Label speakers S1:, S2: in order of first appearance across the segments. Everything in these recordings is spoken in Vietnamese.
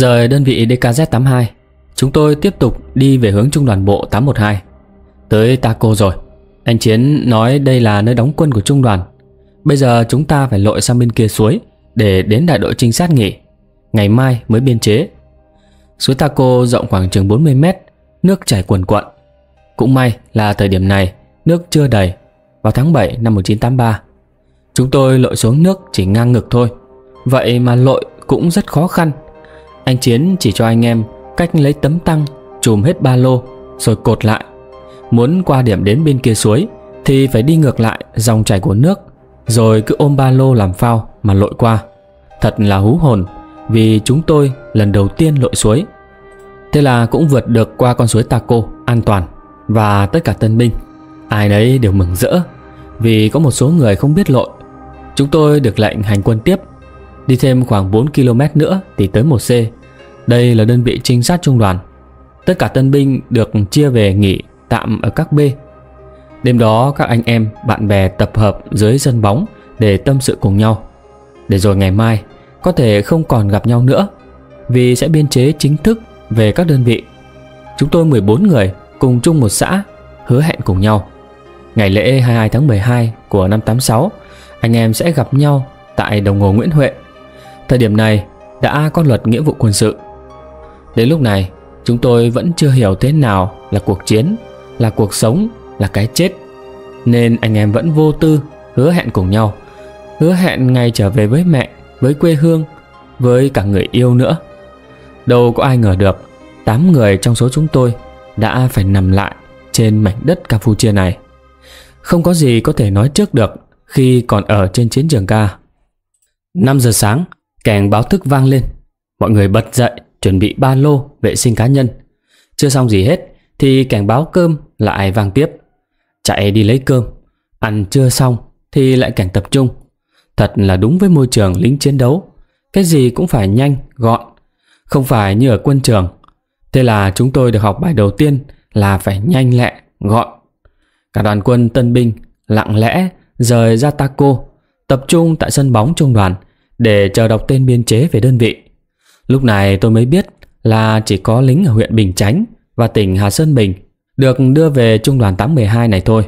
S1: Rời đơn vị DKZ82 Chúng tôi tiếp tục đi về hướng trung đoàn bộ 812 Tới Taco rồi Anh Chiến nói đây là nơi đóng quân của trung đoàn Bây giờ chúng ta phải lội sang bên kia suối Để đến đại đội trinh sát nghỉ Ngày mai mới biên chế Suối Taco rộng khoảng chừng 40 mét Nước chảy cuồn cuộn Cũng may là thời điểm này Nước chưa đầy Vào tháng 7 năm 1983 Chúng tôi lội xuống nước chỉ ngang ngực thôi Vậy mà lội cũng rất khó khăn anh Chiến chỉ cho anh em cách lấy tấm tăng, chùm hết ba lô, rồi cột lại. Muốn qua điểm đến bên kia suối thì phải đi ngược lại dòng chảy của nước, rồi cứ ôm ba lô làm phao mà lội qua. Thật là hú hồn, vì chúng tôi lần đầu tiên lội suối. Thế là cũng vượt được qua con suối Taco an toàn và tất cả tân binh. Ai đấy đều mừng rỡ vì có một số người không biết lội. Chúng tôi được lệnh hành quân tiếp Đi thêm khoảng 4 km nữa thì tới 1C. Đây là đơn vị trinh sát trung đoàn. Tất cả tân binh được chia về nghỉ tạm ở các B. Đêm đó các anh em, bạn bè tập hợp dưới sân bóng để tâm sự cùng nhau. Để rồi ngày mai có thể không còn gặp nhau nữa vì sẽ biên chế chính thức về các đơn vị. Chúng tôi 14 người cùng chung một xã hứa hẹn cùng nhau. Ngày lễ 22 tháng 12 của năm 86, anh em sẽ gặp nhau tại đồng hồ Nguyễn Huệ Thời điểm này đã có luật nghĩa vụ quân sự. Đến lúc này, chúng tôi vẫn chưa hiểu thế nào là cuộc chiến, là cuộc sống, là cái chết. Nên anh em vẫn vô tư, hứa hẹn cùng nhau. Hứa hẹn ngày trở về với mẹ, với quê hương, với cả người yêu nữa. Đâu có ai ngờ được, 8 người trong số chúng tôi đã phải nằm lại trên mảnh đất Campuchia này. Không có gì có thể nói trước được khi còn ở trên chiến trường ca. 5 giờ sáng, Kèn báo thức vang lên Mọi người bật dậy chuẩn bị ba lô vệ sinh cá nhân Chưa xong gì hết Thì cảnh báo cơm lại vang tiếp Chạy đi lấy cơm Ăn chưa xong thì lại cảnh tập trung Thật là đúng với môi trường lính chiến đấu Cái gì cũng phải nhanh, gọn Không phải như ở quân trường Thế là chúng tôi được học bài đầu tiên Là phải nhanh lẹ, gọn Cả đoàn quân tân binh Lặng lẽ rời ra Taco Tập trung tại sân bóng trung đoàn để chờ đọc tên biên chế về đơn vị. Lúc này tôi mới biết là chỉ có lính ở huyện Bình Chánh và tỉnh Hà Sơn Bình được đưa về Trung đoàn 812 này thôi.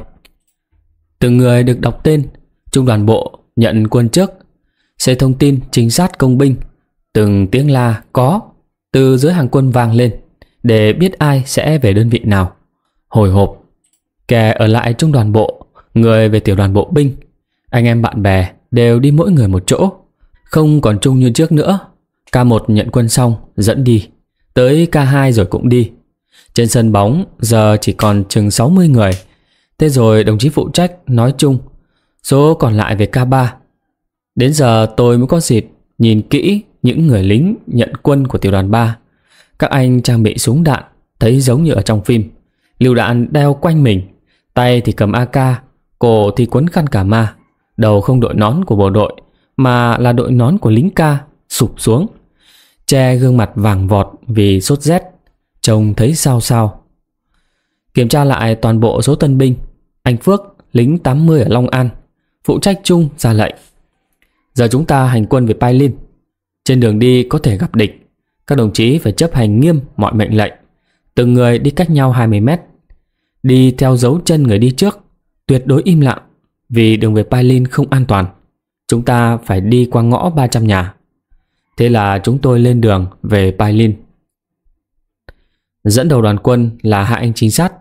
S1: Từng người được đọc tên, Trung đoàn bộ nhận quân trước, sẽ thông tin chính sát công binh, từng tiếng la có từ dưới hàng quân vang lên để biết ai sẽ về đơn vị nào. Hồi hộp, kẻ ở lại trung đoàn bộ, người về tiểu đoàn bộ binh, anh em bạn bè đều đi mỗi người một chỗ. Không còn chung như trước nữa K1 nhận quân xong dẫn đi Tới K2 rồi cũng đi Trên sân bóng giờ chỉ còn chừng 60 người Thế rồi đồng chí phụ trách nói chung Số còn lại về K3 Đến giờ tôi mới có dịp nhìn kỹ những người lính nhận quân của tiểu đoàn 3 Các anh trang bị súng đạn thấy giống như ở trong phim Liều đạn đeo quanh mình Tay thì cầm AK Cổ thì quấn khăn cả ma Đầu không đội nón của bộ đội mà là đội nón của lính ca sụp xuống, che gương mặt vàng vọt vì sốt rét, trông thấy sao sao. Kiểm tra lại toàn bộ số tân binh, anh Phước, lính 80 ở Long An, phụ trách chung ra lệnh. Giờ chúng ta hành quân về Pai Lim. Trên đường đi có thể gặp địch, các đồng chí phải chấp hành nghiêm mọi mệnh lệnh. Từng người đi cách nhau 20 mét, đi theo dấu chân người đi trước, tuyệt đối im lặng vì đường về Pai Lin không an toàn chúng ta phải đi qua ngõ 300 nhà. Thế là chúng tôi lên đường về Pailin. Dẫn đầu đoàn quân là Hạ anh chính sát,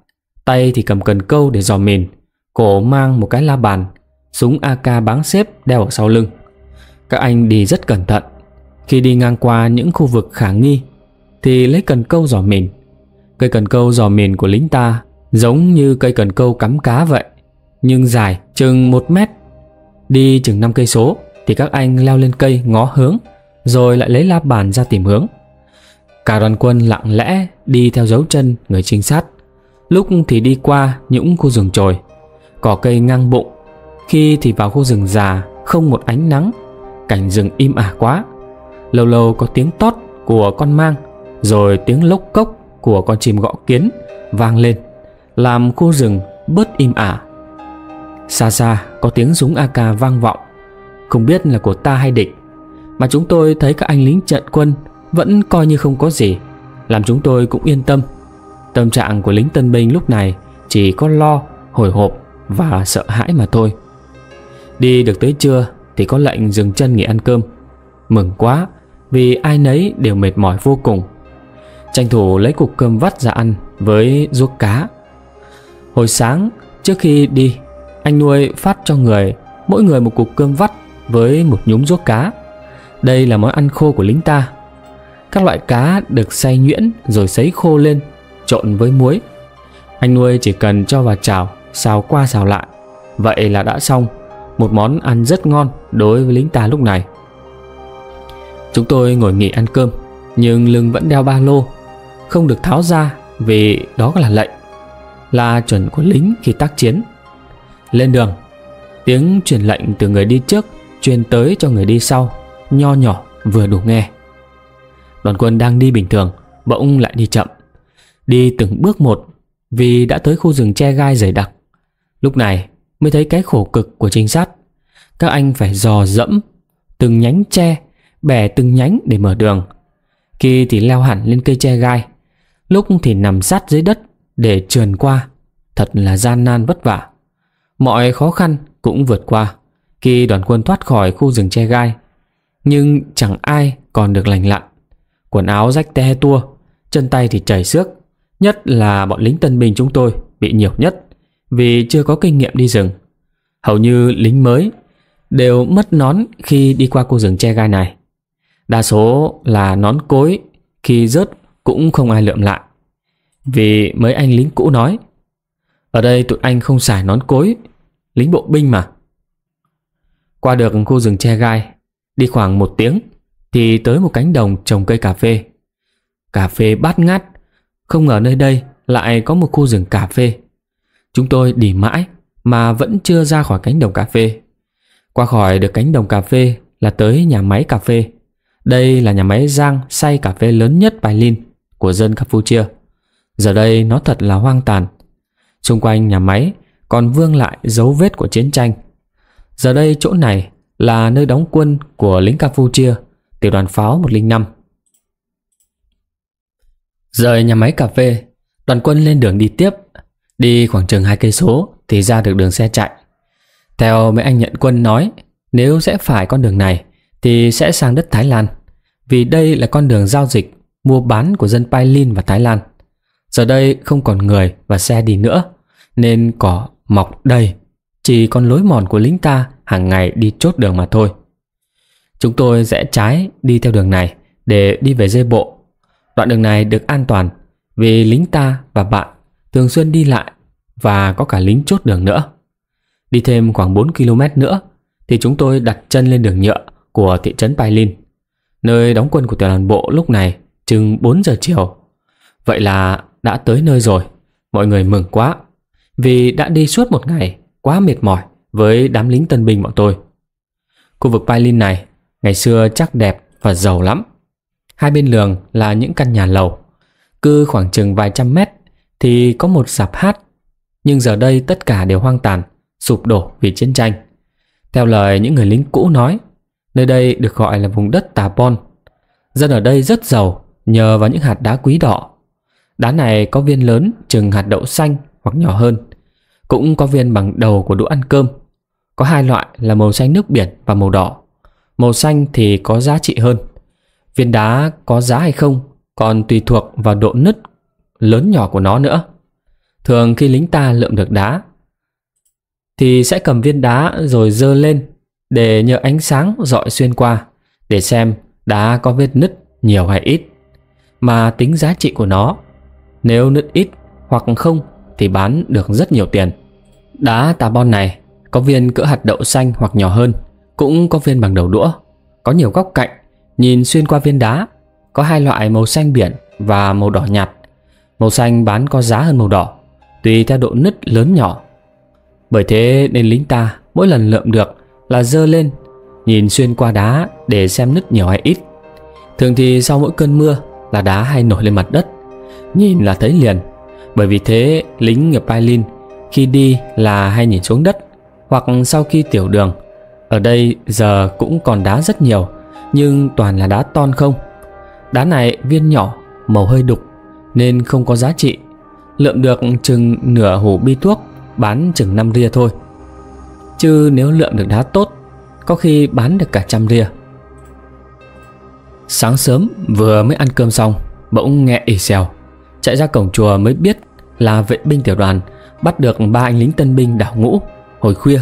S1: tay thì cầm cần câu để dò mìn, cổ mang một cái la bàn, súng AK báng xếp đeo ở sau lưng. Các anh đi rất cẩn thận. Khi đi ngang qua những khu vực khả nghi thì lấy cần câu dò mìn. Cây cần câu dò mìn của lính ta giống như cây cần câu cắm cá vậy, nhưng dài chừng 1 mét Đi chừng 5 cây số thì các anh leo lên cây ngó hướng, rồi lại lấy la bàn ra tìm hướng. Cả đoàn quân lặng lẽ đi theo dấu chân người trinh sát, lúc thì đi qua những khu rừng trồi, cỏ cây ngang bụng, khi thì vào khu rừng già không một ánh nắng, cảnh rừng im ả quá. Lâu lâu có tiếng tót của con mang, rồi tiếng lốc cốc của con chim gõ kiến vang lên, làm khu rừng bớt im ả Xa xa có tiếng súng AK vang vọng Không biết là của ta hay địch Mà chúng tôi thấy các anh lính trận quân Vẫn coi như không có gì Làm chúng tôi cũng yên tâm Tâm trạng của lính tân binh lúc này Chỉ có lo, hồi hộp và sợ hãi mà thôi Đi được tới trưa Thì có lệnh dừng chân nghỉ ăn cơm Mừng quá Vì ai nấy đều mệt mỏi vô cùng Tranh thủ lấy cục cơm vắt ra ăn Với ruốc cá Hồi sáng Trước khi đi anh nuôi phát cho người mỗi người một cục cơm vắt với một nhúm ruốc cá. Đây là món ăn khô của lính ta. Các loại cá được xay nhuyễn rồi sấy khô lên, trộn với muối. Anh nuôi chỉ cần cho vào chảo, xào qua xào lại. Vậy là đã xong, một món ăn rất ngon đối với lính ta lúc này. Chúng tôi ngồi nghỉ ăn cơm, nhưng lưng vẫn đeo ba lô, không được tháo ra vì đó là lệnh, là chuẩn của lính khi tác chiến lên đường tiếng truyền lệnh từ người đi trước truyền tới cho người đi sau nho nhỏ vừa đủ nghe đoàn quân đang đi bình thường bỗng lại đi chậm đi từng bước một vì đã tới khu rừng che gai dày đặc lúc này mới thấy cái khổ cực của trinh sát các anh phải dò dẫm từng nhánh tre bẻ từng nhánh để mở đường khi thì leo hẳn lên cây tre gai lúc thì nằm sát dưới đất để trườn qua thật là gian nan vất vả Mọi khó khăn cũng vượt qua Khi đoàn quân thoát khỏi khu rừng che gai Nhưng chẳng ai còn được lành lặn Quần áo rách te tua Chân tay thì chảy xước Nhất là bọn lính tân binh chúng tôi Bị nhiều nhất Vì chưa có kinh nghiệm đi rừng Hầu như lính mới Đều mất nón khi đi qua khu rừng che gai này Đa số là nón cối Khi rớt cũng không ai lượm lại Vì mấy anh lính cũ nói Ở đây tụi anh không xài nón cối lính bộ binh mà. Qua được khu rừng che gai, đi khoảng một tiếng thì tới một cánh đồng trồng cây cà phê. Cà phê bát ngát, không ngờ nơi đây lại có một khu rừng cà phê. Chúng tôi đi mãi mà vẫn chưa ra khỏi cánh đồng cà phê. Qua khỏi được cánh đồng cà phê là tới nhà máy cà phê. Đây là nhà máy rang xay cà phê lớn nhất Bài Linh của dân Campuchia. Giờ đây nó thật là hoang tàn. Xung quanh nhà máy còn vương lại dấu vết của chiến tranh. Giờ đây chỗ này là nơi đóng quân của lính Campuchia, tiểu đoàn pháo 105. Rời nhà máy cà phê, đoàn quân lên đường đi tiếp, đi khoảng chừng hai cây số thì ra được đường xe chạy. Theo mấy anh nhận quân nói, nếu sẽ phải con đường này thì sẽ sang đất Thái Lan, vì đây là con đường giao dịch mua bán của dân Pailin và Thái Lan. Giờ đây không còn người và xe đi nữa, nên cỏ mọc đầy Chỉ còn lối mòn của lính ta hàng ngày đi chốt đường mà thôi Chúng tôi rẽ trái đi theo đường này để đi về dê bộ Đoạn đường này được an toàn vì lính ta và bạn thường xuyên đi lại và có cả lính chốt đường nữa Đi thêm khoảng 4 km nữa thì chúng tôi đặt chân lên đường nhựa của thị trấn Pai Nơi đóng quân của tiểu đoàn bộ lúc này chừng 4 giờ chiều Vậy là đã tới nơi rồi Mọi người mừng quá vì đã đi suốt một ngày quá mệt mỏi với đám lính tân binh bọn tôi. Khu vực Pailin này ngày xưa chắc đẹp và giàu lắm. Hai bên đường là những căn nhà lầu. Cứ khoảng chừng vài trăm mét thì có một sạp hát. Nhưng giờ đây tất cả đều hoang tàn, sụp đổ vì chiến tranh. Theo lời những người lính cũ nói, nơi đây được gọi là vùng đất Tà Pon. Dân ở đây rất giàu nhờ vào những hạt đá quý đỏ. Đá này có viên lớn chừng hạt đậu xanh hoặc nhỏ hơn. Cũng có viên bằng đầu của đũa ăn cơm. Có hai loại là màu xanh nước biển và màu đỏ. Màu xanh thì có giá trị hơn. Viên đá có giá hay không còn tùy thuộc vào độ nứt lớn nhỏ của nó nữa. Thường khi lính ta lượm được đá thì sẽ cầm viên đá rồi dơ lên để nhờ ánh sáng dọi xuyên qua để xem đá có vết nứt nhiều hay ít mà tính giá trị của nó. Nếu nứt ít hoặc không thì bán được rất nhiều tiền. Đá tà này có viên cỡ hạt đậu xanh hoặc nhỏ hơn, cũng có viên bằng đầu đũa, có nhiều góc cạnh, nhìn xuyên qua viên đá, có hai loại màu xanh biển và màu đỏ nhạt. Màu xanh bán có giá hơn màu đỏ, tùy theo độ nứt lớn nhỏ. Bởi thế nên lính ta mỗi lần lượm được là dơ lên, nhìn xuyên qua đá để xem nứt nhiều hay ít. Thường thì sau mỗi cơn mưa là đá hay nổi lên mặt đất, nhìn là thấy liền – bởi vì thế, lính nghiệp Pailin khi đi là hay nhìn xuống đất hoặc sau khi tiểu đường. Ở đây giờ cũng còn đá rất nhiều, nhưng toàn là đá ton không. Đá này viên nhỏ, màu hơi đục, nên không có giá trị. Lượm được chừng nửa hủ bi thuốc, bán chừng 5 ria thôi. Chứ nếu lượm được đá tốt, có khi bán được cả trăm ria. Sáng sớm vừa mới ăn cơm xong, bỗng nghe ỉ xèo Chạy ra cổng chùa mới biết là vệ binh tiểu đoàn bắt được ba anh lính tân binh đảo ngũ hồi khuya.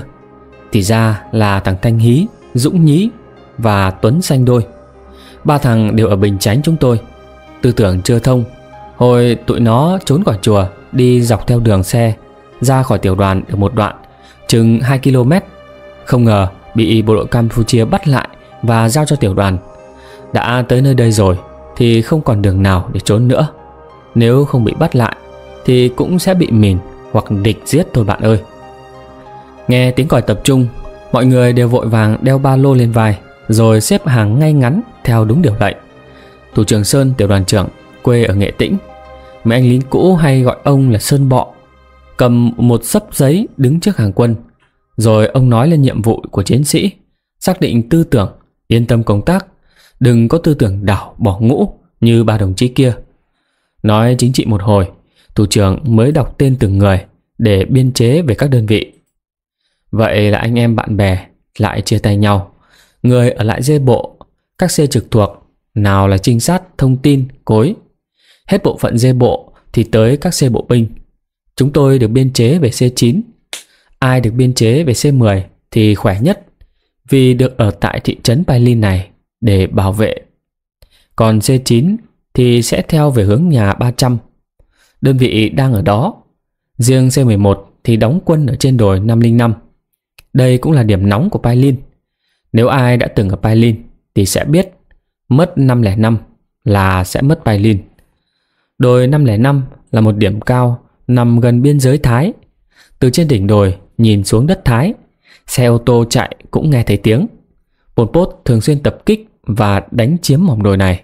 S1: Thì ra là thằng Thanh Hí, Dũng Nhí và Tuấn Xanh Đôi. Ba thằng đều ở Bình Chánh chúng tôi. Tư tưởng chưa thông, hồi tụi nó trốn khỏi chùa đi dọc theo đường xe ra khỏi tiểu đoàn được một đoạn, chừng 2 km. Không ngờ bị bộ đội Campuchia bắt lại và giao cho tiểu đoàn. Đã tới nơi đây rồi thì không còn đường nào để trốn nữa. Nếu không bị bắt lại Thì cũng sẽ bị mìn hoặc địch giết thôi bạn ơi Nghe tiếng còi tập trung Mọi người đều vội vàng đeo ba lô lên vai Rồi xếp hàng ngay ngắn Theo đúng điều lệnh Thủ trưởng Sơn tiểu đoàn trưởng Quê ở Nghệ Tĩnh Mấy anh lính cũ hay gọi ông là Sơn Bọ Cầm một sấp giấy đứng trước hàng quân Rồi ông nói lên nhiệm vụ của chiến sĩ Xác định tư tưởng Yên tâm công tác Đừng có tư tưởng đảo bỏ ngũ Như ba đồng chí kia Nói chính trị một hồi, thủ trưởng mới đọc tên từng người để biên chế về các đơn vị. Vậy là anh em bạn bè lại chia tay nhau. Người ở lại dê bộ, các xe trực thuộc, nào là trinh sát, thông tin, cối. Hết bộ phận dê bộ thì tới các xe bộ binh. Chúng tôi được biên chế về C9. Ai được biên chế về C10 thì khỏe nhất vì được ở tại thị trấn Pailin này để bảo vệ. Còn C9 thì sẽ theo về hướng nhà 300. Đơn vị đang ở đó. Riêng C11 thì đóng quân ở trên đồi 505. Đây cũng là điểm nóng của Pailin. Nếu ai đã từng ở Pailin thì sẽ biết mất 505 là sẽ mất Pailin. Đồi 505 là một điểm cao nằm gần biên giới Thái. Từ trên đỉnh đồi nhìn xuống đất Thái, xe ô tô chạy cũng nghe thấy tiếng. Pol Pot thường xuyên tập kích và đánh chiếm mỏm đồi này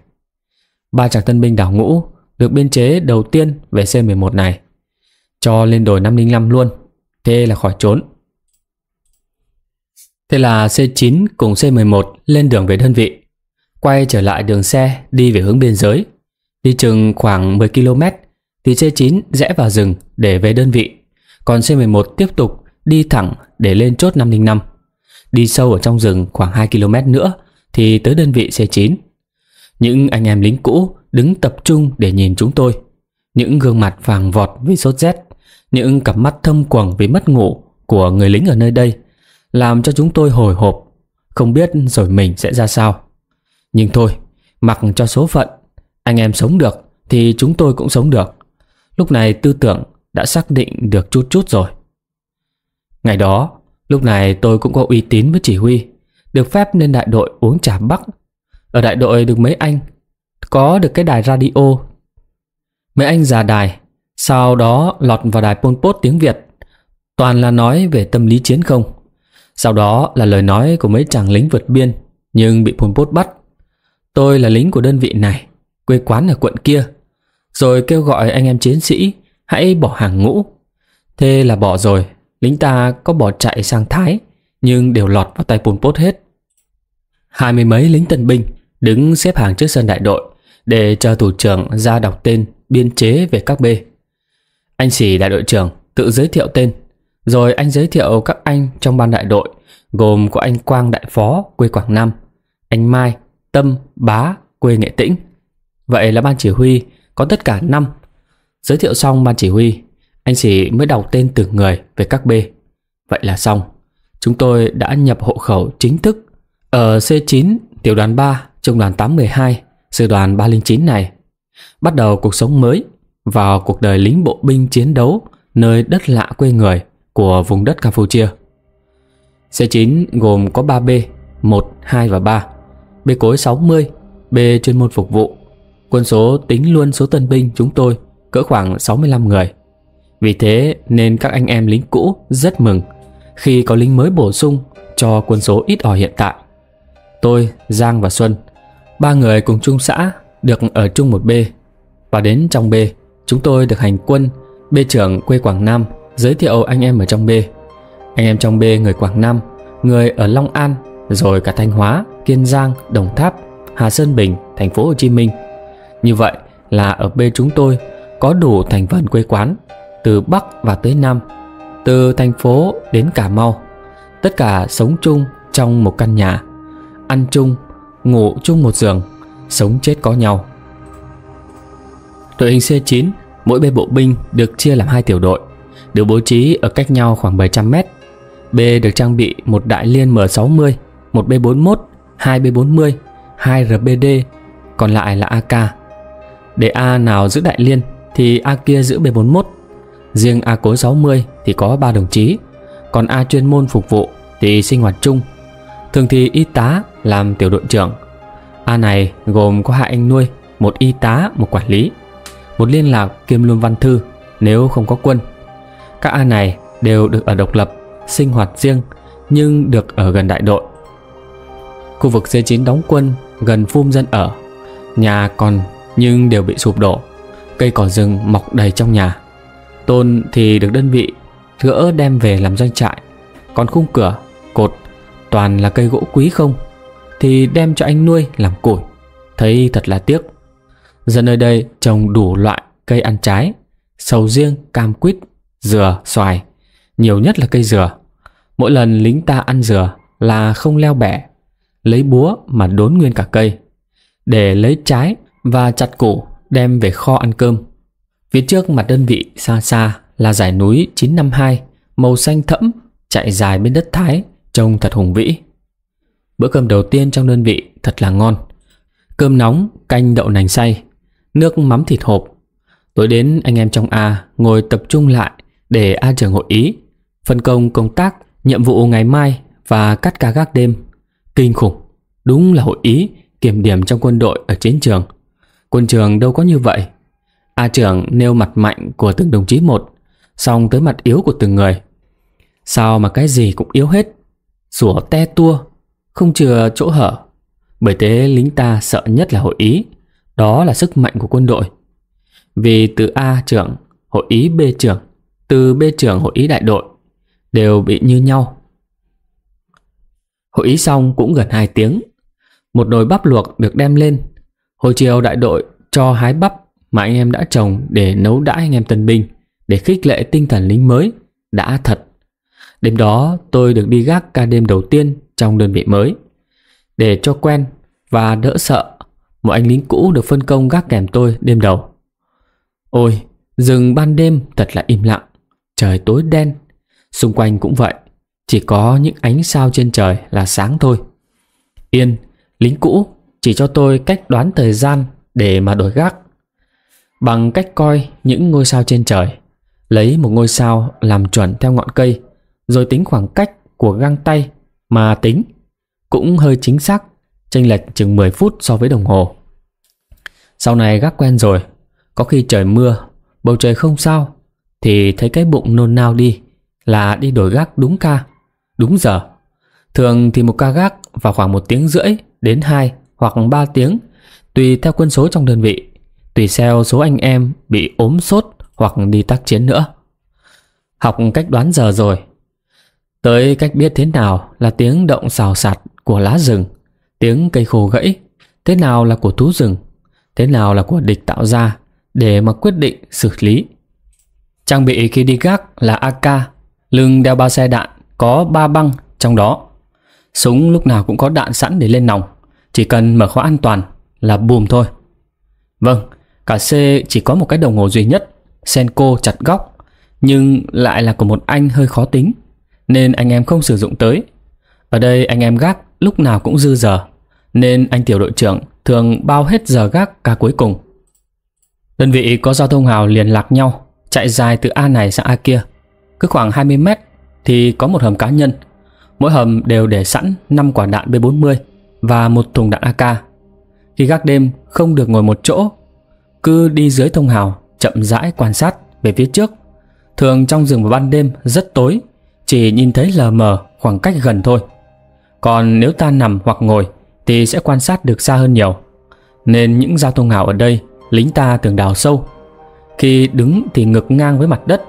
S1: ba chàng tân binh đảo ngũ được biên chế đầu tiên về C11 này. Cho lên đồi 505 luôn, thế là khỏi trốn. Thế là C9 cùng C11 lên đường về đơn vị, quay trở lại đường xe đi về hướng biên giới. Đi chừng khoảng 10 km thì C9 rẽ vào rừng để về đơn vị, còn C11 tiếp tục đi thẳng để lên chốt 505. Đi sâu ở trong rừng khoảng 2 km nữa thì tới đơn vị C9. Những anh em lính cũ đứng tập trung để nhìn chúng tôi. Những gương mặt vàng vọt vì sốt rét, những cặp mắt thâm quầng vì mất ngủ của người lính ở nơi đây làm cho chúng tôi hồi hộp, không biết rồi mình sẽ ra sao. Nhưng thôi, mặc cho số phận, anh em sống được thì chúng tôi cũng sống được. Lúc này tư tưởng đã xác định được chút chút rồi. Ngày đó, lúc này tôi cũng có uy tín với chỉ huy, được phép lên đại đội uống trà bắc ở đại đội được mấy anh Có được cái đài radio Mấy anh già đài Sau đó lọt vào đài Pol Pot tiếng Việt Toàn là nói về tâm lý chiến không Sau đó là lời nói của mấy chàng lính vượt biên Nhưng bị Pol Pot bắt Tôi là lính của đơn vị này Quê quán ở quận kia Rồi kêu gọi anh em chiến sĩ Hãy bỏ hàng ngũ Thế là bỏ rồi Lính ta có bỏ chạy sang Thái Nhưng đều lọt vào tay Pol Pot hết Hai mươi mấy lính tân binh đứng xếp hàng trước sân đại đội để chờ thủ trưởng ra đọc tên biên chế về các b. Anh sĩ đại đội trưởng tự giới thiệu tên, rồi anh giới thiệu các anh trong ban đại đội gồm có anh Quang đại phó quê Quảng Nam, anh Mai, Tâm, Bá quê Nghệ Tĩnh. Vậy là ban chỉ huy có tất cả 5. Giới thiệu xong ban chỉ huy, anh sĩ mới đọc tên từng người về các b. Vậy là xong, chúng tôi đã nhập hộ khẩu chính thức ở C9 tiểu đoàn 3 Trung đoàn 812, sư đoàn 309 này bắt đầu cuộc sống mới vào cuộc đời lính bộ binh chiến đấu nơi đất lạ quê người của vùng đất Campuchia. C9 gồm có 3 B, 1, 2 và 3, B cối 60, B chuyên môn phục vụ. Quân số tính luôn số tân binh chúng tôi cỡ khoảng 65 người. Vì thế nên các anh em lính cũ rất mừng khi có lính mới bổ sung cho quân số ít ỏi hiện tại. Tôi, Giang và Xuân Ba người cùng chung xã được ở chung một bê Và đến trong bê chúng tôi được hành quân Bê trưởng quê Quảng Nam giới thiệu anh em ở trong bê Anh em trong bê người Quảng Nam, người ở Long An Rồi cả Thanh Hóa, Kiên Giang, Đồng Tháp, Hà Sơn Bình, thành phố Hồ Chí Minh Như vậy là ở bê chúng tôi có đủ thành phần quê quán Từ Bắc và tới Nam Từ thành phố đến Cà Mau Tất cả sống chung trong một căn nhà Ăn chung Ngủ chung một giường Sống chết có nhau Đội hình C9 Mỗi bê bộ binh được chia làm hai tiểu đội Được bố trí ở cách nhau khoảng 700 mét B được trang bị một đại liên M60 Một B41 Hai B40 Hai RBD Còn lại là AK Để A nào giữ đại liên Thì A kia giữ B41 Riêng A cối 60 thì có ba đồng chí Còn A chuyên môn phục vụ thì sinh hoạt chung Thường thì y tá, làm tiểu đội trưởng. A này gồm có hai anh nuôi, một y tá, một quản lý, một liên lạc kiêm luôn văn thư nếu không có quân. Các A này đều được ở độc lập, sinh hoạt riêng nhưng được ở gần đại đội. Khu vực C9 đóng quân gần phum dân ở, nhà còn nhưng đều bị sụp đổ, cây cỏ rừng mọc đầy trong nhà. Tôn thì được đơn vị gỡ đem về làm doanh trại, còn khung cửa, cột toàn là cây gỗ quý không thì đem cho anh nuôi làm củi. Thấy thật là tiếc. Dân nơi đây trồng đủ loại cây ăn trái, sầu riêng, cam quýt, dừa, xoài, nhiều nhất là cây dừa. Mỗi lần lính ta ăn dừa là không leo bẻ, lấy búa mà đốn nguyên cả cây, để lấy trái và chặt củ đem về kho ăn cơm. Phía trước mặt đơn vị xa xa là dải núi 952, màu xanh thẫm, chạy dài bên đất Thái, trông thật hùng vĩ. Bữa cơm đầu tiên trong đơn vị thật là ngon Cơm nóng, canh đậu nành xay Nước mắm thịt hộp Tối đến anh em trong A ngồi tập trung lại Để A trưởng hội ý Phân công công tác, nhiệm vụ ngày mai Và cắt ca gác đêm Kinh khủng, đúng là hội ý Kiểm điểm trong quân đội ở chiến trường Quân trường đâu có như vậy A trưởng nêu mặt mạnh của từng đồng chí một Xong tới mặt yếu của từng người Sao mà cái gì cũng yếu hết Sủa te tua không chừa chỗ hở. Bởi thế lính ta sợ nhất là hội Ý, đó là sức mạnh của quân đội. Vì từ A trưởng, hội Ý B trưởng, từ B trưởng hội Ý đại đội, đều bị như nhau. Hội Ý xong cũng gần hai tiếng, một nồi bắp luộc được đem lên. Hồi chiều đại đội cho hái bắp mà anh em đã trồng để nấu đãi anh em tân binh, để khích lệ tinh thần lính mới, đã thật. Đêm đó tôi được đi gác ca đêm đầu tiên trong đơn vị mới. Để cho quen và đỡ sợ, một anh lính cũ được phân công gác kèm tôi đêm đầu. Ôi, rừng ban đêm thật là im lặng, trời tối đen, xung quanh cũng vậy, chỉ có những ánh sao trên trời là sáng thôi. Yên, lính cũ chỉ cho tôi cách đoán thời gian để mà đổi gác. Bằng cách coi những ngôi sao trên trời, lấy một ngôi sao làm chuẩn theo ngọn cây, rồi tính khoảng cách của găng tay mà tính cũng hơi chính xác, chênh lệch chừng 10 phút so với đồng hồ. Sau này gác quen rồi, có khi trời mưa, bầu trời không sao, thì thấy cái bụng nôn nao đi là đi đổi gác đúng ca, đúng giờ. Thường thì một ca gác vào khoảng một tiếng rưỡi đến 2 hoặc 3 tiếng, tùy theo quân số trong đơn vị, tùy theo số anh em bị ốm sốt hoặc đi tác chiến nữa. Học cách đoán giờ rồi Tới cách biết thế nào là tiếng động xào sạt của lá rừng, tiếng cây khô gãy, thế nào là của thú rừng, thế nào là của địch tạo ra để mà quyết định xử lý. Trang bị khi đi gác là AK, lưng đeo ba xe đạn, có ba băng trong đó. Súng lúc nào cũng có đạn sẵn để lên nòng, chỉ cần mở khóa an toàn là bùm thôi. Vâng, cả C chỉ có một cái đồng hồ duy nhất, Senko chặt góc, nhưng lại là của một anh hơi khó tính nên anh em không sử dụng tới. Ở đây anh em gác lúc nào cũng dư giờ, nên anh tiểu đội trưởng thường bao hết giờ gác cả cuối cùng. Đơn vị có giao thông hào liền lạc nhau, chạy dài từ A này sang A kia. Cứ khoảng 20 mét thì có một hầm cá nhân. Mỗi hầm đều để sẵn 5 quả đạn B40 và một thùng đạn AK. Khi gác đêm không được ngồi một chỗ, cứ đi dưới thông hào chậm rãi quan sát về phía trước. Thường trong rừng vào ban đêm rất tối chỉ nhìn thấy lờ mờ khoảng cách gần thôi. Còn nếu ta nằm hoặc ngồi thì sẽ quan sát được xa hơn nhiều. Nên những giao thông ảo ở đây lính ta thường đào sâu. Khi đứng thì ngực ngang với mặt đất,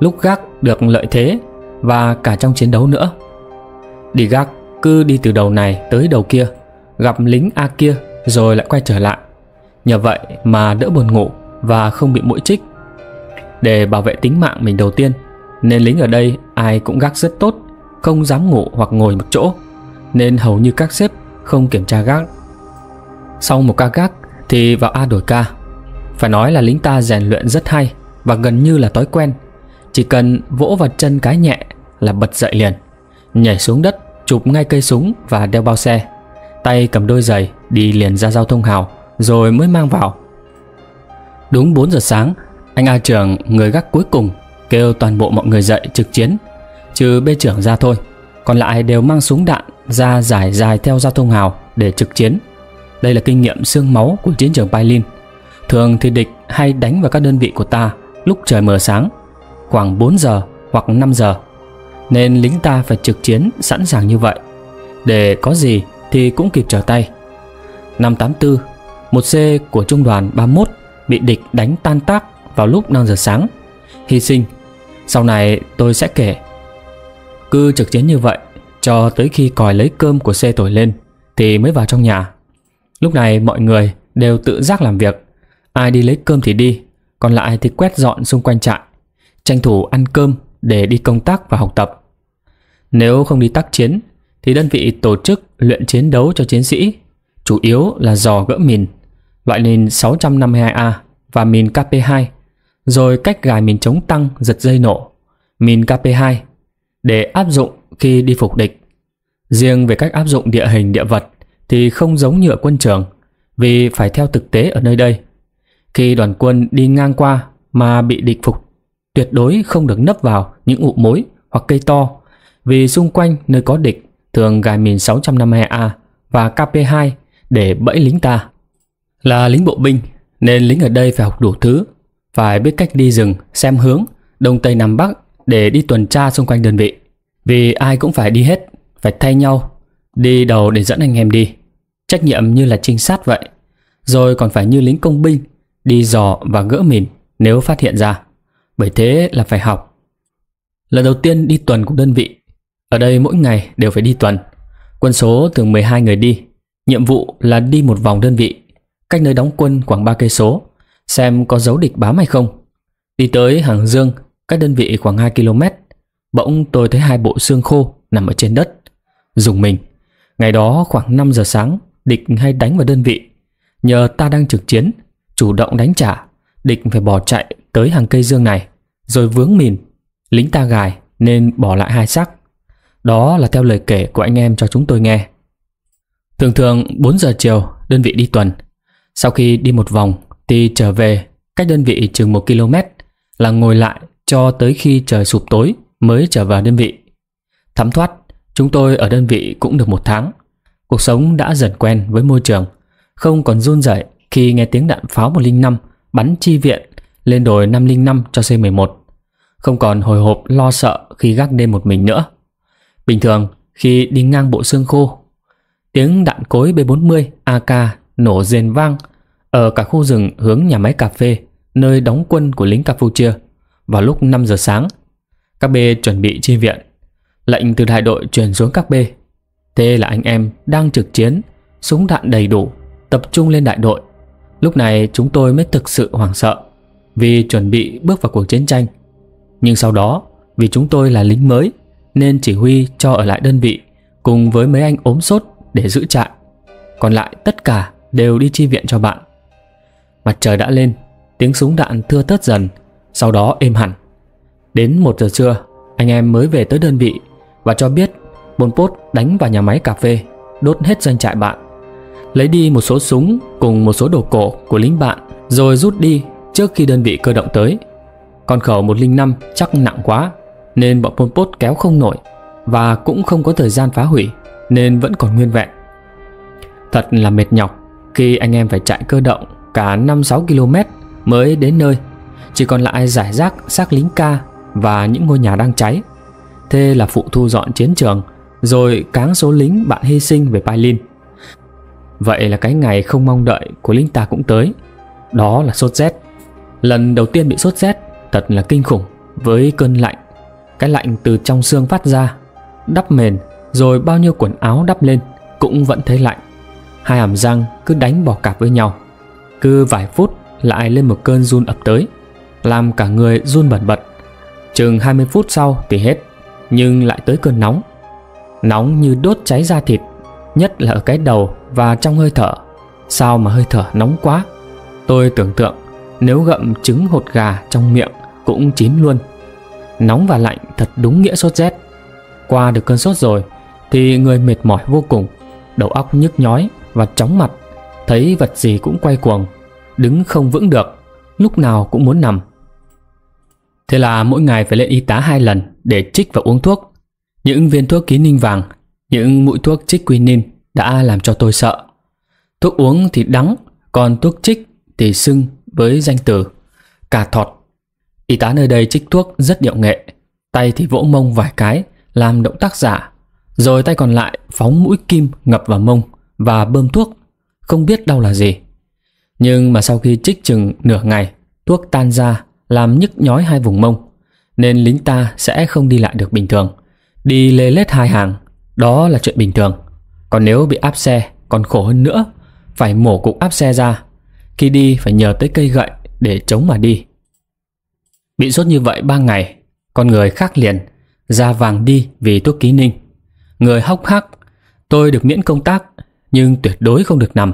S1: lúc gác được lợi thế và cả trong chiến đấu nữa. Đi gác cứ đi từ đầu này tới đầu kia, gặp lính A kia rồi lại quay trở lại. Nhờ vậy mà đỡ buồn ngủ và không bị mũi trích Để bảo vệ tính mạng mình đầu tiên, nên lính ở đây ai cũng gác rất tốt Không dám ngủ hoặc ngồi một chỗ Nên hầu như các sếp không kiểm tra gác Sau một ca gác thì vào A đổi ca Phải nói là lính ta rèn luyện rất hay Và gần như là thói quen Chỉ cần vỗ vào chân cái nhẹ là bật dậy liền Nhảy xuống đất chụp ngay cây súng và đeo bao xe Tay cầm đôi giày đi liền ra giao thông hào Rồi mới mang vào Đúng 4 giờ sáng Anh A Trường người gác cuối cùng kêu toàn bộ mọi người dậy trực chiến, trừ bê trưởng ra thôi. Còn lại đều mang súng đạn ra giải dài theo giao thông hào để trực chiến. Đây là kinh nghiệm xương máu của chiến trường Berlin. Thường thì địch hay đánh vào các đơn vị của ta lúc trời mờ sáng, khoảng 4 giờ hoặc 5 giờ. Nên lính ta phải trực chiến sẵn sàng như vậy. Để có gì thì cũng kịp trở tay. Năm 84, một C của trung đoàn 31 bị địch đánh tan tác vào lúc 5 giờ sáng. Hy sinh sau này tôi sẽ kể Cứ trực chiến như vậy Cho tới khi còi lấy cơm của xe thổi lên Thì mới vào trong nhà Lúc này mọi người đều tự giác làm việc Ai đi lấy cơm thì đi Còn lại thì quét dọn xung quanh trại Tranh thủ ăn cơm để đi công tác và học tập Nếu không đi tác chiến Thì đơn vị tổ chức luyện chiến đấu cho chiến sĩ Chủ yếu là dò gỡ mìn Loại mìn 652A và mìn KP2 rồi cách gài mìn chống tăng giật dây nổ, mìn KP2 để áp dụng khi đi phục địch. Riêng về cách áp dụng địa hình địa vật thì không giống như ở quân trường vì phải theo thực tế ở nơi đây. Khi đoàn quân đi ngang qua mà bị địch phục tuyệt đối không được nấp vào những ụ mối hoặc cây to vì xung quanh nơi có địch thường gài mìn 652A và KP2 để bẫy lính ta. Là lính bộ binh nên lính ở đây phải học đủ thứ phải biết cách đi rừng, xem hướng, đông tây nam bắc để đi tuần tra xung quanh đơn vị. Vì ai cũng phải đi hết, phải thay nhau, đi đầu để dẫn anh em đi. Trách nhiệm như là trinh sát vậy. Rồi còn phải như lính công binh, đi dò và gỡ mìn nếu phát hiện ra. Bởi thế là phải học. Lần đầu tiên đi tuần của đơn vị. Ở đây mỗi ngày đều phải đi tuần. Quân số từ 12 người đi. Nhiệm vụ là đi một vòng đơn vị, cách nơi đóng quân khoảng 3 cây số xem có dấu địch bám hay không. Đi tới Hàng Dương, cách đơn vị khoảng 2 km, bỗng tôi thấy hai bộ xương khô nằm ở trên đất. Dùng mình, ngày đó khoảng 5 giờ sáng, địch hay đánh vào đơn vị. Nhờ ta đang trực chiến, chủ động đánh trả, địch phải bỏ chạy tới hàng cây dương này, rồi vướng mìn. Lính ta gài nên bỏ lại hai xác. Đó là theo lời kể của anh em cho chúng tôi nghe. Thường thường 4 giờ chiều đơn vị đi tuần Sau khi đi một vòng thì trở về, cách đơn vị chừng 1 km là ngồi lại cho tới khi trời sụp tối mới trở vào đơn vị. thấm thoát, chúng tôi ở đơn vị cũng được một tháng. Cuộc sống đã dần quen với môi trường, không còn run rẩy khi nghe tiếng đạn pháo 105 bắn chi viện lên đồi 505 cho C11. Không còn hồi hộp lo sợ khi gác đêm một mình nữa. Bình thường, khi đi ngang bộ xương khô, tiếng đạn cối B40 AK nổ rền vang ở cả khu rừng hướng nhà máy cà phê, nơi đóng quân của lính Campuchia, vào lúc 5 giờ sáng. Các B chuẩn bị chi viện. Lệnh từ đại đội truyền xuống các B. Thế là anh em đang trực chiến, súng đạn đầy đủ, tập trung lên đại đội. Lúc này chúng tôi mới thực sự hoảng sợ vì chuẩn bị bước vào cuộc chiến tranh. Nhưng sau đó, vì chúng tôi là lính mới nên chỉ huy cho ở lại đơn vị cùng với mấy anh ốm sốt để giữ trại. Còn lại tất cả đều đi chi viện cho bạn. Mặt trời đã lên Tiếng súng đạn thưa thớt dần Sau đó êm hẳn Đến một giờ trưa Anh em mới về tới đơn vị Và cho biết Bồn Pốt đánh vào nhà máy cà phê Đốt hết doanh trại bạn Lấy đi một số súng Cùng một số đồ cổ của lính bạn Rồi rút đi trước khi đơn vị cơ động tới Con khẩu 105 chắc nặng quá Nên bọn Pol Pot kéo không nổi Và cũng không có thời gian phá hủy Nên vẫn còn nguyên vẹn Thật là mệt nhọc Khi anh em phải chạy cơ động Cả 5-6 km mới đến nơi Chỉ còn lại giải rác xác lính ca Và những ngôi nhà đang cháy Thế là phụ thu dọn chiến trường Rồi cáng số lính bạn hy sinh về Pailin Vậy là cái ngày không mong đợi của lính ta cũng tới Đó là sốt rét Lần đầu tiên bị sốt rét Thật là kinh khủng Với cơn lạnh Cái lạnh từ trong xương phát ra Đắp mền Rồi bao nhiêu quần áo đắp lên Cũng vẫn thấy lạnh Hai hàm răng cứ đánh bỏ cạp với nhau cứ vài phút lại lên một cơn run ập tới Làm cả người run bẩn bật Chừng 20 phút sau thì hết Nhưng lại tới cơn nóng Nóng như đốt cháy da thịt Nhất là ở cái đầu và trong hơi thở Sao mà hơi thở nóng quá Tôi tưởng tượng nếu gậm trứng hột gà trong miệng cũng chín luôn Nóng và lạnh thật đúng nghĩa sốt rét Qua được cơn sốt rồi thì người mệt mỏi vô cùng Đầu óc nhức nhói và chóng mặt Thấy vật gì cũng quay cuồng Đứng không vững được Lúc nào cũng muốn nằm Thế là mỗi ngày phải lên y tá hai lần Để trích và uống thuốc Những viên thuốc ký ninh vàng Những mũi thuốc trích quinin Đã làm cho tôi sợ Thuốc uống thì đắng Còn thuốc trích thì sưng với danh từ Cà thọt Y tá nơi đây trích thuốc rất điệu nghệ Tay thì vỗ mông vài cái Làm động tác giả Rồi tay còn lại phóng mũi kim ngập vào mông Và bơm thuốc không biết đau là gì. Nhưng mà sau khi trích chừng nửa ngày, thuốc tan ra làm nhức nhói hai vùng mông, nên lính ta sẽ không đi lại được bình thường. Đi lê lết hai hàng, đó là chuyện bình thường. Còn nếu bị áp xe, còn khổ hơn nữa, phải mổ cục áp xe ra. Khi đi phải nhờ tới cây gậy để chống mà đi. Bị sốt như vậy ba ngày, con người khác liền, da vàng đi vì thuốc ký ninh. Người hốc hác, tôi được miễn công tác nhưng tuyệt đối không được nằm.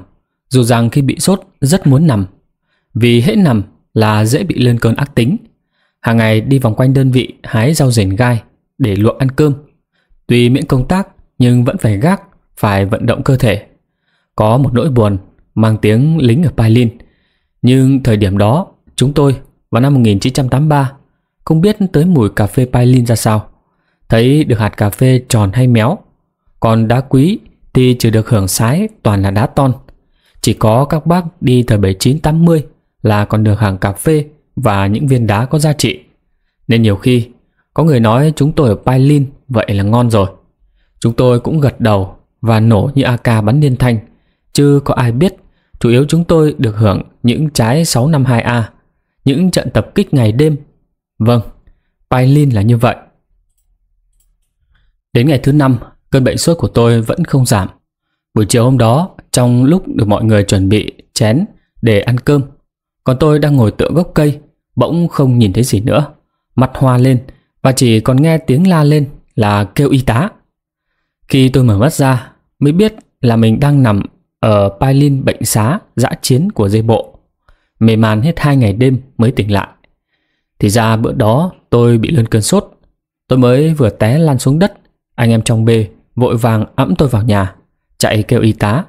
S1: Dù rằng khi bị sốt rất muốn nằm, vì hễ nằm là dễ bị lên cơn ác tính. Hàng ngày đi vòng quanh đơn vị hái rau rền gai để luộc ăn cơm. Tuy miễn công tác nhưng vẫn phải gác, phải vận động cơ thể. Có một nỗi buồn mang tiếng lính ở Pailin. Nhưng thời điểm đó, chúng tôi vào năm 1983 không biết tới mùi cà phê Pailin ra sao. Thấy được hạt cà phê tròn hay méo, còn đá quý thì chỉ được hưởng sái toàn là đá ton. Chỉ có các bác đi thời 79-80 là còn được hàng cà phê và những viên đá có giá trị. Nên nhiều khi, có người nói chúng tôi ở Pailin vậy là ngon rồi. Chúng tôi cũng gật đầu và nổ như AK bắn liên thanh, chứ có ai biết chủ yếu chúng tôi được hưởng những trái 652A, những trận tập kích ngày đêm. Vâng, Pailin là như vậy. Đến ngày thứ năm, cơn bệnh sốt của tôi vẫn không giảm. Buổi chiều hôm đó, trong lúc được mọi người chuẩn bị chén để ăn cơm, còn tôi đang ngồi tựa gốc cây, bỗng không nhìn thấy gì nữa. Mặt hoa lên và chỉ còn nghe tiếng la lên là kêu y tá. Khi tôi mở mắt ra, mới biết là mình đang nằm ở Pailin bệnh xá dã chiến của dây bộ. Mê man hết hai ngày đêm mới tỉnh lại. Thì ra bữa đó tôi bị lên cơn sốt. Tôi mới vừa té lan xuống đất, anh em trong bê vội vàng ẵm tôi vào nhà, chạy kêu y tá.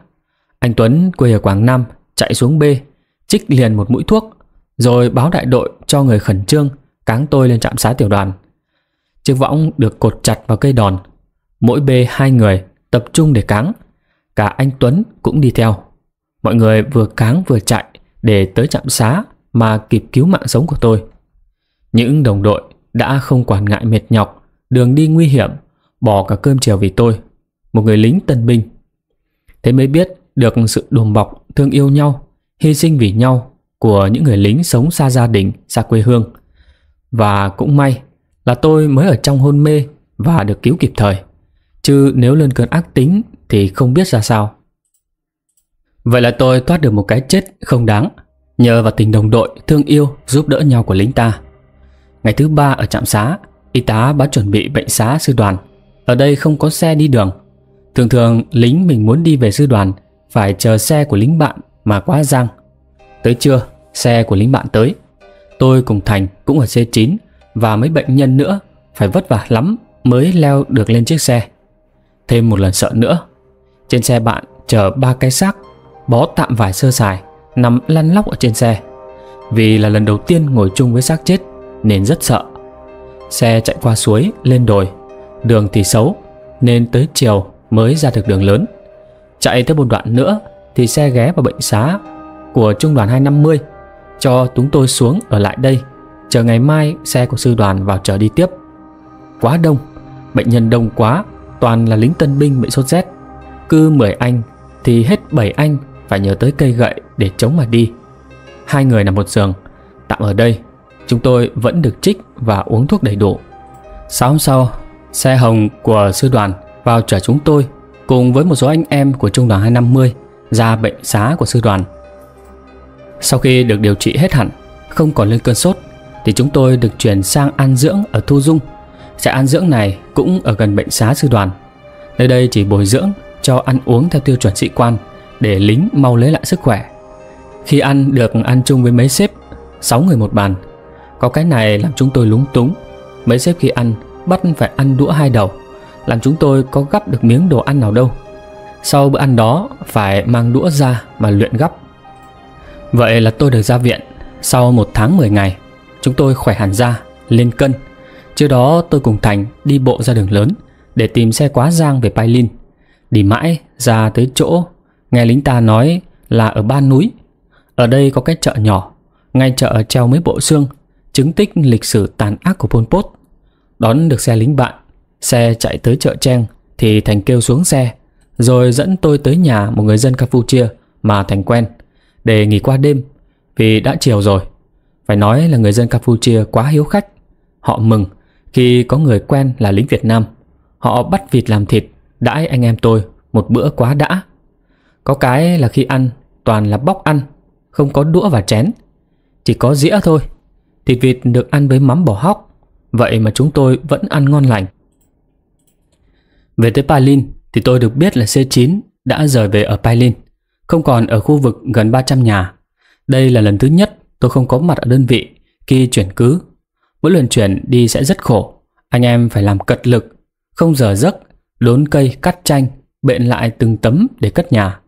S1: Anh Tuấn quê ở Quảng Nam, chạy xuống B, trích liền một mũi thuốc, rồi báo đại đội cho người khẩn trương, cáng tôi lên trạm xá tiểu đoàn. Chiếc võng được cột chặt vào cây đòn, mỗi B hai người tập trung để cáng, cả anh Tuấn cũng đi theo. Mọi người vừa cáng vừa chạy để tới trạm xá mà kịp cứu mạng sống của tôi. Những đồng đội đã không quản ngại mệt nhọc, đường đi nguy hiểm bỏ cả cơm chiều vì tôi, một người lính tân binh. Thế mới biết được sự đùm bọc, thương yêu nhau, hy sinh vì nhau của những người lính sống xa gia đình, xa quê hương. Và cũng may là tôi mới ở trong hôn mê và được cứu kịp thời. Chứ nếu lên cơn ác tính thì không biết ra sao. Vậy là tôi thoát được một cái chết không đáng Nhờ vào tình đồng đội, thương yêu, giúp đỡ nhau của lính ta Ngày thứ ba ở trạm xá Y tá báo chuẩn bị bệnh xá sư đoàn ở đây không có xe đi đường Thường thường lính mình muốn đi về sư đoàn Phải chờ xe của lính bạn mà quá giang Tới trưa xe của lính bạn tới Tôi cùng Thành cũng ở C9 Và mấy bệnh nhân nữa Phải vất vả lắm mới leo được lên chiếc xe Thêm một lần sợ nữa Trên xe bạn chở ba cái xác Bó tạm vải sơ sài Nằm lăn lóc ở trên xe Vì là lần đầu tiên ngồi chung với xác chết Nên rất sợ Xe chạy qua suối, lên đồi Đường thì xấu Nên tới chiều mới ra được đường lớn Chạy tới một đoạn nữa Thì xe ghé vào bệnh xá Của trung đoàn 250 Cho chúng tôi xuống ở lại đây Chờ ngày mai xe của sư đoàn vào chờ đi tiếp Quá đông Bệnh nhân đông quá Toàn là lính tân binh bị sốt rét Cứ 10 anh thì hết 7 anh Phải nhờ tới cây gậy để chống mà đi Hai người nằm một giường Tạm ở đây Chúng tôi vẫn được trích và uống thuốc đầy đủ Sáng hôm sau Xe hồng của sư đoàn vào chở chúng tôi cùng với một số anh em của trung đoàn 250 ra bệnh xá của sư đoàn. Sau khi được điều trị hết hẳn, không còn lên cơn sốt thì chúng tôi được chuyển sang an dưỡng ở Thu Dung. Trại an dưỡng này cũng ở gần bệnh xá sư đoàn. Nơi đây chỉ bồi dưỡng cho ăn uống theo tiêu chuẩn sĩ quan để lính mau lấy lại sức khỏe. Khi ăn được ăn chung với mấy sếp, 6 người một bàn. Có cái này làm chúng tôi lúng túng. Mấy sếp khi ăn bắt phải ăn đũa hai đầu, làm chúng tôi có gắp được miếng đồ ăn nào đâu. Sau bữa ăn đó, phải mang đũa ra mà luyện gắp. Vậy là tôi được ra viện. Sau một tháng 10 ngày, chúng tôi khỏe hẳn ra, lên cân. Trước đó tôi cùng Thành đi bộ ra đường lớn để tìm xe quá giang về Pai Lin. Đi mãi ra tới chỗ, nghe lính ta nói là ở ba núi. Ở đây có cái chợ nhỏ, ngay chợ treo mấy bộ xương, chứng tích lịch sử tàn ác của Pol Pot. Đón được xe lính bạn Xe chạy tới chợ Trang Thì Thành kêu xuống xe Rồi dẫn tôi tới nhà một người dân Campuchia Mà Thành quen Để nghỉ qua đêm Vì đã chiều rồi Phải nói là người dân Campuchia quá hiếu khách Họ mừng khi có người quen là lính Việt Nam Họ bắt vịt làm thịt Đãi anh em tôi một bữa quá đã Có cái là khi ăn Toàn là bóc ăn Không có đũa và chén Chỉ có dĩa thôi Thịt vịt được ăn với mắm bò hóc Vậy mà chúng tôi vẫn ăn ngon lành Về tới Palin Thì tôi được biết là C9 đã rời về ở Palin Không còn ở khu vực gần 300 nhà Đây là lần thứ nhất tôi không có mặt ở đơn vị Khi chuyển cứ Mỗi lần chuyển đi sẽ rất khổ Anh em phải làm cật lực Không giờ giấc, đốn cây, cắt chanh Bện lại từng tấm để cất nhà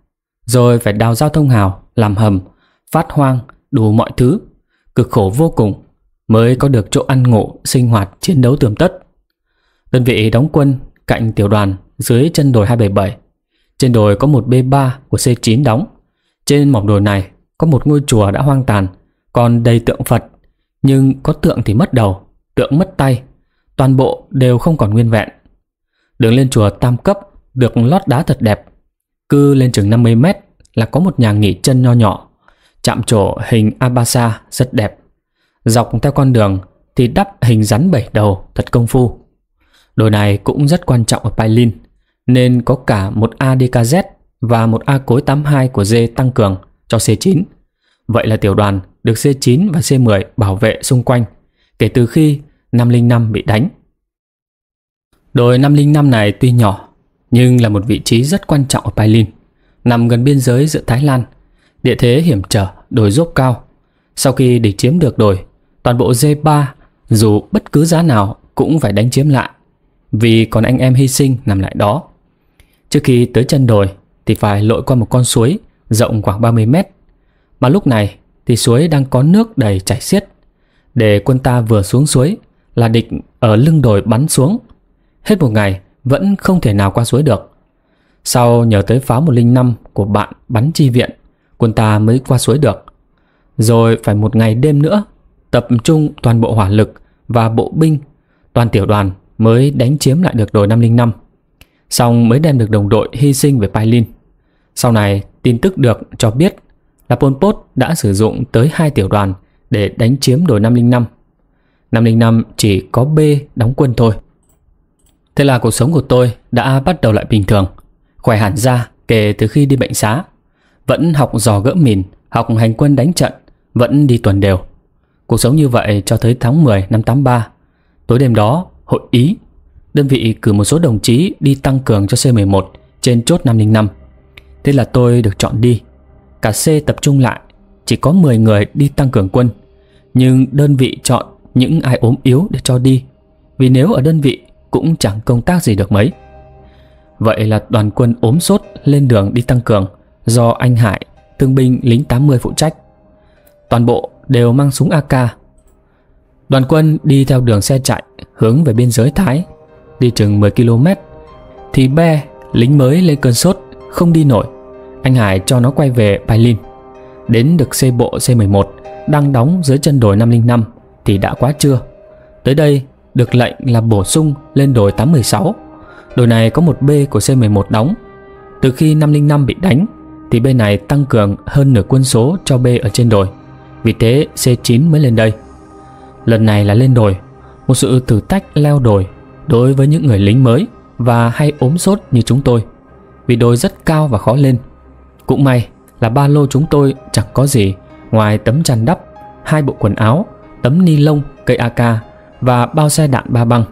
S1: Rồi phải đào giao thông hào Làm hầm, phát hoang, đủ mọi thứ Cực khổ vô cùng mới có được chỗ ăn ngủ, sinh hoạt, chiến đấu tường tất. Đơn vị đóng quân cạnh tiểu đoàn dưới chân đồi 277. Trên đồi có một B3 của C9 đóng. Trên mỏm đồi này có một ngôi chùa đã hoang tàn, còn đầy tượng Phật, nhưng có tượng thì mất đầu, tượng mất tay, toàn bộ đều không còn nguyên vẹn. Đường lên chùa tam cấp được lót đá thật đẹp. Cứ lên chừng 50 mét là có một nhà nghỉ chân nho nhỏ, chạm trổ hình Abasa rất đẹp. Dọc theo con đường thì đắp hình rắn bảy đầu thật công phu. Đồ này cũng rất quan trọng ở Pailin, nên có cả một ADKZ và một A cối 82 của D tăng cường cho C9. Vậy là tiểu đoàn được C9 và C10 bảo vệ xung quanh kể từ khi 505 bị đánh. đội 505 này tuy nhỏ nhưng là một vị trí rất quan trọng ở Pailin, nằm gần biên giới giữa Thái Lan, địa thế hiểm trở, đồi dốc cao. Sau khi địch chiếm được đồi toàn bộ D3 dù bất cứ giá nào cũng phải đánh chiếm lại vì còn anh em hy sinh nằm lại đó. Trước khi tới chân đồi thì phải lội qua một con suối rộng khoảng 30 mét. Mà lúc này thì suối đang có nước đầy chảy xiết. Để quân ta vừa xuống suối là địch ở lưng đồi bắn xuống. Hết một ngày vẫn không thể nào qua suối được. Sau nhờ tới pháo 105 của bạn bắn chi viện, quân ta mới qua suối được. Rồi phải một ngày đêm nữa tập trung toàn bộ hỏa lực và bộ binh, toàn tiểu đoàn mới đánh chiếm lại được đồi 505. Xong mới đem được đồng đội hy sinh về Pailin. Sau này, tin tức được cho biết là Pol Pot đã sử dụng tới hai tiểu đoàn để đánh chiếm đồi 505. 505 chỉ có B đóng quân thôi. Thế là cuộc sống của tôi đã bắt đầu lại bình thường, khỏe hẳn ra kể từ khi đi bệnh xá. Vẫn học dò gỡ mìn, học hành quân đánh trận, vẫn đi tuần đều. Cuộc sống như vậy cho tới tháng 10 năm 83. Tối đêm đó, hội Ý, đơn vị cử một số đồng chí đi tăng cường cho C11 trên chốt 505. Thế là tôi được chọn đi. Cả C tập trung lại, chỉ có 10 người đi tăng cường quân. Nhưng đơn vị chọn những ai ốm yếu để cho đi. Vì nếu ở đơn vị cũng chẳng công tác gì được mấy. Vậy là đoàn quân ốm sốt lên đường đi tăng cường do anh Hải, thương binh lính 80 phụ trách. Toàn bộ đều mang súng AK. Đoàn quân đi theo đường xe chạy hướng về biên giới Thái, đi chừng 10 km thì Be, lính mới lên cơn sốt, không đi nổi. Anh Hải cho nó quay về Pailin. Đến được xe bộ C11 đang đóng dưới chân đồi 505 thì đã quá trưa. Tới đây được lệnh là bổ sung lên đồi 816. Đồi này có một B của C11 đóng. Từ khi 505 bị đánh thì B này tăng cường hơn nửa quân số cho B ở trên đồi. Vì thế C9 mới lên đây Lần này là lên đồi Một sự thử thách leo đồi Đối với những người lính mới Và hay ốm sốt như chúng tôi Vì đồi rất cao và khó lên Cũng may là ba lô chúng tôi chẳng có gì Ngoài tấm chăn đắp Hai bộ quần áo Tấm ni lông, cây AK Và bao xe đạn ba băng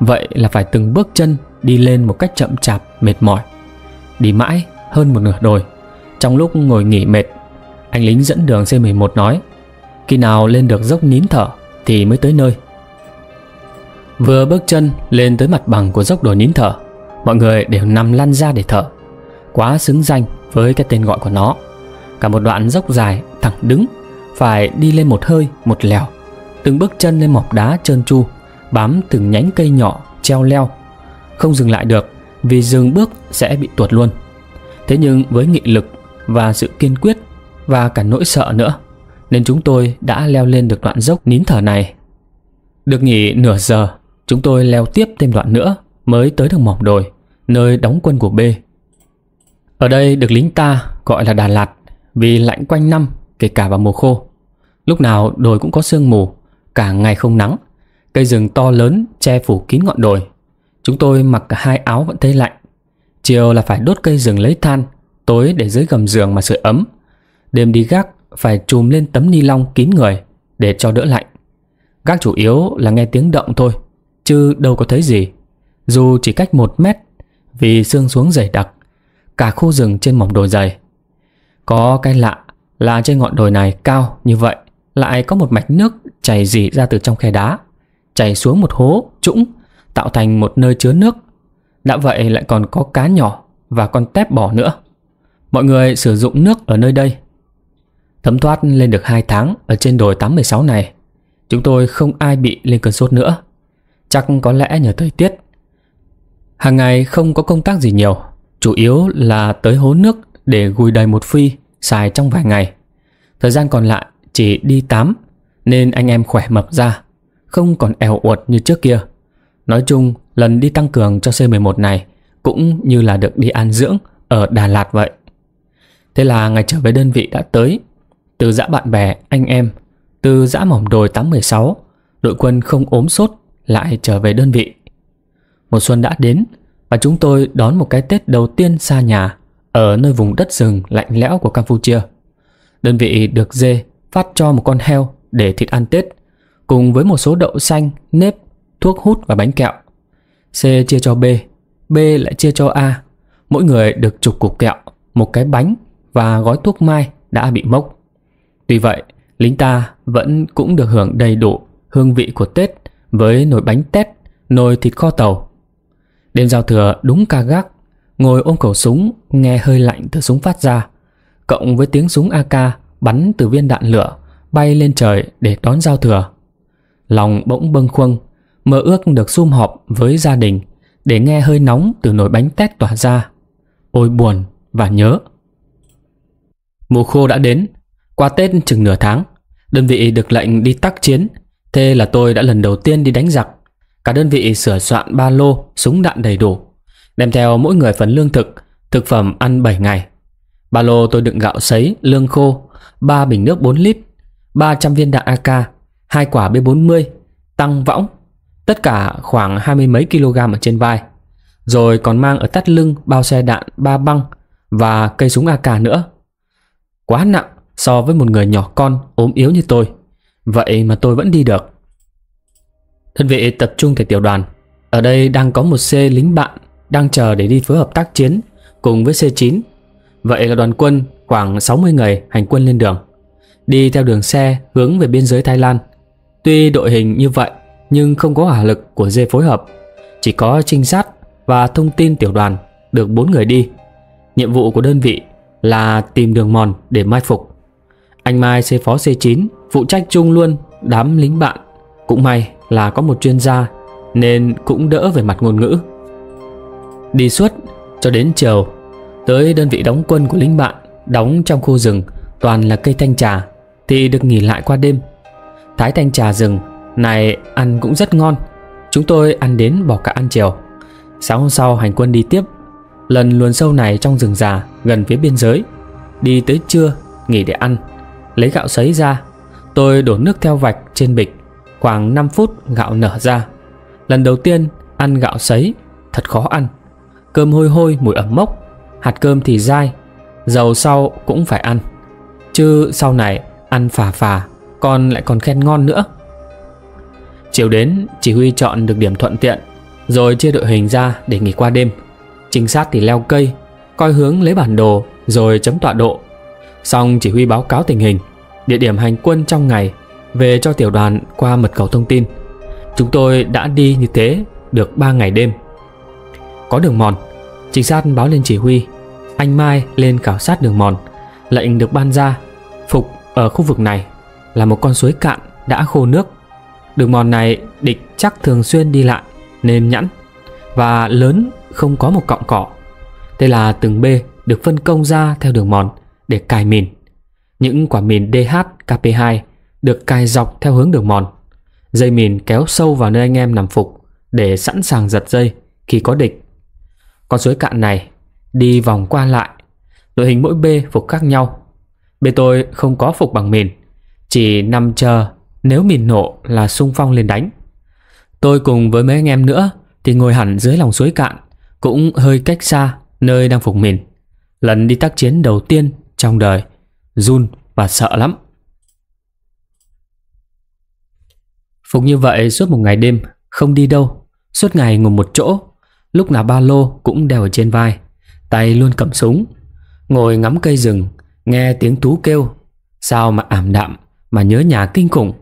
S1: Vậy là phải từng bước chân Đi lên một cách chậm chạp, mệt mỏi Đi mãi hơn một nửa đồi Trong lúc ngồi nghỉ mệt anh lính dẫn đường C11 nói Khi nào lên được dốc nín thở Thì mới tới nơi Vừa bước chân lên tới mặt bằng của dốc đồi nín thở Mọi người đều nằm lăn ra để thở Quá xứng danh với cái tên gọi của nó Cả một đoạn dốc dài thẳng đứng Phải đi lên một hơi một lèo Từng bước chân lên mỏm đá trơn tru Bám từng nhánh cây nhỏ treo leo Không dừng lại được Vì dừng bước sẽ bị tuột luôn Thế nhưng với nghị lực và sự kiên quyết và cả nỗi sợ nữa Nên chúng tôi đã leo lên được đoạn dốc nín thở này Được nghỉ nửa giờ Chúng tôi leo tiếp thêm đoạn nữa Mới tới được mỏm đồi Nơi đóng quân của B Ở đây được lính ta gọi là Đà Lạt Vì lạnh quanh năm kể cả vào mùa khô Lúc nào đồi cũng có sương mù Cả ngày không nắng Cây rừng to lớn che phủ kín ngọn đồi Chúng tôi mặc cả hai áo vẫn thấy lạnh Chiều là phải đốt cây rừng lấy than Tối để dưới gầm giường mà sưởi ấm Đêm đi gác phải chùm lên tấm ni lông kín người để cho đỡ lạnh. Gác chủ yếu là nghe tiếng động thôi, chứ đâu có thấy gì. Dù chỉ cách một mét vì sương xuống dày đặc, cả khu rừng trên mỏng đồi dày. Có cái lạ là trên ngọn đồi này cao như vậy lại có một mạch nước chảy dì ra từ trong khe đá, chảy xuống một hố trũng tạo thành một nơi chứa nước. Đã vậy lại còn có cá nhỏ và con tép bò nữa. Mọi người sử dụng nước ở nơi đây Thấm thoát lên được 2 tháng ở trên đồi 816 này, chúng tôi không ai bị lên cơn sốt nữa. Chắc có lẽ nhờ thời tiết. Hàng ngày không có công tác gì nhiều, chủ yếu là tới hố nước để gùi đầy một phi xài trong vài ngày. Thời gian còn lại chỉ đi tắm nên anh em khỏe mập ra, không còn eo uột như trước kia. Nói chung, lần đi tăng cường cho C11 này cũng như là được đi an dưỡng ở Đà Lạt vậy. Thế là ngày trở về đơn vị đã tới từ dã bạn bè, anh em, từ dã mỏm đồi 816, đội quân không ốm sốt lại trở về đơn vị. Mùa xuân đã đến và chúng tôi đón một cái Tết đầu tiên xa nhà ở nơi vùng đất rừng lạnh lẽo của Campuchia. Đơn vị được dê phát cho một con heo để thịt ăn Tết cùng với một số đậu xanh, nếp, thuốc hút và bánh kẹo. C chia cho B, B lại chia cho A. Mỗi người được chục cục kẹo, một cái bánh và gói thuốc mai đã bị mốc. Tuy vậy, lính ta vẫn cũng được hưởng đầy đủ hương vị của Tết với nồi bánh tét, nồi thịt kho tàu. Đêm giao thừa đúng ca gác, ngồi ôm khẩu súng nghe hơi lạnh từ súng phát ra, cộng với tiếng súng AK bắn từ viên đạn lửa bay lên trời để đón giao thừa. Lòng bỗng bâng khuâng, mơ ước được sum họp với gia đình để nghe hơi nóng từ nồi bánh tét tỏa ra. Ôi buồn và nhớ. Mùa khô đã đến, qua Tết chừng nửa tháng, đơn vị được lệnh đi tác chiến, thế là tôi đã lần đầu tiên đi đánh giặc. Cả đơn vị sửa soạn ba lô, súng đạn đầy đủ, đem theo mỗi người phần lương thực, thực phẩm ăn 7 ngày. Ba lô tôi đựng gạo sấy, lương khô, ba bình nước 4 lít, 300 viên đạn AK, hai quả B40, tăng võng, tất cả khoảng hai mươi mấy kg ở trên vai. Rồi còn mang ở tắt lưng bao xe đạn ba băng và cây súng AK nữa. Quá nặng, so với một người nhỏ con ốm yếu như tôi. Vậy mà tôi vẫn đi được. Đơn vị tập trung thể tiểu đoàn. Ở đây đang có một xe lính bạn đang chờ để đi phối hợp tác chiến cùng với C9. Vậy là đoàn quân khoảng 60 người hành quân lên đường. Đi theo đường xe hướng về biên giới Thái Lan. Tuy đội hình như vậy nhưng không có hỏa lực của dê phối hợp. Chỉ có trinh sát và thông tin tiểu đoàn được 4 người đi. Nhiệm vụ của đơn vị là tìm đường mòn để mai phục. Anh Mai C phó C9 phụ trách chung luôn đám lính bạn. Cũng may là có một chuyên gia nên cũng đỡ về mặt ngôn ngữ. Đi suốt cho đến chiều tới đơn vị đóng quân của lính bạn đóng trong khu rừng toàn là cây thanh trà thì được nghỉ lại qua đêm. Thái thanh trà rừng này ăn cũng rất ngon. Chúng tôi ăn đến bỏ cả ăn chiều. Sáng hôm sau hành quân đi tiếp Lần luồn sâu này trong rừng già gần phía biên giới Đi tới trưa nghỉ để ăn Lấy gạo sấy ra Tôi đổ nước theo vạch trên bịch Khoảng 5 phút gạo nở ra Lần đầu tiên ăn gạo sấy Thật khó ăn Cơm hôi hôi mùi ẩm mốc Hạt cơm thì dai Dầu sau cũng phải ăn Chứ sau này ăn phà phà Con lại còn khen ngon nữa Chiều đến chỉ huy chọn được điểm thuận tiện Rồi chia đội hình ra để nghỉ qua đêm Trinh sát thì leo cây Coi hướng lấy bản đồ Rồi chấm tọa độ Xong chỉ huy báo cáo tình hình địa điểm hành quân trong ngày về cho tiểu đoàn qua mật khẩu thông tin. Chúng tôi đã đi như thế được 3 ngày đêm. Có đường mòn, trinh sát báo lên chỉ huy, anh Mai lên khảo sát đường mòn, lệnh được ban ra, phục ở khu vực này là một con suối cạn đã khô nước. Đường mòn này địch chắc thường xuyên đi lại nên nhẵn và lớn không có một cọng cỏ. Thế là từng B được phân công ra theo đường mòn để cài mìn. Những quả mìn DH kp 2 được cài dọc theo hướng đường mòn. Dây mìn kéo sâu vào nơi anh em nằm phục để sẵn sàng giật dây khi có địch. Con suối cạn này đi vòng qua lại, đội hình mỗi bê phục khác nhau. Bê tôi không có phục bằng mìn, chỉ nằm chờ nếu mìn nổ là sung phong lên đánh. Tôi cùng với mấy anh em nữa thì ngồi hẳn dưới lòng suối cạn, cũng hơi cách xa nơi đang phục mìn. Lần đi tác chiến đầu tiên trong đời run và sợ lắm. Phục như vậy suốt một ngày đêm, không đi đâu, suốt ngày ngồi một chỗ, lúc nào ba lô cũng đeo ở trên vai, tay luôn cầm súng, ngồi ngắm cây rừng, nghe tiếng thú kêu, sao mà ảm đạm, mà nhớ nhà kinh khủng,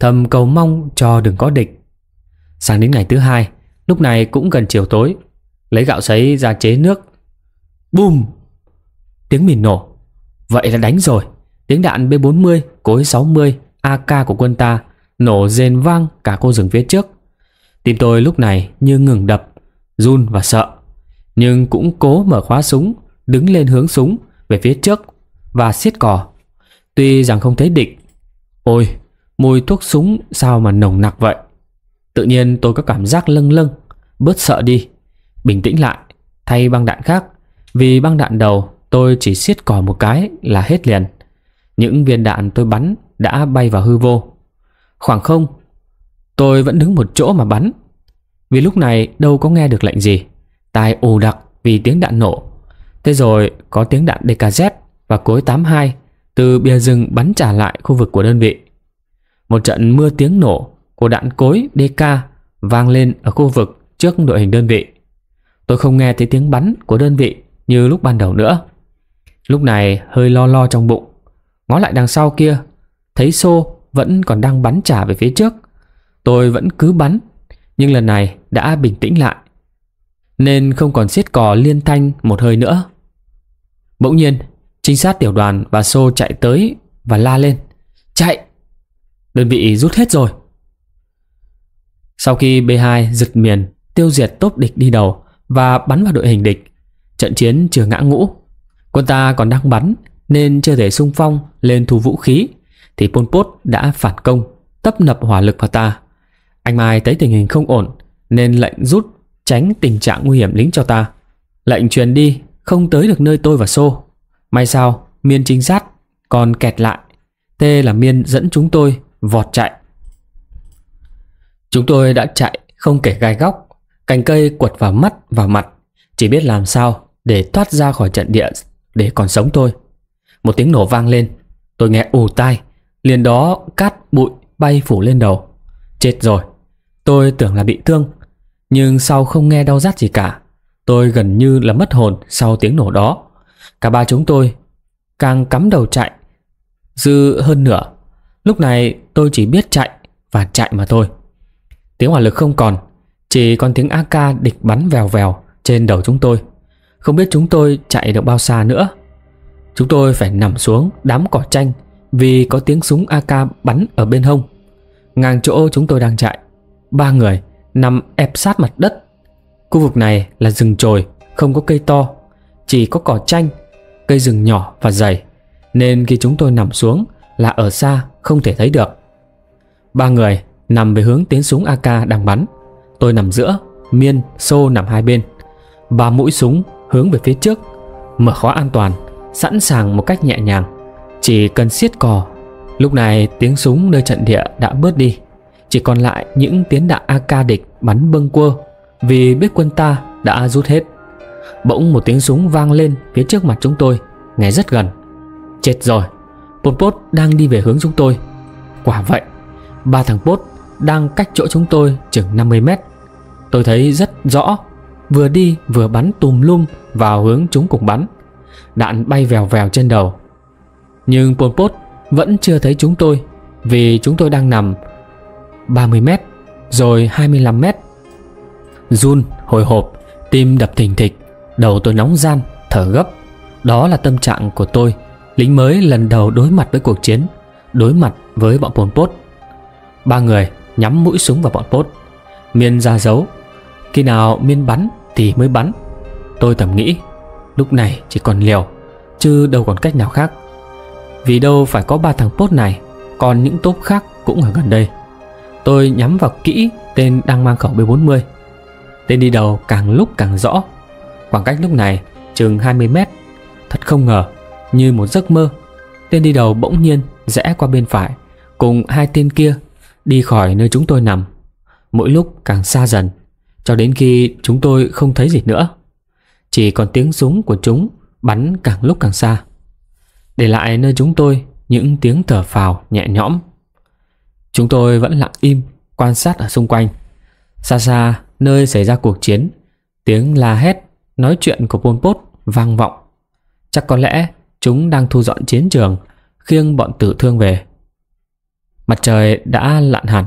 S1: thầm cầu mong cho đừng có địch. Sáng đến ngày thứ hai, lúc này cũng gần chiều tối, lấy gạo sấy ra chế nước. Bùm! Tiếng mìn nổ, Vậy là đánh rồi Tiếng đạn B40, cối 60, AK của quân ta Nổ rền vang cả cô rừng phía trước Tim tôi lúc này như ngừng đập Run và sợ Nhưng cũng cố mở khóa súng Đứng lên hướng súng về phía trước Và xiết cò Tuy rằng không thấy địch Ôi mùi thuốc súng sao mà nồng nặc vậy Tự nhiên tôi có cảm giác lâng lâng Bớt sợ đi Bình tĩnh lại Thay băng đạn khác Vì băng đạn đầu Tôi chỉ xiết cò một cái là hết liền Những viên đạn tôi bắn đã bay vào hư vô Khoảng không Tôi vẫn đứng một chỗ mà bắn Vì lúc này đâu có nghe được lệnh gì Tai ù đặc vì tiếng đạn nổ Thế rồi có tiếng đạn DKZ và cối 82 từ bìa rừng bắn trả lại khu vực của đơn vị. Một trận mưa tiếng nổ của đạn cối DK vang lên ở khu vực trước đội hình đơn vị. Tôi không nghe thấy tiếng bắn của đơn vị như lúc ban đầu nữa. Lúc này hơi lo lo trong bụng Ngó lại đằng sau kia Thấy xô vẫn còn đang bắn trả về phía trước Tôi vẫn cứ bắn Nhưng lần này đã bình tĩnh lại Nên không còn xiết cò liên thanh một hơi nữa Bỗng nhiên Trinh sát tiểu đoàn và xô chạy tới Và la lên Chạy Đơn vị rút hết rồi Sau khi B2 giật miền Tiêu diệt tốt địch đi đầu Và bắn vào đội hình địch Trận chiến chưa ngã ngũ Quân ta còn đang bắn Nên chưa thể sung phong lên thu vũ khí Thì Pol Pot đã phản công Tấp nập hỏa lực vào ta Anh Mai thấy tình hình không ổn Nên lệnh rút tránh tình trạng nguy hiểm lính cho ta Lệnh truyền đi Không tới được nơi tôi và Xô May sao miên chính sát Còn kẹt lại Tê là miên dẫn chúng tôi vọt chạy Chúng tôi đã chạy không kể gai góc Cành cây quật vào mắt và mặt Chỉ biết làm sao để thoát ra khỏi trận địa để còn sống tôi. Một tiếng nổ vang lên Tôi nghe ù tai Liền đó cát bụi bay phủ lên đầu Chết rồi Tôi tưởng là bị thương Nhưng sau không nghe đau rát gì cả Tôi gần như là mất hồn sau tiếng nổ đó Cả ba chúng tôi Càng cắm đầu chạy Dư hơn nửa. Lúc này tôi chỉ biết chạy Và chạy mà thôi Tiếng hỏa lực không còn Chỉ còn tiếng AK địch bắn vèo vèo Trên đầu chúng tôi không biết chúng tôi chạy được bao xa nữa Chúng tôi phải nằm xuống đám cỏ chanh Vì có tiếng súng AK bắn ở bên hông Ngang chỗ chúng tôi đang chạy Ba người nằm ép sát mặt đất Khu vực này là rừng trồi Không có cây to Chỉ có cỏ chanh Cây rừng nhỏ và dày Nên khi chúng tôi nằm xuống Là ở xa không thể thấy được Ba người nằm về hướng tiếng súng AK đang bắn Tôi nằm giữa Miên, xô nằm hai bên Ba mũi súng hướng về phía trước, mở khóa an toàn, sẵn sàng một cách nhẹ nhàng. Chỉ cần siết cò, lúc này tiếng súng nơi trận địa đã bớt đi, chỉ còn lại những tiếng đạn AK địch bắn bâng quơ vì biết quân ta đã rút hết. Bỗng một tiếng súng vang lên phía trước mặt chúng tôi, nghe rất gần. Chết rồi, Pol Pot đang đi về hướng chúng tôi. Quả vậy, ba thằng Pot đang cách chỗ chúng tôi chừng 50 mét. Tôi thấy rất rõ vừa đi vừa bắn tùm lum vào hướng chúng cùng bắn. Đạn bay vèo vèo trên đầu. Nhưng Pol Pot vẫn chưa thấy chúng tôi vì chúng tôi đang nằm 30 mét rồi 25 mét. Jun hồi hộp, tim đập thình thịch, đầu tôi nóng gian, thở gấp. Đó là tâm trạng của tôi, lính mới lần đầu đối mặt với cuộc chiến, đối mặt với bọn Pol Pot. Ba người nhắm mũi súng vào bọn Pot. Miên ra dấu. Khi nào Miên bắn thì mới bắn Tôi thầm nghĩ Lúc này chỉ còn liều Chứ đâu còn cách nào khác Vì đâu phải có ba thằng tốt này Còn những tốp khác cũng ở gần đây Tôi nhắm vào kỹ tên đang mang khẩu B40 Tên đi đầu càng lúc càng rõ Khoảng cách lúc này chừng 20 mét Thật không ngờ Như một giấc mơ Tên đi đầu bỗng nhiên rẽ qua bên phải Cùng hai tên kia Đi khỏi nơi chúng tôi nằm Mỗi lúc càng xa dần cho đến khi chúng tôi không thấy gì nữa. Chỉ còn tiếng súng của chúng bắn càng lúc càng xa. Để lại nơi chúng tôi những tiếng thở phào nhẹ nhõm. Chúng tôi vẫn lặng im quan sát ở xung quanh. Xa xa nơi xảy ra cuộc chiến, tiếng la hét, nói chuyện của Pol Pot vang vọng. Chắc có lẽ chúng đang thu dọn chiến trường, khiêng bọn tử thương về. Mặt trời đã lặn hẳn,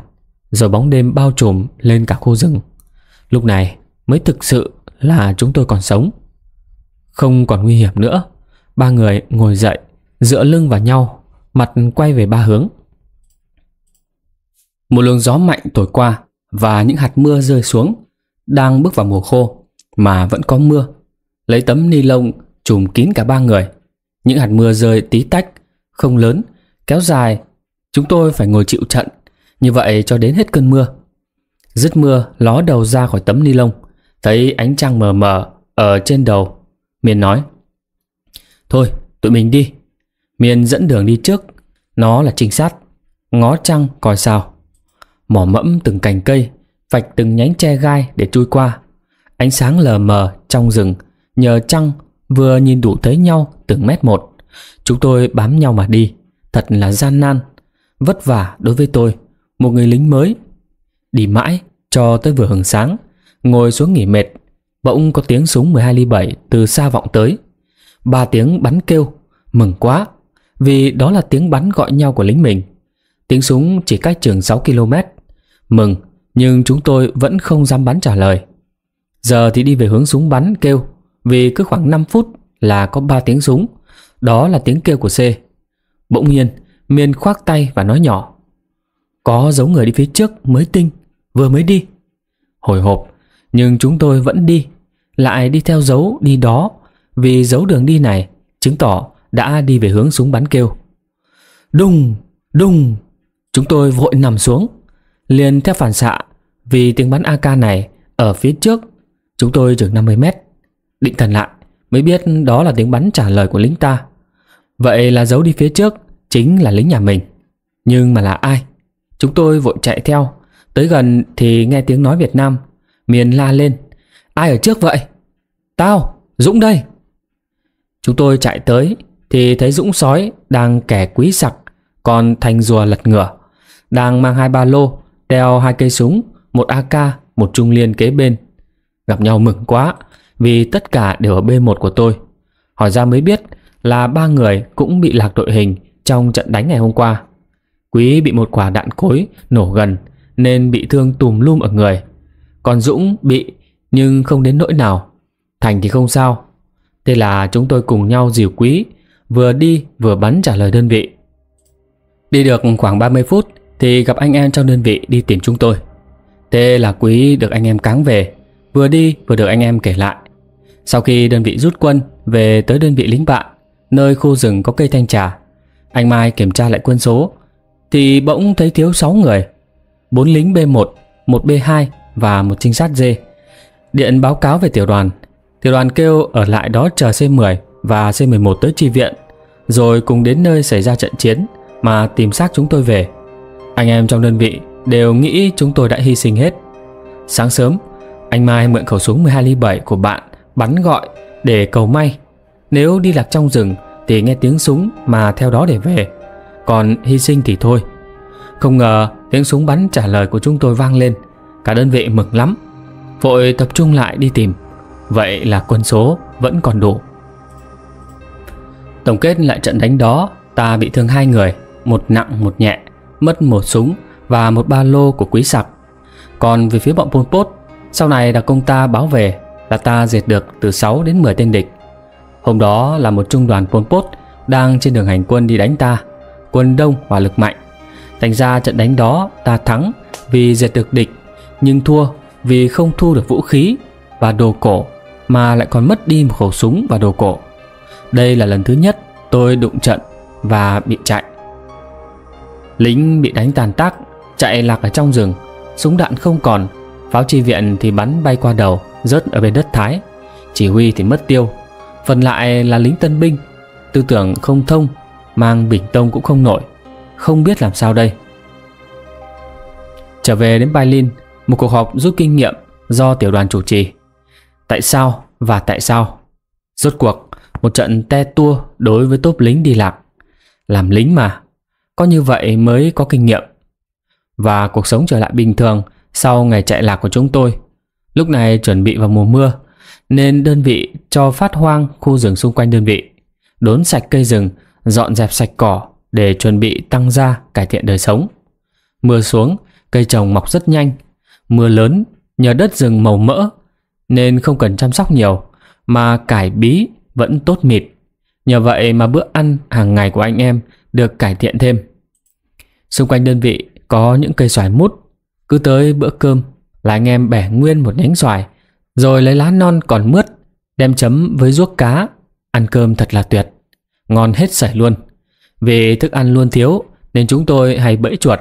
S1: rồi bóng đêm bao trùm lên cả khu rừng. Lúc này mới thực sự là chúng tôi còn sống Không còn nguy hiểm nữa Ba người ngồi dậy Dựa lưng vào nhau Mặt quay về ba hướng Một luồng gió mạnh thổi qua Và những hạt mưa rơi xuống Đang bước vào mùa khô Mà vẫn có mưa Lấy tấm ni lông trùm kín cả ba người Những hạt mưa rơi tí tách Không lớn, kéo dài Chúng tôi phải ngồi chịu trận Như vậy cho đến hết cơn mưa Dứt mưa ló đầu ra khỏi tấm ni lông Thấy ánh trăng mờ mờ Ở trên đầu Miền nói Thôi tụi mình đi Miền dẫn đường đi trước Nó là trinh sát Ngó trăng coi sao Mỏ mẫm từng cành cây Vạch từng nhánh tre gai để chui qua Ánh sáng lờ mờ trong rừng Nhờ trăng vừa nhìn đủ thấy nhau từng mét một Chúng tôi bám nhau mà đi Thật là gian nan Vất vả đối với tôi Một người lính mới Đi mãi cho tới vừa hừng sáng Ngồi xuống nghỉ mệt Bỗng có tiếng súng 12 ly 7 từ xa vọng tới Ba tiếng bắn kêu Mừng quá Vì đó là tiếng bắn gọi nhau của lính mình Tiếng súng chỉ cách trường 6 km Mừng Nhưng chúng tôi vẫn không dám bắn trả lời Giờ thì đi về hướng súng bắn kêu Vì cứ khoảng 5 phút là có 3 tiếng súng Đó là tiếng kêu của C Bỗng nhiên Miên khoác tay và nói nhỏ Có dấu người đi phía trước mới tinh vừa mới đi. Hồi hộp, nhưng chúng tôi vẫn đi, lại đi theo dấu đi đó, vì dấu đường đi này chứng tỏ đã đi về hướng súng bắn kêu. Đùng, đùng, chúng tôi vội nằm xuống, liền theo phản xạ, vì tiếng bắn AK này ở phía trước, chúng tôi chừng 50 mét. Định thần lại, mới biết đó là tiếng bắn trả lời của lính ta. Vậy là dấu đi phía trước chính là lính nhà mình. Nhưng mà là ai? Chúng tôi vội chạy theo, Tới gần thì nghe tiếng nói Việt Nam Miền la lên Ai ở trước vậy? Tao, Dũng đây Chúng tôi chạy tới Thì thấy Dũng sói đang kẻ quý sặc Còn thành rùa lật ngửa Đang mang hai ba lô Đeo hai cây súng Một AK, một trung liên kế bên Gặp nhau mừng quá Vì tất cả đều ở B1 của tôi Hỏi ra mới biết là ba người cũng bị lạc đội hình Trong trận đánh ngày hôm qua Quý bị một quả đạn cối nổ gần nên bị thương tùm lum ở người. Còn Dũng bị nhưng không đến nỗi nào. Thành thì không sao. Thế là chúng tôi cùng nhau dìu quý, vừa đi vừa bắn trả lời đơn vị. Đi được khoảng 30 phút thì gặp anh em trong đơn vị đi tìm chúng tôi. Thế là quý được anh em cáng về, vừa đi vừa được anh em kể lại. Sau khi đơn vị rút quân về tới đơn vị lính bạn, nơi khu rừng có cây thanh trà, anh Mai kiểm tra lại quân số thì bỗng thấy thiếu 6 người bốn lính B1, 1 một b 2 và một trinh sát D. Điện báo cáo về tiểu đoàn. Tiểu đoàn kêu ở lại đó chờ C10 và C11 tới tri viện, rồi cùng đến nơi xảy ra trận chiến mà tìm xác chúng tôi về. Anh em trong đơn vị đều nghĩ chúng tôi đã hy sinh hết. Sáng sớm, anh Mai mượn khẩu súng 12 ly 7 của bạn bắn gọi để cầu may. Nếu đi lạc trong rừng thì nghe tiếng súng mà theo đó để về. Còn hy sinh thì thôi, không ngờ tiếng súng bắn trả lời của chúng tôi vang lên Cả đơn vị mừng lắm Vội tập trung lại đi tìm Vậy là quân số vẫn còn đủ Tổng kết lại trận đánh đó Ta bị thương hai người Một nặng một nhẹ Mất một súng và một ba lô của quý sặc Còn về phía bọn Pol Pot Sau này đặc công ta báo về Là ta diệt được từ 6 đến 10 tên địch Hôm đó là một trung đoàn Pol Pot Đang trên đường hành quân đi đánh ta Quân đông và lực mạnh Thành ra trận đánh đó ta thắng vì diệt được địch, nhưng thua vì không thu được vũ khí và đồ cổ mà lại còn mất đi một khẩu súng và đồ cổ. Đây là lần thứ nhất tôi đụng trận và bị chạy. Lính bị đánh tàn tác, chạy lạc ở trong rừng, súng đạn không còn, pháo chi viện thì bắn bay qua đầu, rớt ở bên đất Thái. Chỉ huy thì mất tiêu, phần lại là lính tân binh, tư tưởng không thông, mang bình tông cũng không nổi không biết làm sao đây. Trở về đến Berlin, một cuộc họp rút kinh nghiệm do tiểu đoàn chủ trì. Tại sao và tại sao? Rốt cuộc, một trận te tua đối với tốp lính đi lạc. Làm lính mà, có như vậy mới có kinh nghiệm. Và cuộc sống trở lại bình thường sau ngày chạy lạc của chúng tôi. Lúc này chuẩn bị vào mùa mưa, nên đơn vị cho phát hoang khu rừng xung quanh đơn vị, đốn sạch cây rừng, dọn dẹp sạch cỏ, để chuẩn bị tăng gia cải thiện đời sống. Mưa xuống, cây trồng mọc rất nhanh. Mưa lớn, nhờ đất rừng màu mỡ nên không cần chăm sóc nhiều mà cải bí vẫn tốt mịt. Nhờ vậy mà bữa ăn hàng ngày của anh em được cải thiện thêm. Xung quanh đơn vị có những cây xoài mút. Cứ tới bữa cơm là anh em bẻ nguyên một nhánh xoài rồi lấy lá non còn mướt đem chấm với ruốc cá. Ăn cơm thật là tuyệt. Ngon hết sảy luôn. Vì thức ăn luôn thiếu nên chúng tôi hay bẫy chuột,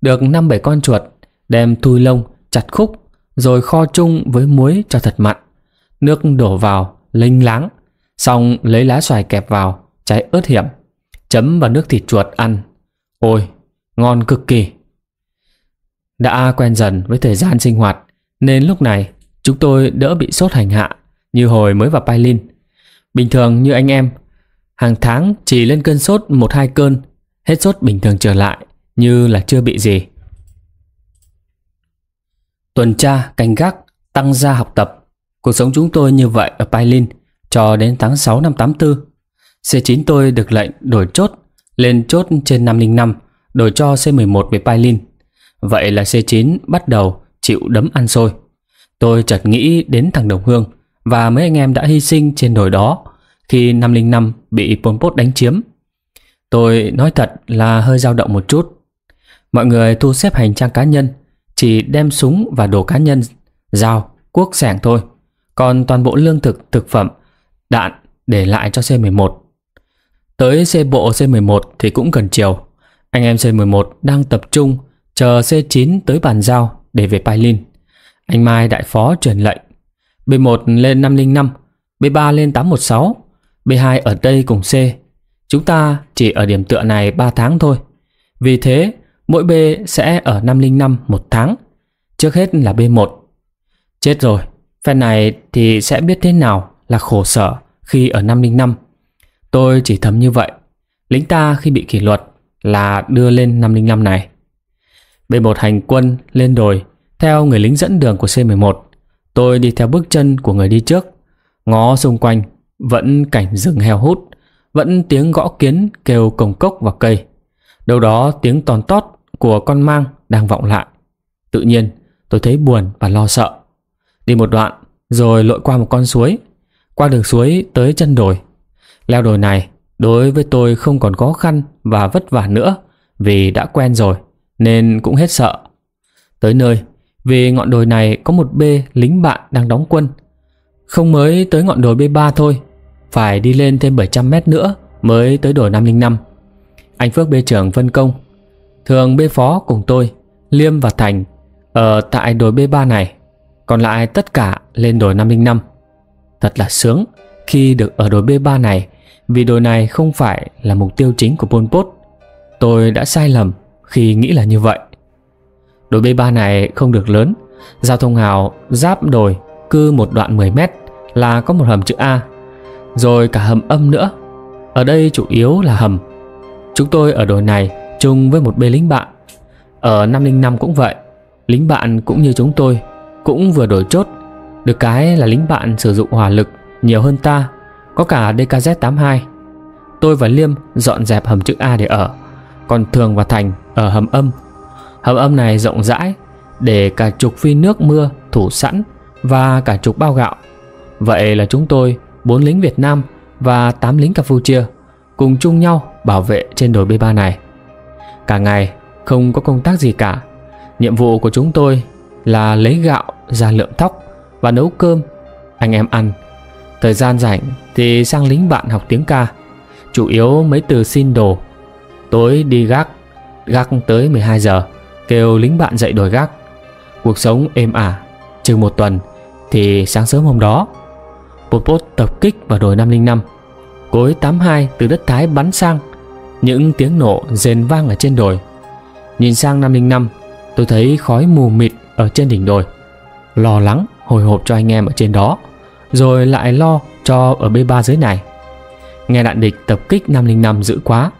S1: được 5-7 con chuột, đem thui lông, chặt khúc, rồi kho chung với muối cho thật mặn. Nước đổ vào, linh láng, xong lấy lá xoài kẹp vào, cháy ớt hiểm, chấm vào nước thịt chuột ăn. Ôi, ngon cực kỳ. Đã quen dần với thời gian sinh hoạt, nên lúc này chúng tôi đỡ bị sốt hành hạ như hồi mới vào Pailin. Bình thường như anh em, Hàng tháng chỉ lên cơn sốt một hai cơn, hết sốt bình thường trở lại như là chưa bị gì. Tuần tra, canh gác, tăng gia học tập. Cuộc sống chúng tôi như vậy ở Pailin cho đến tháng 6 năm 84. C9 tôi được lệnh đổi chốt lên chốt trên 505 đổi cho C11 về Pailin. Vậy là C9 bắt đầu chịu đấm ăn xôi. Tôi chợt nghĩ đến thằng Đồng Hương và mấy anh em đã hy sinh trên đồi đó khi 505 bị Pol Pot đánh chiếm. Tôi nói thật là hơi dao động một chút. Mọi người thu xếp hành trang cá nhân, chỉ đem súng và đồ cá nhân, dao, cuốc sẻng thôi. Còn toàn bộ lương thực, thực phẩm, đạn để lại cho C11. Tới xe bộ C11 thì cũng gần chiều. Anh em C11 đang tập trung chờ C9 tới bàn giao để về Pailin. Anh Mai đại phó truyền lệnh. B1 lên 505, B3 lên 816, B2 ở đây cùng C. Chúng ta chỉ ở điểm tựa này 3 tháng thôi. Vì thế, mỗi B sẽ ở 505 một tháng. Trước hết là B1. Chết rồi, phen này thì sẽ biết thế nào là khổ sở khi ở 505. Tôi chỉ thấm như vậy. Lính ta khi bị kỷ luật là đưa lên 505 này. B1 hành quân lên đồi theo người lính dẫn đường của C11. Tôi đi theo bước chân của người đi trước, ngó xung quanh vẫn cảnh rừng heo hút, vẫn tiếng gõ kiến kêu cồng cốc vào cây. Đâu đó tiếng tòn tót của con mang đang vọng lại. Tự nhiên, tôi thấy buồn và lo sợ. Đi một đoạn, rồi lội qua một con suối. Qua đường suối tới chân đồi. Leo đồi này, đối với tôi không còn khó khăn và vất vả nữa vì đã quen rồi, nên cũng hết sợ. Tới nơi, vì ngọn đồi này có một bê lính bạn đang đóng quân. Không mới tới ngọn đồi B3 thôi phải đi lên thêm 700 mét nữa mới tới đồi 505 Anh Phước bê trưởng phân công Thường bê phó cùng tôi Liêm và Thành Ở tại đồi B3 này Còn lại tất cả lên đồi 505 Thật là sướng khi được ở đồi B3 này Vì đồi này không phải là mục tiêu chính của Pol Pot Tôi đã sai lầm khi nghĩ là như vậy Đồi B3 này không được lớn Giao thông hào giáp đồi cư một đoạn 10 mét là có một hầm chữ A rồi cả hầm âm nữa. Ở đây chủ yếu là hầm. Chúng tôi ở đồi này chung với một bê lính bạn. Ở 505 cũng vậy, lính bạn cũng như chúng tôi, cũng vừa đổi chốt. Được cái là lính bạn sử dụng hỏa lực nhiều hơn ta, có cả DKZ82. Tôi và Liêm dọn dẹp hầm chữ A để ở, còn Thường và Thành ở hầm âm. Hầm âm này rộng rãi, để cả chục phi nước mưa thủ sẵn và cả chục bao gạo. Vậy là chúng tôi 4 lính Việt Nam và 8 lính Campuchia cùng chung nhau bảo vệ trên đồi B3 này. Cả ngày không có công tác gì cả. Nhiệm vụ của chúng tôi là lấy gạo ra lượm thóc và nấu cơm anh em ăn. Thời gian rảnh thì sang lính bạn học tiếng ca, chủ yếu mấy từ xin đồ. Tối đi gác, gác tới 12 giờ, kêu lính bạn dậy đổi gác. Cuộc sống êm ả, chừng một tuần thì sáng sớm hôm đó Pol Pot tập kích vào đồi 505. Cối 82 từ đất Thái bắn sang, những tiếng nổ rền vang ở trên đồi. Nhìn sang 505, tôi thấy khói mù mịt ở trên đỉnh đồi. Lo lắng, hồi hộp cho anh em ở trên đó, rồi lại lo cho ở B3 dưới này. Nghe đạn địch tập kích 505 dữ quá,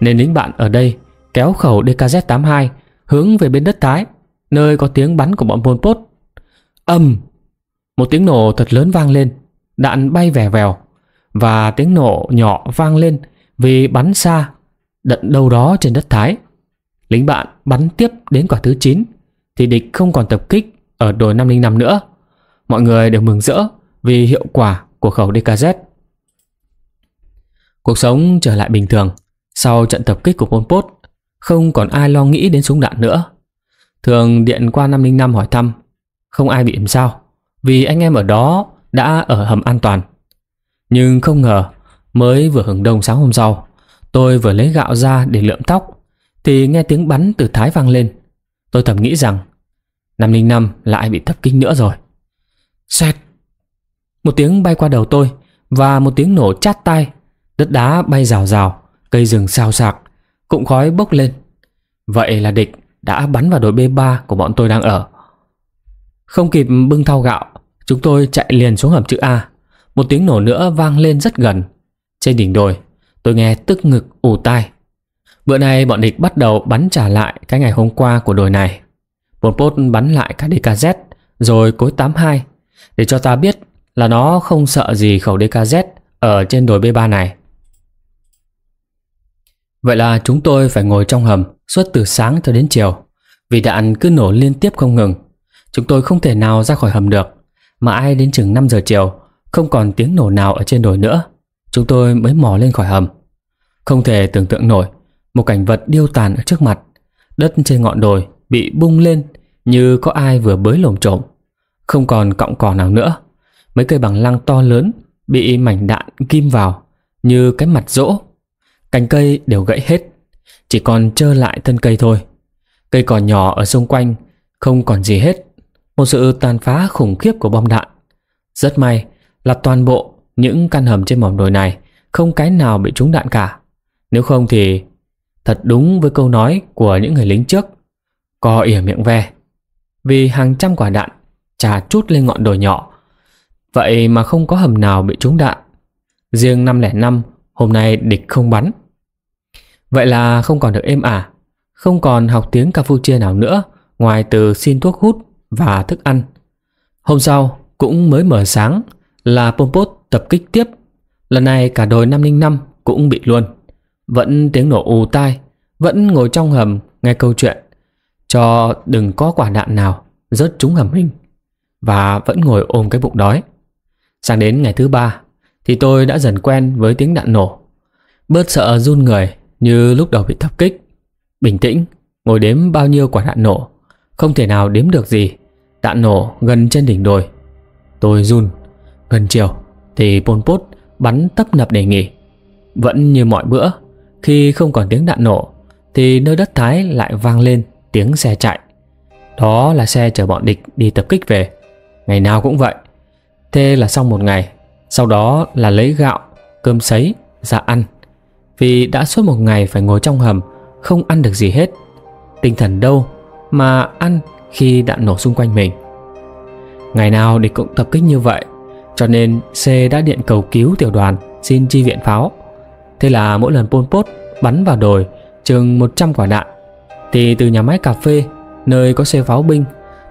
S1: nên lính bạn ở đây kéo khẩu DKZ-82 hướng về bên đất Thái, nơi có tiếng bắn của bọn Pol Pot. Âm! Một tiếng nổ thật lớn vang lên, đạn bay vè vèo và tiếng nổ nhỏ vang lên vì bắn xa đận đâu đó trên đất Thái. Lính bạn bắn tiếp đến quả thứ 9 thì địch không còn tập kích ở đồi 505 nữa. Mọi người đều mừng rỡ vì hiệu quả của khẩu DKZ. Cuộc sống trở lại bình thường sau trận tập kích của Pol Pot, không còn ai lo nghĩ đến súng đạn nữa. Thường điện qua 505 hỏi thăm, không ai bị làm sao, vì anh em ở đó đã ở hầm an toàn. Nhưng không ngờ, mới vừa hưởng đông sáng hôm sau, tôi vừa lấy gạo ra để lượm tóc, thì nghe tiếng bắn từ Thái vang lên. Tôi thầm nghĩ rằng, 505 lại bị thấp kinh nữa rồi. Xoẹt! Một tiếng bay qua đầu tôi và một tiếng nổ chát tai, đất đá bay rào rào, cây rừng xào xạc, cụm khói bốc lên. Vậy là địch đã bắn vào đội B3 của bọn tôi đang ở. Không kịp bưng thau gạo, Chúng tôi chạy liền xuống hầm chữ A. Một tiếng nổ nữa vang lên rất gần. Trên đỉnh đồi, tôi nghe tức ngực ù tai. Bữa nay bọn địch bắt đầu bắn trả lại cái ngày hôm qua của đồi này. Một bốt bắn lại cả DKZ, rồi cối 82, để cho ta biết là nó không sợ gì khẩu DKZ ở trên đồi B3 này. Vậy là chúng tôi phải ngồi trong hầm suốt từ sáng cho đến chiều, vì đạn cứ nổ liên tiếp không ngừng. Chúng tôi không thể nào ra khỏi hầm được mà ai đến chừng 5 giờ chiều, không còn tiếng nổ nào ở trên đồi nữa, chúng tôi mới mò lên khỏi hầm. Không thể tưởng tượng nổi, một cảnh vật điêu tàn ở trước mặt, đất trên ngọn đồi bị bung lên như có ai vừa bới lồm trộm, không còn cọng cỏ nào nữa. Mấy cây bằng lăng to lớn bị mảnh đạn kim vào như cái mặt rỗ. Cành cây đều gãy hết, chỉ còn trơ lại thân cây thôi. Cây cỏ nhỏ ở xung quanh không còn gì hết một sự tàn phá khủng khiếp của bom đạn. Rất may là toàn bộ những căn hầm trên mỏm đồi này không cái nào bị trúng đạn cả. Nếu không thì thật đúng với câu nói của những người lính trước, co ỉa miệng ve. Vì hàng trăm quả đạn trà chút lên ngọn đồi nhỏ, vậy mà không có hầm nào bị trúng đạn. Riêng 505 hôm nay địch không bắn. Vậy là không còn được êm ả, à, không còn học tiếng Campuchia nào nữa ngoài từ xin thuốc hút và thức ăn. Hôm sau, cũng mới mở sáng là Pompot tập kích tiếp. Lần này cả đồi 505 cũng bị luôn. Vẫn tiếng nổ ù tai, vẫn ngồi trong hầm nghe câu chuyện. Cho đừng có quả đạn nào rớt trúng hầm mình. Và vẫn ngồi ôm cái bụng đói. Sang đến ngày thứ ba thì tôi đã dần quen với tiếng đạn nổ. Bớt sợ run người như lúc đầu bị tập kích. Bình tĩnh, ngồi đếm bao nhiêu quả đạn nổ. Không thể nào đếm được gì Đạn nổ gần trên đỉnh đồi Tôi run Gần chiều thì Pol Pot bắn tấp nập để nghỉ Vẫn như mọi bữa Khi không còn tiếng đạn nổ Thì nơi đất Thái lại vang lên tiếng xe chạy Đó là xe chở bọn địch đi tập kích về Ngày nào cũng vậy Thế là xong một ngày Sau đó là lấy gạo, cơm sấy ra ăn Vì đã suốt một ngày phải ngồi trong hầm Không ăn được gì hết Tinh thần đâu Mà ăn khi đạn nổ xung quanh mình. Ngày nào địch cũng tập kích như vậy, cho nên C đã điện cầu cứu tiểu đoàn xin chi viện pháo. Thế là mỗi lần Pol Pot bắn vào đồi chừng 100 quả đạn, thì từ nhà máy cà phê nơi có xe pháo binh,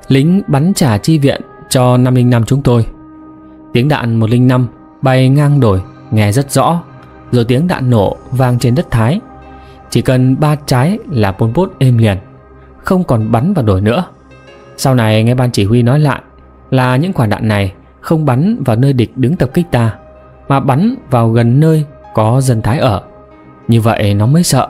S1: lính bắn trả chi viện cho 505 chúng tôi. Tiếng đạn 105 bay ngang đồi nghe rất rõ, rồi tiếng đạn nổ vang trên đất Thái. Chỉ cần ba trái là Pol Pot êm liền, không còn bắn vào đồi nữa. Sau này nghe ban chỉ huy nói lại là những quả đạn này không bắn vào nơi địch đứng tập kích ta mà bắn vào gần nơi có dân Thái ở. Như vậy nó mới sợ.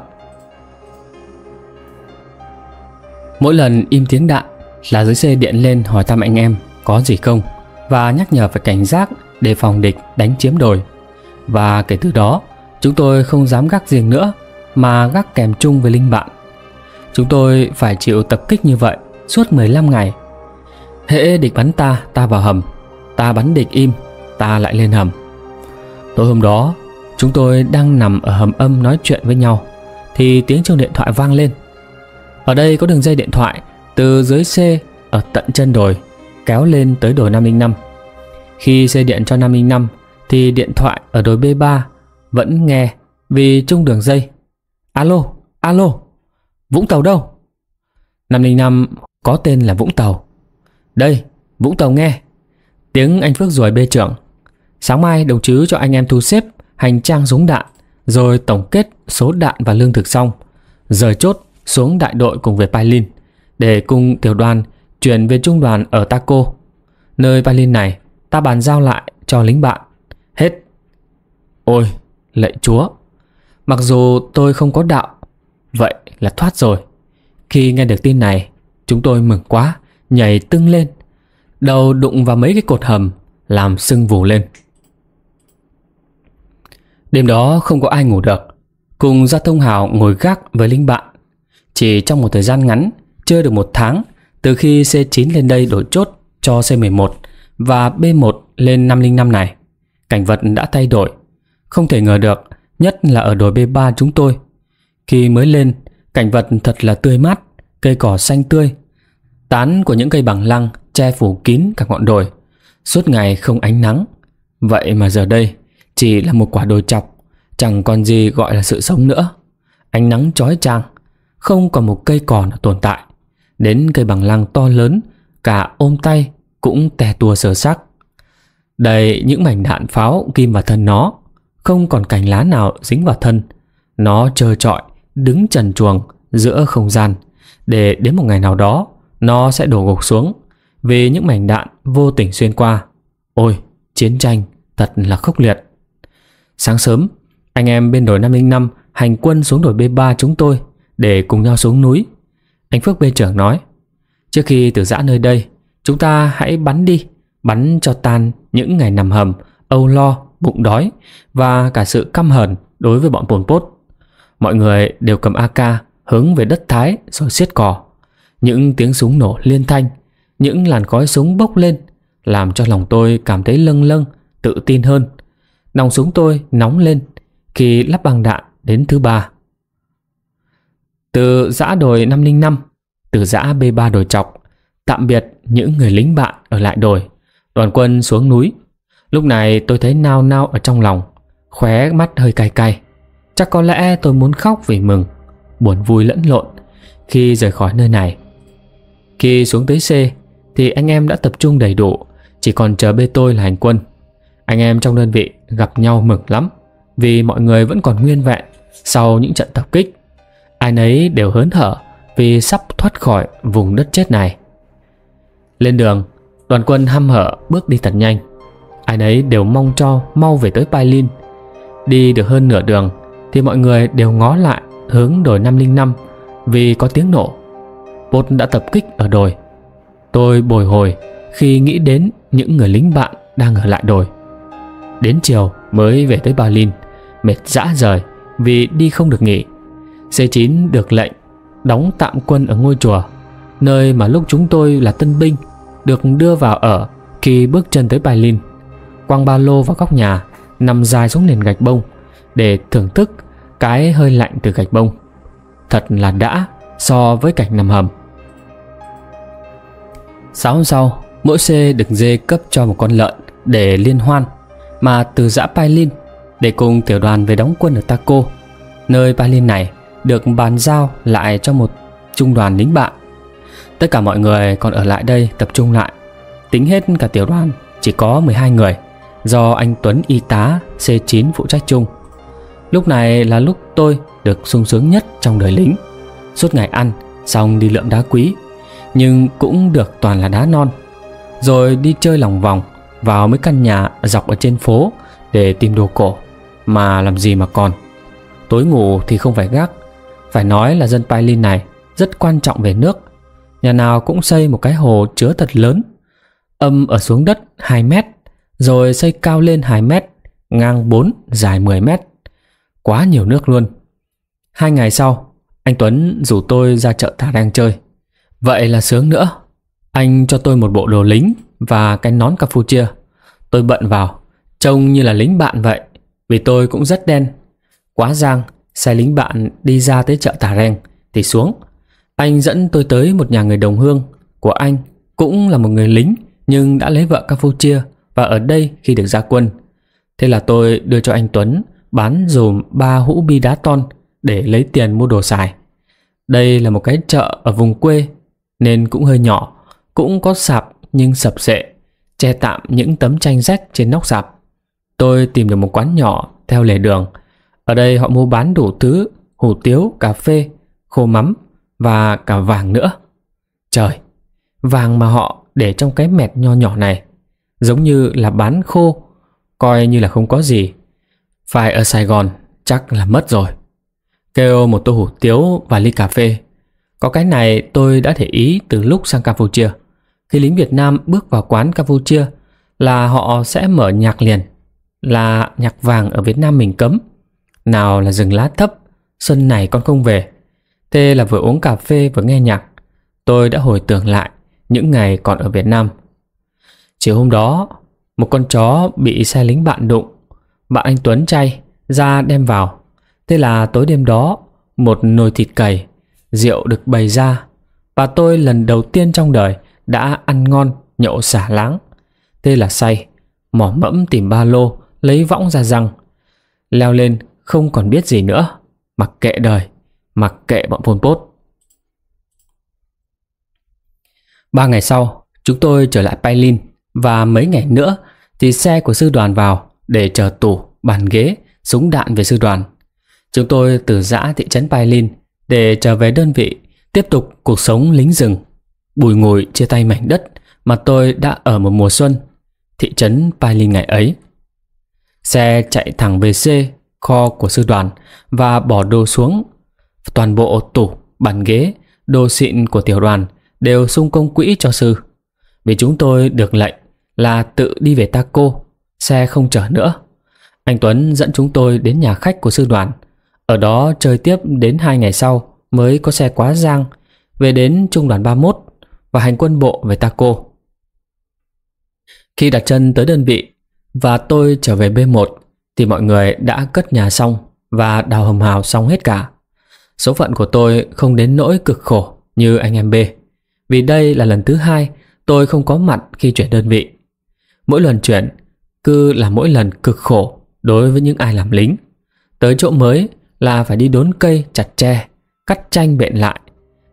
S1: Mỗi lần im tiếng đạn là dưới xe điện lên hỏi thăm anh em có gì không và nhắc nhở phải cảnh giác đề phòng địch đánh chiếm đồi. Và kể từ đó, chúng tôi không dám gác riêng nữa mà gác kèm chung với linh bạn. Chúng tôi phải chịu tập kích như vậy suốt 15 ngày. Hễ địch bắn ta, ta vào hầm, ta bắn địch im, ta lại lên hầm. Tối hôm đó, chúng tôi đang nằm ở hầm âm nói chuyện với nhau thì tiếng chuông điện thoại vang lên. Ở đây có đường dây điện thoại từ dưới C ở tận chân đồi kéo lên tới đồi 505. Khi xe điện cho 505 thì điện thoại ở đồi B3 vẫn nghe vì chung đường dây. Alo, alo, Vũng Tàu đâu? 505 có tên là Vũng Tàu. Đây, Vũng Tàu nghe. Tiếng anh Phước ruồi bê trưởng. Sáng mai đồng chí cho anh em thu xếp hành trang giống đạn, rồi tổng kết số đạn và lương thực xong. Rời chốt xuống đại đội cùng về Pailin để cùng tiểu đoàn chuyển về trung đoàn ở Taco. Nơi Pailin này ta bàn giao lại cho lính bạn. Hết. Ôi, lạy chúa. Mặc dù tôi không có đạo, vậy là thoát rồi. Khi nghe được tin này, Chúng tôi mừng quá, nhảy tưng lên. Đầu đụng vào mấy cái cột hầm, làm sưng vù lên. Đêm đó không có ai ngủ được. Cùng Gia Thông hào ngồi gác với lính bạn. Chỉ trong một thời gian ngắn, chưa được một tháng, từ khi C9 lên đây đổi chốt cho C11 và B1 lên 505 này, cảnh vật đã thay đổi. Không thể ngờ được, nhất là ở đồi B3 chúng tôi. Khi mới lên, cảnh vật thật là tươi mát, cây cỏ xanh tươi. Tán của những cây bằng lăng che phủ kín cả ngọn đồi, suốt ngày không ánh nắng. Vậy mà giờ đây chỉ là một quả đồi chọc, chẳng còn gì gọi là sự sống nữa. Ánh nắng chói chang, không còn một cây cỏ nào tồn tại. Đến cây bằng lăng to lớn, cả ôm tay cũng tè tua sờ sắc. Đầy những mảnh đạn pháo kim vào thân nó, không còn cành lá nào dính vào thân. Nó trơ trọi, đứng trần chuồng giữa không gian để đến một ngày nào đó nó sẽ đổ gục xuống vì những mảnh đạn vô tình xuyên qua. Ôi, chiến tranh thật là khốc liệt. Sáng sớm, anh em bên đội 505 hành quân xuống đội B3 chúng tôi để cùng nhau xuống núi. Anh Phước B trưởng nói, trước khi từ giã nơi đây, chúng ta hãy bắn đi, bắn cho tan những ngày nằm hầm, âu lo, bụng đói và cả sự căm hờn đối với bọn Pol Pot. Mọi người đều cầm AK hướng về đất Thái rồi xiết cò. Những tiếng súng nổ liên thanh, những làn khói súng bốc lên, làm cho lòng tôi cảm thấy lâng lâng, tự tin hơn. Nòng súng tôi nóng lên khi lắp băng đạn đến thứ ba. Từ giã đồi 505, từ giã B3 đồi chọc, tạm biệt những người lính bạn ở lại đồi, đoàn quân xuống núi. Lúc này tôi thấy nao nao ở trong lòng, khóe mắt hơi cay cay. Chắc có lẽ tôi muốn khóc vì mừng buồn vui lẫn lộn khi rời khỏi nơi này. Khi xuống tới C thì anh em đã tập trung đầy đủ, chỉ còn chờ bê tôi là hành quân. Anh em trong đơn vị gặp nhau mừng lắm vì mọi người vẫn còn nguyên vẹn sau những trận tập kích. Ai nấy đều hớn hở vì sắp thoát khỏi vùng đất chết này. Lên đường, đoàn quân hăm hở bước đi thật nhanh. Ai nấy đều mong cho mau về tới Pailin. Đi được hơn nửa đường thì mọi người đều ngó lại hướng đồi 505 vì có tiếng nổ. bột đã tập kích ở đồi. Tôi bồi hồi khi nghĩ đến những người lính bạn đang ở lại đồi. Đến chiều mới về tới Berlin, mệt dã rời vì đi không được nghỉ. C9 được lệnh đóng tạm quân ở ngôi chùa, nơi mà lúc chúng tôi là tân binh được đưa vào ở khi bước chân tới Berlin. Quang ba lô vào góc nhà, nằm dài xuống nền gạch bông để thưởng thức cái hơi lạnh từ gạch bông Thật là đã so với cảnh nằm hầm 6 hôm sau, mỗi C được dê cấp cho một con lợn để liên hoan Mà từ giã Pai Lin để cùng tiểu đoàn về đóng quân ở Taco Nơi Pai Lin này được bàn giao lại cho một trung đoàn lính bạn Tất cả mọi người còn ở lại đây tập trung lại Tính hết cả tiểu đoàn chỉ có 12 người Do anh Tuấn y tá C9 phụ trách chung Lúc này là lúc tôi được sung sướng nhất trong đời lính. Suốt ngày ăn, xong đi lượm đá quý, nhưng cũng được toàn là đá non. Rồi đi chơi lòng vòng vào mấy căn nhà dọc ở trên phố để tìm đồ cổ, mà làm gì mà còn. Tối ngủ thì không phải gác, phải nói là dân Pailin này rất quan trọng về nước. Nhà nào cũng xây một cái hồ chứa thật lớn, âm ở xuống đất 2 mét, rồi xây cao lên 2 mét, ngang 4, dài 10 mét quá nhiều nước luôn. Hai ngày sau, anh Tuấn rủ tôi ra chợ thả đang chơi. Vậy là sướng nữa. Anh cho tôi một bộ đồ lính và cái nón Campuchia. Tôi bận vào, trông như là lính bạn vậy, vì tôi cũng rất đen. Quá giang, xe lính bạn đi ra tới chợ Tà Reng thì xuống. Anh dẫn tôi tới một nhà người đồng hương của anh, cũng là một người lính nhưng đã lấy vợ Campuchia và ở đây khi được ra quân. Thế là tôi đưa cho anh Tuấn bán dùm ba hũ bi đá ton để lấy tiền mua đồ xài. Đây là một cái chợ ở vùng quê nên cũng hơi nhỏ, cũng có sạp nhưng sập sệ, che tạm những tấm tranh rách trên nóc sạp. Tôi tìm được một quán nhỏ theo lề đường. Ở đây họ mua bán đủ thứ, hủ tiếu, cà phê, khô mắm và cả vàng nữa. Trời, vàng mà họ để trong cái mẹt nho nhỏ này giống như là bán khô, coi như là không có gì phải ở Sài Gòn chắc là mất rồi. Kêu một tô hủ tiếu và ly cà phê. Có cái này tôi đã để ý từ lúc sang Campuchia. Khi lính Việt Nam bước vào quán Campuchia là họ sẽ mở nhạc liền. Là nhạc vàng ở Việt Nam mình cấm. Nào là rừng lá thấp, xuân này con không về. Thế là vừa uống cà phê vừa nghe nhạc. Tôi đã hồi tưởng lại những ngày còn ở Việt Nam. Chiều hôm đó, một con chó bị xe lính bạn đụng bạn anh Tuấn chay ra đem vào Thế là tối đêm đó Một nồi thịt cầy Rượu được bày ra Và tôi lần đầu tiên trong đời Đã ăn ngon nhậu xả láng Thế là say Mỏ mẫm tìm ba lô Lấy võng ra răng Leo lên không còn biết gì nữa Mặc kệ đời Mặc kệ bọn Pol Pot Ba ngày sau Chúng tôi trở lại Pailin Và mấy ngày nữa Thì xe của sư đoàn vào để chờ tủ, bàn ghế, súng đạn về sư đoàn. Chúng tôi từ giã thị trấn Pai Lin để trở về đơn vị, tiếp tục cuộc sống lính rừng. Bùi ngồi chia tay mảnh đất mà tôi đã ở một mùa xuân, thị trấn Pai Lin ngày ấy. Xe chạy thẳng về C, kho của sư đoàn và bỏ đồ xuống. Toàn bộ tủ, bàn ghế, đồ xịn của tiểu đoàn đều sung công quỹ cho sư. Vì chúng tôi được lệnh là tự đi về Taco Xe không chở nữa Anh Tuấn dẫn chúng tôi đến nhà khách của sư đoàn Ở đó chơi tiếp đến 2 ngày sau Mới có xe quá giang Về đến trung đoàn 31 Và hành quân bộ về Taco Khi đặt chân tới đơn vị Và tôi trở về B1 Thì mọi người đã cất nhà xong Và đào hầm hào xong hết cả Số phận của tôi không đến nỗi cực khổ Như anh em B Vì đây là lần thứ hai tôi không có mặt khi chuyển đơn vị Mỗi lần chuyển cư là mỗi lần cực khổ đối với những ai làm lính. Tới chỗ mới là phải đi đốn cây chặt tre, cắt tranh bện lại,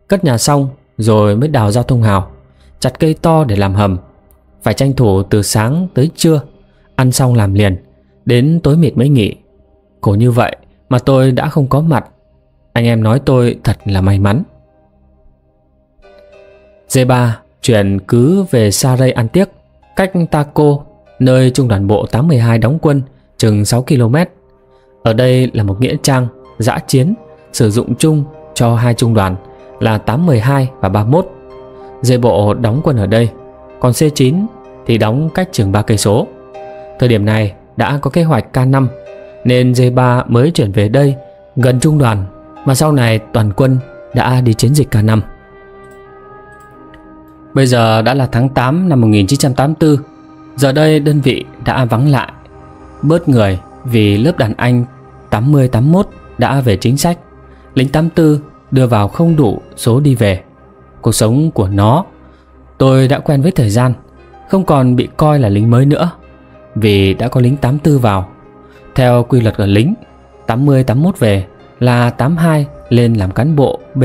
S1: cất nhà xong rồi mới đào ra thông hào, chặt cây to để làm hầm. Phải tranh thủ từ sáng tới trưa, ăn xong làm liền, đến tối mịt mới nghỉ. Khổ như vậy mà tôi đã không có mặt. Anh em nói tôi thật là may mắn. D3 chuyển cứ về Saray ăn tiếc, cách Taco nơi trung đoàn bộ 82 đóng quân chừng 6 km. Ở đây là một nghĩa trang, giã chiến, sử dụng chung cho hai trung đoàn là 812 và 31. dê bộ đóng quân ở đây, còn C9 thì đóng cách chừng 3 cây số. Thời điểm này đã có kế hoạch K5 nên J3 mới chuyển về đây gần trung đoàn mà sau này toàn quân đã đi chiến dịch K5. Bây giờ đã là tháng 8 năm 1984 Giờ đây đơn vị đã vắng lại Bớt người vì lớp đàn anh 80-81 đã về chính sách Lính 84 đưa vào không đủ số đi về Cuộc sống của nó Tôi đã quen với thời gian Không còn bị coi là lính mới nữa Vì đã có lính 84 vào Theo quy luật của lính 80-81 về là 82 lên làm cán bộ B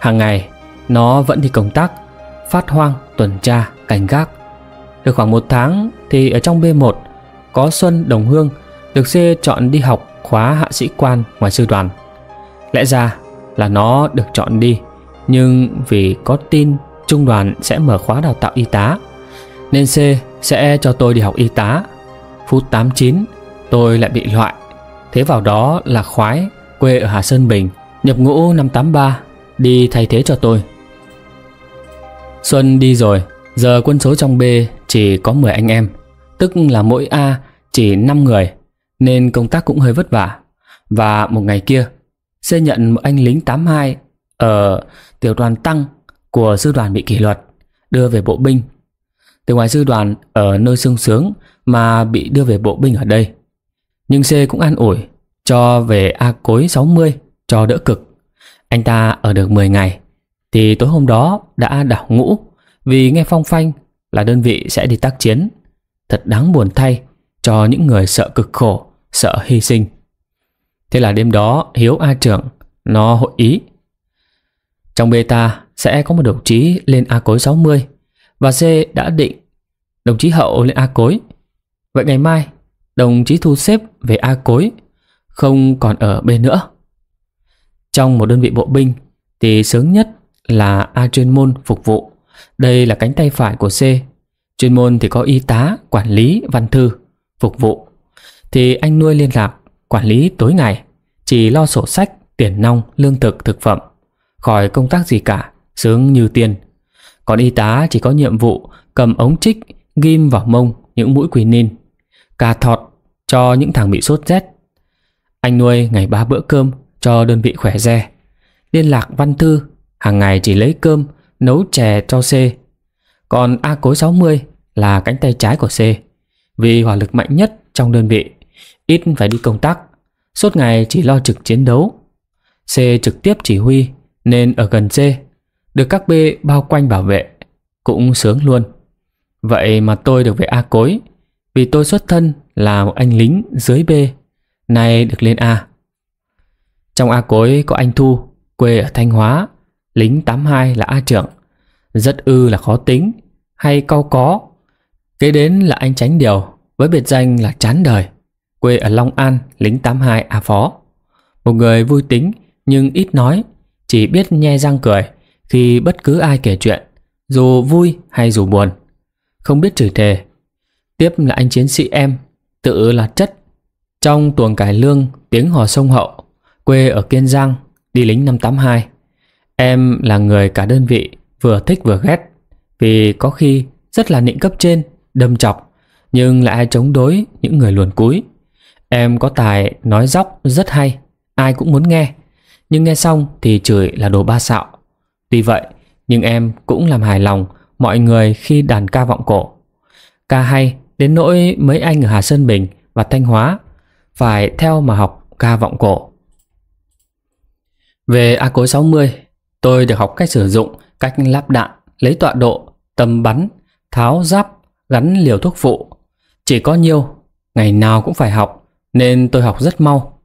S1: Hàng ngày nó vẫn đi công tác Phát hoang, tuần tra, cảnh gác được khoảng một tháng thì ở trong B1 có Xuân Đồng Hương được C chọn đi học khóa hạ sĩ quan ngoài sư đoàn. Lẽ ra là nó được chọn đi, nhưng vì có tin trung đoàn sẽ mở khóa đào tạo y tá, nên C sẽ cho tôi đi học y tá. Phút 89, tôi lại bị loại. Thế vào đó là khoái, quê ở Hà Sơn Bình, nhập ngũ năm 83, đi thay thế cho tôi. Xuân đi rồi, giờ quân số trong B chỉ có 10 anh em, tức là mỗi A chỉ 5 người, nên công tác cũng hơi vất vả. Và một ngày kia, C nhận một anh lính 82 ở tiểu đoàn Tăng của sư đoàn bị kỷ luật, đưa về bộ binh. Từ ngoài sư đoàn ở nơi sương sướng mà bị đưa về bộ binh ở đây. Nhưng C cũng an ủi, cho về A cối 60 cho đỡ cực. Anh ta ở được 10 ngày, thì tối hôm đó đã đảo ngũ vì nghe phong phanh là đơn vị sẽ đi tác chiến. Thật đáng buồn thay cho những người sợ cực khổ, sợ hy sinh. Thế là đêm đó Hiếu A trưởng nó hội ý. Trong beta sẽ có một đồng chí lên A cối 60 và C đã định đồng chí Hậu lên A cối. Vậy ngày mai đồng chí Thu xếp về A cối không còn ở B nữa. Trong một đơn vị bộ binh thì sướng nhất là A chuyên môn phục vụ đây là cánh tay phải của C. Chuyên môn thì có y tá, quản lý, văn thư, phục vụ. Thì anh nuôi liên lạc, quản lý tối ngày, chỉ lo sổ sách, tiền nong, lương thực, thực phẩm. Khỏi công tác gì cả, sướng như tiền. Còn y tá chỉ có nhiệm vụ cầm ống chích, ghim vào mông những mũi quỳ quinin, cà thọt cho những thằng bị sốt rét. Anh nuôi ngày ba bữa cơm cho đơn vị khỏe re. Liên lạc văn thư, hàng ngày chỉ lấy cơm, nấu chè cho C. Còn A cối 60 là cánh tay trái của C, vì hỏa lực mạnh nhất trong đơn vị, ít phải đi công tác, suốt ngày chỉ lo trực chiến đấu. C trực tiếp chỉ huy nên ở gần C, được các B bao quanh bảo vệ, cũng sướng luôn. Vậy mà tôi được về A cối, vì tôi xuất thân là một anh lính dưới B, nay được lên A. Trong A cối có anh Thu, quê ở Thanh Hóa, lính 82 là A trưởng, rất ư là khó tính, hay cau có. Kế đến là anh Tránh Điều, với biệt danh là Chán Đời, quê ở Long An, lính 82 A Phó. Một người vui tính nhưng ít nói, chỉ biết nhe răng cười khi bất cứ ai kể chuyện, dù vui hay dù buồn. Không biết chửi thề. Tiếp là anh chiến sĩ em, tự là chất. Trong tuồng cải lương, tiếng hò sông hậu, quê ở Kiên Giang, đi lính năm 82. Em là người cả đơn vị vừa thích vừa ghét vì có khi rất là nịnh cấp trên, đâm chọc nhưng lại chống đối những người luồn cúi. Em có tài nói dóc rất hay, ai cũng muốn nghe nhưng nghe xong thì chửi là đồ ba xạo. Tuy vậy nhưng em cũng làm hài lòng mọi người khi đàn ca vọng cổ. Ca hay đến nỗi mấy anh ở Hà Sơn Bình và Thanh Hóa phải theo mà học ca vọng cổ. Về A Cối 60 Tôi được học cách sử dụng, cách lắp đạn, lấy tọa độ, tầm bắn, tháo giáp, gắn liều thuốc phụ. Chỉ có nhiêu, ngày nào cũng phải học, nên tôi học rất mau.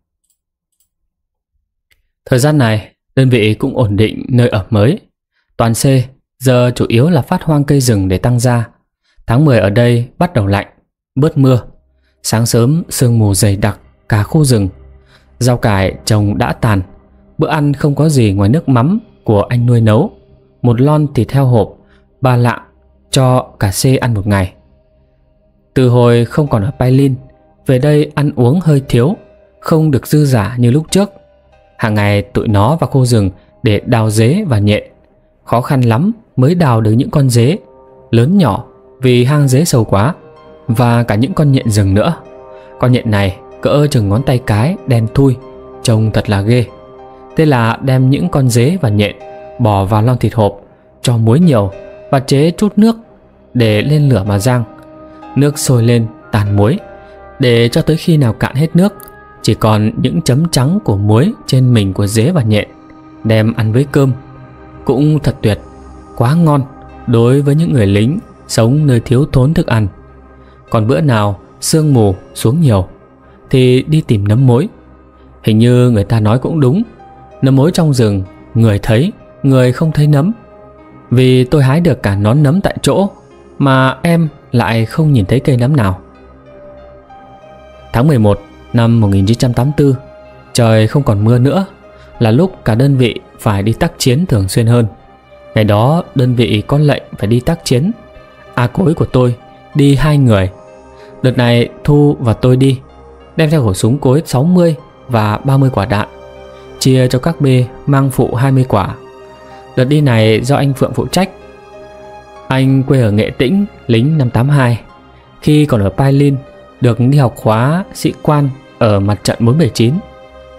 S1: Thời gian này, đơn vị cũng ổn định nơi ở mới. Toàn C, giờ chủ yếu là phát hoang cây rừng để tăng ra. Tháng 10 ở đây bắt đầu lạnh, bớt mưa. Sáng sớm sương mù dày đặc cả khu rừng. Rau cải trồng đã tàn, bữa ăn không có gì ngoài nước mắm của anh nuôi nấu Một lon thì theo hộp Ba lạng cho cả C ăn một ngày Từ hồi không còn ở Pailin Về đây ăn uống hơi thiếu Không được dư giả như lúc trước Hàng ngày tụi nó vào khu rừng Để đào dế và nhện Khó khăn lắm mới đào được những con dế Lớn nhỏ vì hang dế sâu quá Và cả những con nhện rừng nữa Con nhện này cỡ chừng ngón tay cái đen thui Trông thật là ghê Thế là đem những con dế và nhện bỏ vào lon thịt hộp, cho muối nhiều và chế chút nước để lên lửa mà rang. Nước sôi lên tàn muối để cho tới khi nào cạn hết nước chỉ còn những chấm trắng của muối trên mình của dế và nhện đem ăn với cơm cũng thật tuyệt quá ngon đối với những người lính sống nơi thiếu thốn thức ăn còn bữa nào sương mù xuống nhiều thì đi tìm nấm mối hình như người ta nói cũng đúng Nấm mối trong rừng, người thấy, người không thấy nấm. Vì tôi hái được cả nón nấm tại chỗ, mà em lại không nhìn thấy cây nấm nào. Tháng 11 năm 1984, trời không còn mưa nữa, là lúc cả đơn vị phải đi tác chiến thường xuyên hơn. Ngày đó đơn vị có lệnh phải đi tác chiến. A cối của tôi đi hai người. Đợt này Thu và tôi đi, đem theo khẩu súng cối 60 và 30 quả đạn chia cho các bê mang phụ 20 quả. Đợt đi này do anh Phượng phụ trách. Anh quê ở Nghệ Tĩnh, lính năm 582. Khi còn ở Pai Linh, được đi học khóa sĩ quan ở mặt trận 479.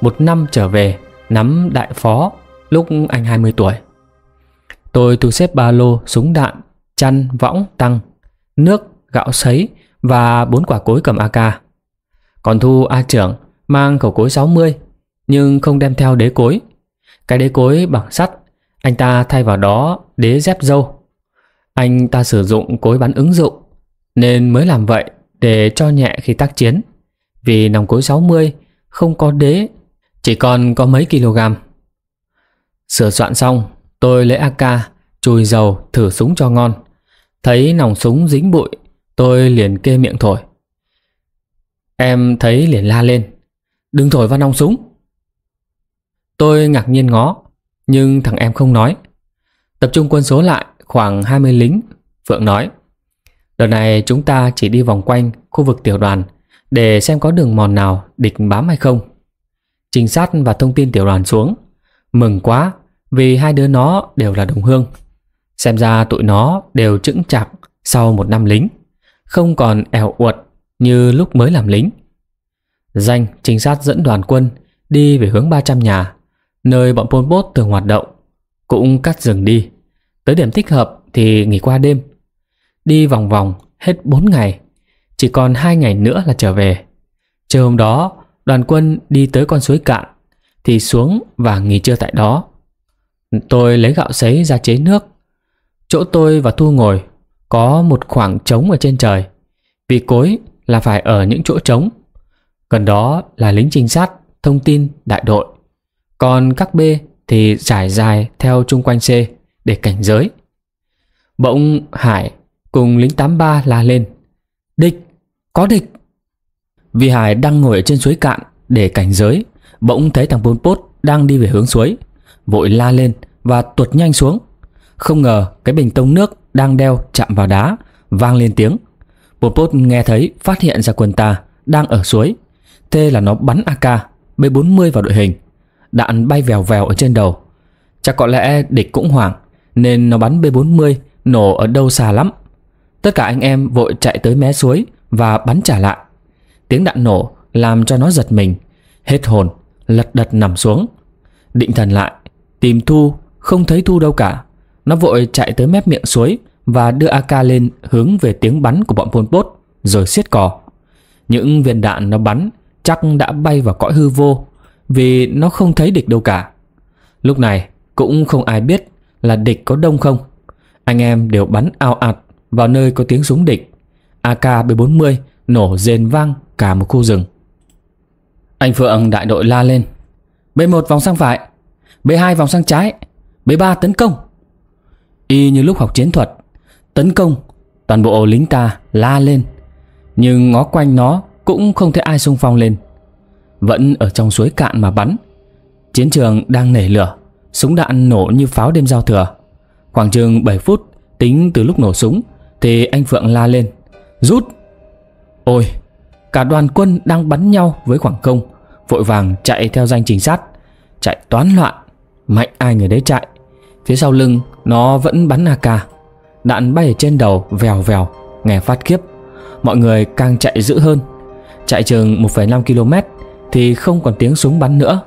S1: Một năm trở về, nắm đại phó lúc anh 20 tuổi. Tôi thu xếp ba lô, súng đạn, chăn, võng, tăng, nước, gạo sấy và bốn quả cối cầm AK. Còn Thu A trưởng mang khẩu cối 60 nhưng không đem theo đế cối. Cái đế cối bằng sắt, anh ta thay vào đó đế dép dâu. Anh ta sử dụng cối bắn ứng dụng, nên mới làm vậy để cho nhẹ khi tác chiến. Vì nòng cối 60 không có đế, chỉ còn có mấy kg. Sửa soạn xong, tôi lấy AK, chùi dầu, thử súng cho ngon. Thấy nòng súng dính bụi, tôi liền kê miệng thổi. Em thấy liền la lên. Đừng thổi vào nòng súng. Tôi ngạc nhiên ngó, nhưng thằng em không nói. Tập trung quân số lại khoảng 20 lính, Phượng nói. Đợt này chúng ta chỉ đi vòng quanh khu vực tiểu đoàn để xem có đường mòn nào địch bám hay không. Trinh sát và thông tin tiểu đoàn xuống. Mừng quá vì hai đứa nó đều là đồng hương. Xem ra tụi nó đều chững chạc sau một năm lính, không còn eo uột như lúc mới làm lính. Danh trinh sát dẫn đoàn quân đi về hướng 300 nhà nơi bọn Pol Pot thường hoạt động, cũng cắt rừng đi. Tới điểm thích hợp thì nghỉ qua đêm. Đi vòng vòng hết 4 ngày, chỉ còn 2 ngày nữa là trở về. Trưa hôm đó, đoàn quân đi tới con suối cạn thì xuống và nghỉ trưa tại đó. Tôi lấy gạo sấy ra chế nước. Chỗ tôi và Thu ngồi có một khoảng trống ở trên trời. Vì cối là phải ở những chỗ trống. Gần đó là lính trinh sát, thông tin, đại đội. Còn các B thì trải dài theo chung quanh C để cảnh giới. Bỗng Hải cùng lính 83 la lên. Địch! Có địch! Vì Hải đang ngồi ở trên suối cạn để cảnh giới, bỗng thấy thằng Pol Pot đang đi về hướng suối, vội la lên và tuột nhanh xuống. Không ngờ cái bình tông nước đang đeo chạm vào đá, vang lên tiếng. Pol Pot nghe thấy phát hiện ra quân ta đang ở suối, thế là nó bắn AK B40 vào đội hình Đạn bay vèo vèo ở trên đầu Chắc có lẽ địch cũng hoảng Nên nó bắn B40 Nổ ở đâu xa lắm Tất cả anh em vội chạy tới mé suối Và bắn trả lại Tiếng đạn nổ làm cho nó giật mình Hết hồn, lật đật nằm xuống Định thần lại Tìm Thu, không thấy Thu đâu cả Nó vội chạy tới mép miệng suối Và đưa AK lên hướng về tiếng bắn của bọn Pol Pot Rồi xiết cò Những viên đạn nó bắn Chắc đã bay vào cõi hư vô vì nó không thấy địch đâu cả. Lúc này cũng không ai biết là địch có đông không. Anh em đều bắn ao ạt vào nơi có tiếng súng địch. AK-B40 nổ rền vang cả một khu rừng. Anh Phượng đại đội la lên. B1 vòng sang phải, B2 vòng sang trái, B3 tấn công. Y như lúc học chiến thuật, tấn công, toàn bộ lính ta la lên. Nhưng ngó quanh nó cũng không thấy ai xung phong lên vẫn ở trong suối cạn mà bắn. Chiến trường đang nảy lửa, súng đạn nổ như pháo đêm giao thừa. Khoảng chừng 7 phút tính từ lúc nổ súng thì anh Phượng la lên, rút. Ôi, cả đoàn quân đang bắn nhau với khoảng không, vội vàng chạy theo danh trình sát, chạy toán loạn, mạnh ai người đấy chạy. Phía sau lưng nó vẫn bắn AK, đạn bay ở trên đầu vèo vèo, nghe phát khiếp. Mọi người càng chạy dữ hơn, chạy chừng 1,5 km thì không còn tiếng súng bắn nữa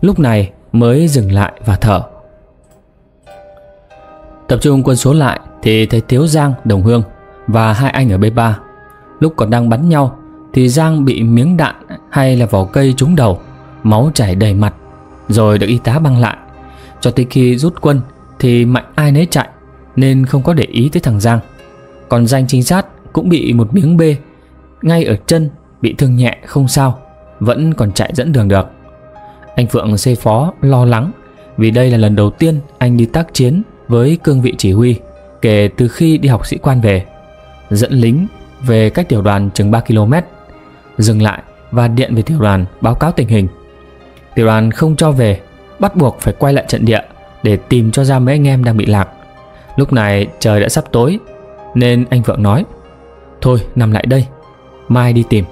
S1: Lúc này mới dừng lại và thở Tập trung quân số lại thì thấy thiếu Giang, Đồng Hương và hai anh ở b ba. Lúc còn đang bắn nhau thì Giang bị miếng đạn hay là vỏ cây trúng đầu Máu chảy đầy mặt Rồi được y tá băng lại Cho tới khi rút quân thì mạnh ai nấy chạy Nên không có để ý tới thằng Giang Còn danh trinh sát cũng bị một miếng bê Ngay ở chân bị thương nhẹ không sao vẫn còn chạy dẫn đường được. Anh Phượng xê phó lo lắng vì đây là lần đầu tiên anh đi tác chiến với cương vị chỉ huy kể từ khi đi học sĩ quan về. Dẫn lính về cách tiểu đoàn chừng 3 km, dừng lại và điện về tiểu đoàn báo cáo tình hình. Tiểu đoàn không cho về, bắt buộc phải quay lại trận địa để tìm cho ra mấy anh em đang bị lạc. Lúc này trời đã sắp tối nên anh Phượng nói Thôi nằm lại đây, mai đi tìm.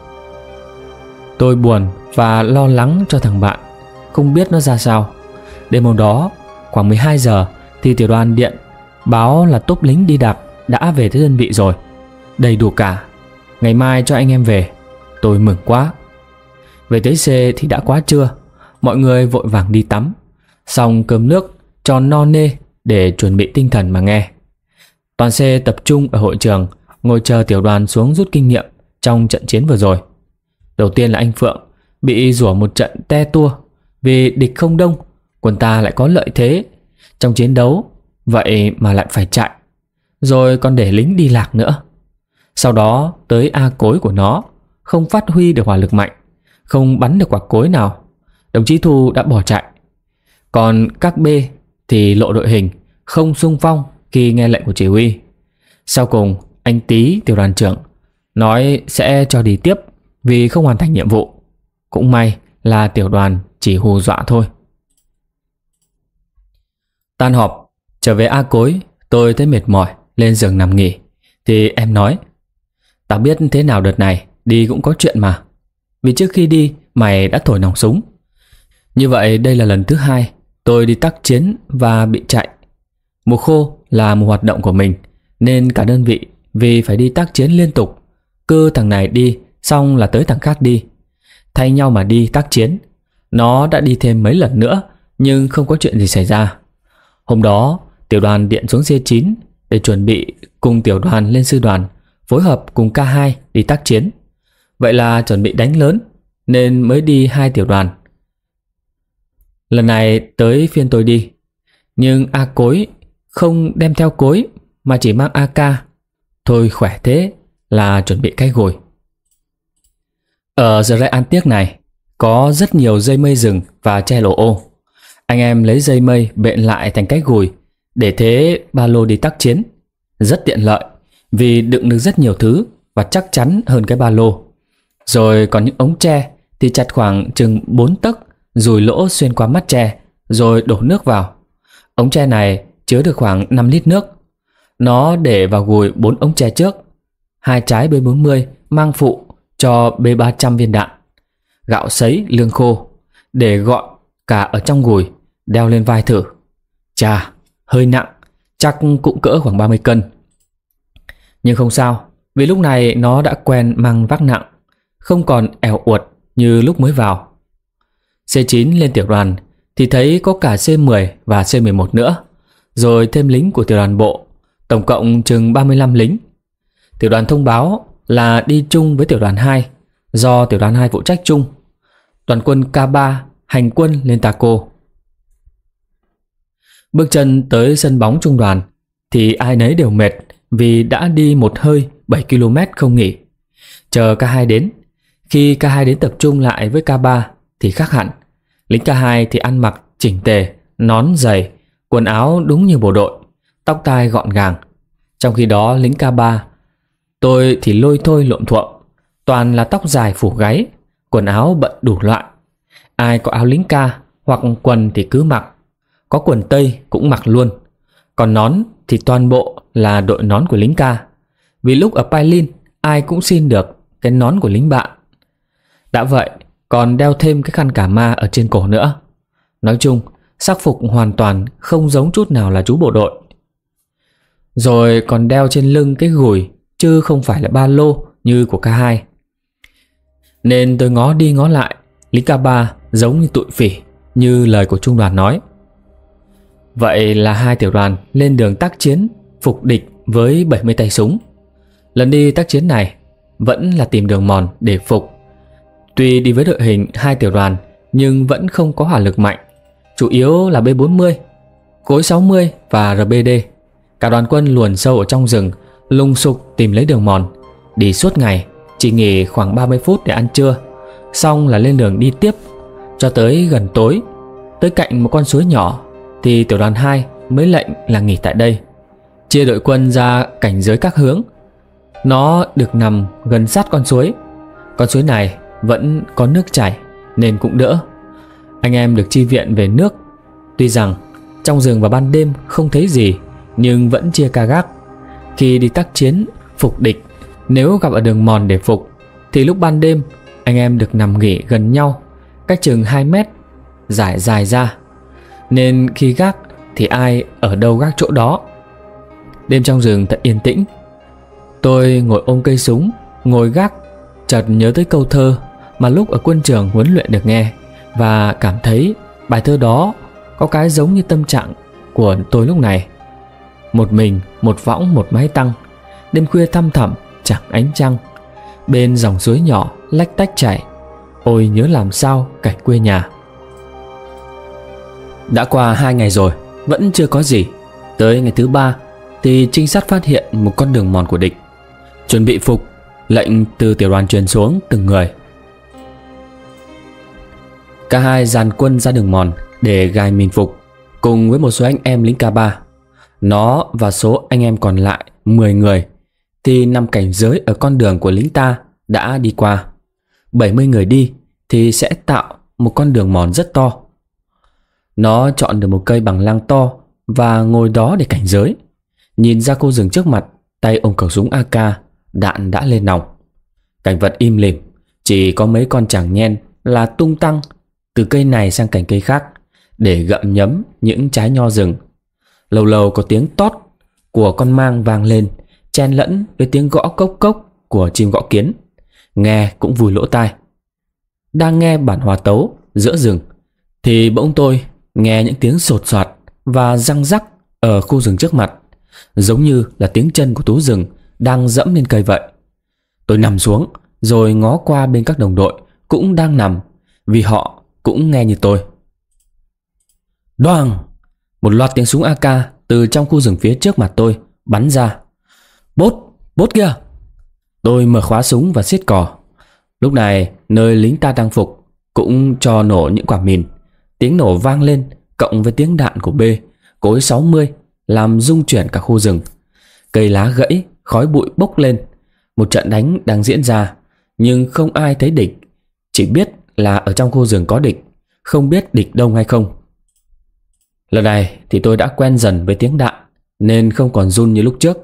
S1: Tôi buồn và lo lắng cho thằng bạn, không biết nó ra sao. Đêm hôm đó, khoảng 12 giờ thì tiểu đoàn điện báo là tốp lính đi đặc đã về tới đơn vị rồi. Đầy đủ cả. Ngày mai cho anh em về. Tôi mừng quá. Về tới xe thì đã quá trưa, mọi người vội vàng đi tắm, xong cơm nước cho no nê để chuẩn bị tinh thần mà nghe. Toàn xe tập trung ở hội trường, ngồi chờ tiểu đoàn xuống rút kinh nghiệm trong trận chiến vừa rồi. Đầu tiên là anh Phượng Bị rủa một trận te tua Vì địch không đông Quân ta lại có lợi thế Trong chiến đấu Vậy mà lại phải chạy Rồi còn để lính đi lạc nữa Sau đó tới A cối của nó Không phát huy được hỏa lực mạnh Không bắn được quả cối nào Đồng chí Thu đã bỏ chạy Còn các B thì lộ đội hình Không sung phong khi nghe lệnh của chỉ huy Sau cùng anh Tý tiểu đoàn trưởng Nói sẽ cho đi tiếp vì không hoàn thành nhiệm vụ. Cũng may là tiểu đoàn chỉ hù dọa thôi. Tan họp, trở về A Cối, tôi thấy mệt mỏi, lên giường nằm nghỉ. Thì em nói, tao biết thế nào đợt này, đi cũng có chuyện mà. Vì trước khi đi, mày đã thổi nòng súng. Như vậy đây là lần thứ hai tôi đi tác chiến và bị chạy. Mùa khô là một hoạt động của mình, nên cả đơn vị vì phải đi tác chiến liên tục. cơ thằng này đi Xong là tới thằng khác đi Thay nhau mà đi tác chiến Nó đã đi thêm mấy lần nữa Nhưng không có chuyện gì xảy ra Hôm đó tiểu đoàn điện xuống C9 Để chuẩn bị cùng tiểu đoàn lên sư đoàn Phối hợp cùng K2 đi tác chiến Vậy là chuẩn bị đánh lớn Nên mới đi hai tiểu đoàn Lần này tới phiên tôi đi Nhưng A cối không đem theo cối Mà chỉ mang AK Thôi khỏe thế là chuẩn bị cái gồi ở ờ, giờ rễ an tiếc này, có rất nhiều dây mây rừng và che lổ ô. Anh em lấy dây mây bện lại thành cái gùi, để thế ba lô đi tác chiến. Rất tiện lợi, vì đựng được rất nhiều thứ và chắc chắn hơn cái ba lô. Rồi còn những ống tre thì chặt khoảng chừng 4 tấc, rồi lỗ xuyên qua mắt tre, rồi đổ nước vào. Ống tre này chứa được khoảng 5 lít nước. Nó để vào gùi 4 ống tre trước, hai trái B40 mang phụ cho B300 viên đạn, gạo sấy, lương khô, để gọn cả ở trong gùi, đeo lên vai thử. Chà, hơi nặng, chắc cũng cỡ khoảng 30 cân. Nhưng không sao, vì lúc này nó đã quen mang vác nặng, không còn eo uột như lúc mới vào. C9 lên tiểu đoàn thì thấy có cả C10 và C11 nữa, rồi thêm lính của tiểu đoàn bộ, tổng cộng chừng 35 lính. Tiểu đoàn thông báo là đi chung với tiểu đoàn 2 do tiểu đoàn 2 phụ trách chung. Toàn quân K3 hành quân lên Taco. Bước chân tới sân bóng trung đoàn thì ai nấy đều mệt vì đã đi một hơi 7 km không nghỉ. Chờ K2 đến, khi K2 đến tập trung lại với K3 thì khác hẳn. Lính K2 thì ăn mặc chỉnh tề, nón dày, quần áo đúng như bộ đội, tóc tai gọn gàng. Trong khi đó lính K3 Tôi thì lôi thôi lộn thuộm Toàn là tóc dài phủ gáy Quần áo bận đủ loại Ai có áo lính ca hoặc quần thì cứ mặc Có quần tây cũng mặc luôn Còn nón thì toàn bộ là đội nón của lính ca Vì lúc ở Pailin ai cũng xin được cái nón của lính bạn Đã vậy còn đeo thêm cái khăn cả ma ở trên cổ nữa Nói chung sắc phục hoàn toàn không giống chút nào là chú bộ đội Rồi còn đeo trên lưng cái gùi chứ không phải là ba lô như của ca hai. Nên tôi ngó đi ngó lại, Lý ca ba giống như tụi phỉ, như lời của trung đoàn nói. Vậy là hai tiểu đoàn lên đường tác chiến, phục địch với 70 tay súng. Lần đi tác chiến này vẫn là tìm đường mòn để phục. Tuy đi với đội hình hai tiểu đoàn nhưng vẫn không có hỏa lực mạnh, chủ yếu là B40, cối 60 và RBD. Cả đoàn quân luồn sâu ở trong rừng lung sục tìm lấy đường mòn Đi suốt ngày Chỉ nghỉ khoảng 30 phút để ăn trưa Xong là lên đường đi tiếp Cho tới gần tối Tới cạnh một con suối nhỏ Thì tiểu đoàn 2 mới lệnh là nghỉ tại đây Chia đội quân ra cảnh giới các hướng Nó được nằm gần sát con suối Con suối này vẫn có nước chảy Nên cũng đỡ Anh em được chi viện về nước Tuy rằng trong rừng vào ban đêm không thấy gì Nhưng vẫn chia ca gác khi đi tác chiến, phục địch, nếu gặp ở đường mòn để phục, thì lúc ban đêm anh em được nằm nghỉ gần nhau, cách chừng 2 mét, giải dài ra. Nên khi gác thì ai ở đâu gác chỗ đó. Đêm trong rừng thật yên tĩnh. Tôi ngồi ôm cây súng, ngồi gác, chợt nhớ tới câu thơ mà lúc ở quân trường huấn luyện được nghe và cảm thấy bài thơ đó có cái giống như tâm trạng của tôi lúc này. Một mình, một võng, một mái tăng Đêm khuya thăm thẳm, chẳng ánh trăng Bên dòng suối nhỏ, lách tách chảy Ôi nhớ làm sao cảnh quê nhà Đã qua hai ngày rồi Vẫn chưa có gì Tới ngày thứ ba Thì trinh sát phát hiện một con đường mòn của địch Chuẩn bị phục Lệnh từ tiểu đoàn truyền xuống từng người Cả hai dàn quân ra đường mòn Để gài mình phục Cùng với một số anh em lính K3 nó và số anh em còn lại 10 người Thì năm cảnh giới ở con đường của lính ta đã đi qua 70 người đi thì sẽ tạo một con đường mòn rất to Nó chọn được một cây bằng lang to và ngồi đó để cảnh giới Nhìn ra cô rừng trước mặt Tay ông khẩu súng AK Đạn đã lên nòng Cảnh vật im lìm Chỉ có mấy con chàng nhen là tung tăng Từ cây này sang cành cây khác Để gậm nhấm những trái nho rừng Lâu lâu có tiếng tót của con mang vang lên Chen lẫn với tiếng gõ cốc cốc của chim gõ kiến Nghe cũng vui lỗ tai Đang nghe bản hòa tấu giữa rừng Thì bỗng tôi nghe những tiếng sột soạt và răng rắc ở khu rừng trước mặt Giống như là tiếng chân của tú rừng đang dẫm lên cây vậy Tôi nằm xuống rồi ngó qua bên các đồng đội cũng đang nằm Vì họ cũng nghe như tôi Đoàng một loạt tiếng súng AK từ trong khu rừng phía trước mặt tôi bắn ra. Bốt, bốt kia! Tôi mở khóa súng và siết cò. Lúc này, nơi lính ta đang phục cũng cho nổ những quả mìn. Tiếng nổ vang lên cộng với tiếng đạn của B, cối 60 làm rung chuyển cả khu rừng. Cây lá gãy, khói bụi bốc lên. Một trận đánh đang diễn ra, nhưng không ai thấy địch. Chỉ biết là ở trong khu rừng có địch, không biết địch đông hay không. Lần này thì tôi đã quen dần với tiếng đạn Nên không còn run như lúc trước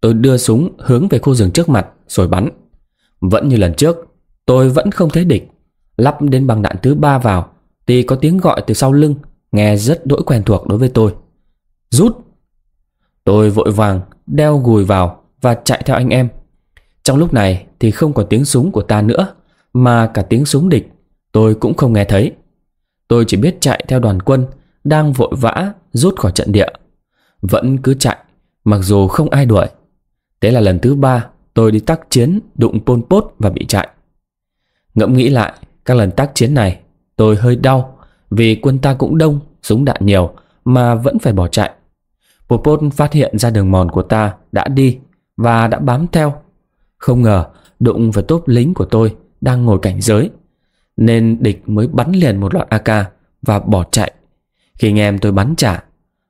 S1: Tôi đưa súng hướng về khu rừng trước mặt Rồi bắn Vẫn như lần trước Tôi vẫn không thấy địch Lắp đến bằng đạn thứ ba vào Thì có tiếng gọi từ sau lưng Nghe rất đỗi quen thuộc đối với tôi Rút Tôi vội vàng đeo gùi vào Và chạy theo anh em Trong lúc này thì không còn tiếng súng của ta nữa Mà cả tiếng súng địch Tôi cũng không nghe thấy Tôi chỉ biết chạy theo đoàn quân đang vội vã rút khỏi trận địa vẫn cứ chạy mặc dù không ai đuổi thế là lần thứ ba tôi đi tác chiến đụng pôn pốt và bị chạy ngẫm nghĩ lại các lần tác chiến này tôi hơi đau vì quân ta cũng đông súng đạn nhiều mà vẫn phải bỏ chạy Pôn pot phát hiện ra đường mòn của ta đã đi và đã bám theo không ngờ đụng vào tốp lính của tôi đang ngồi cảnh giới nên địch mới bắn liền một loạt ak và bỏ chạy khi nghe em tôi bắn trả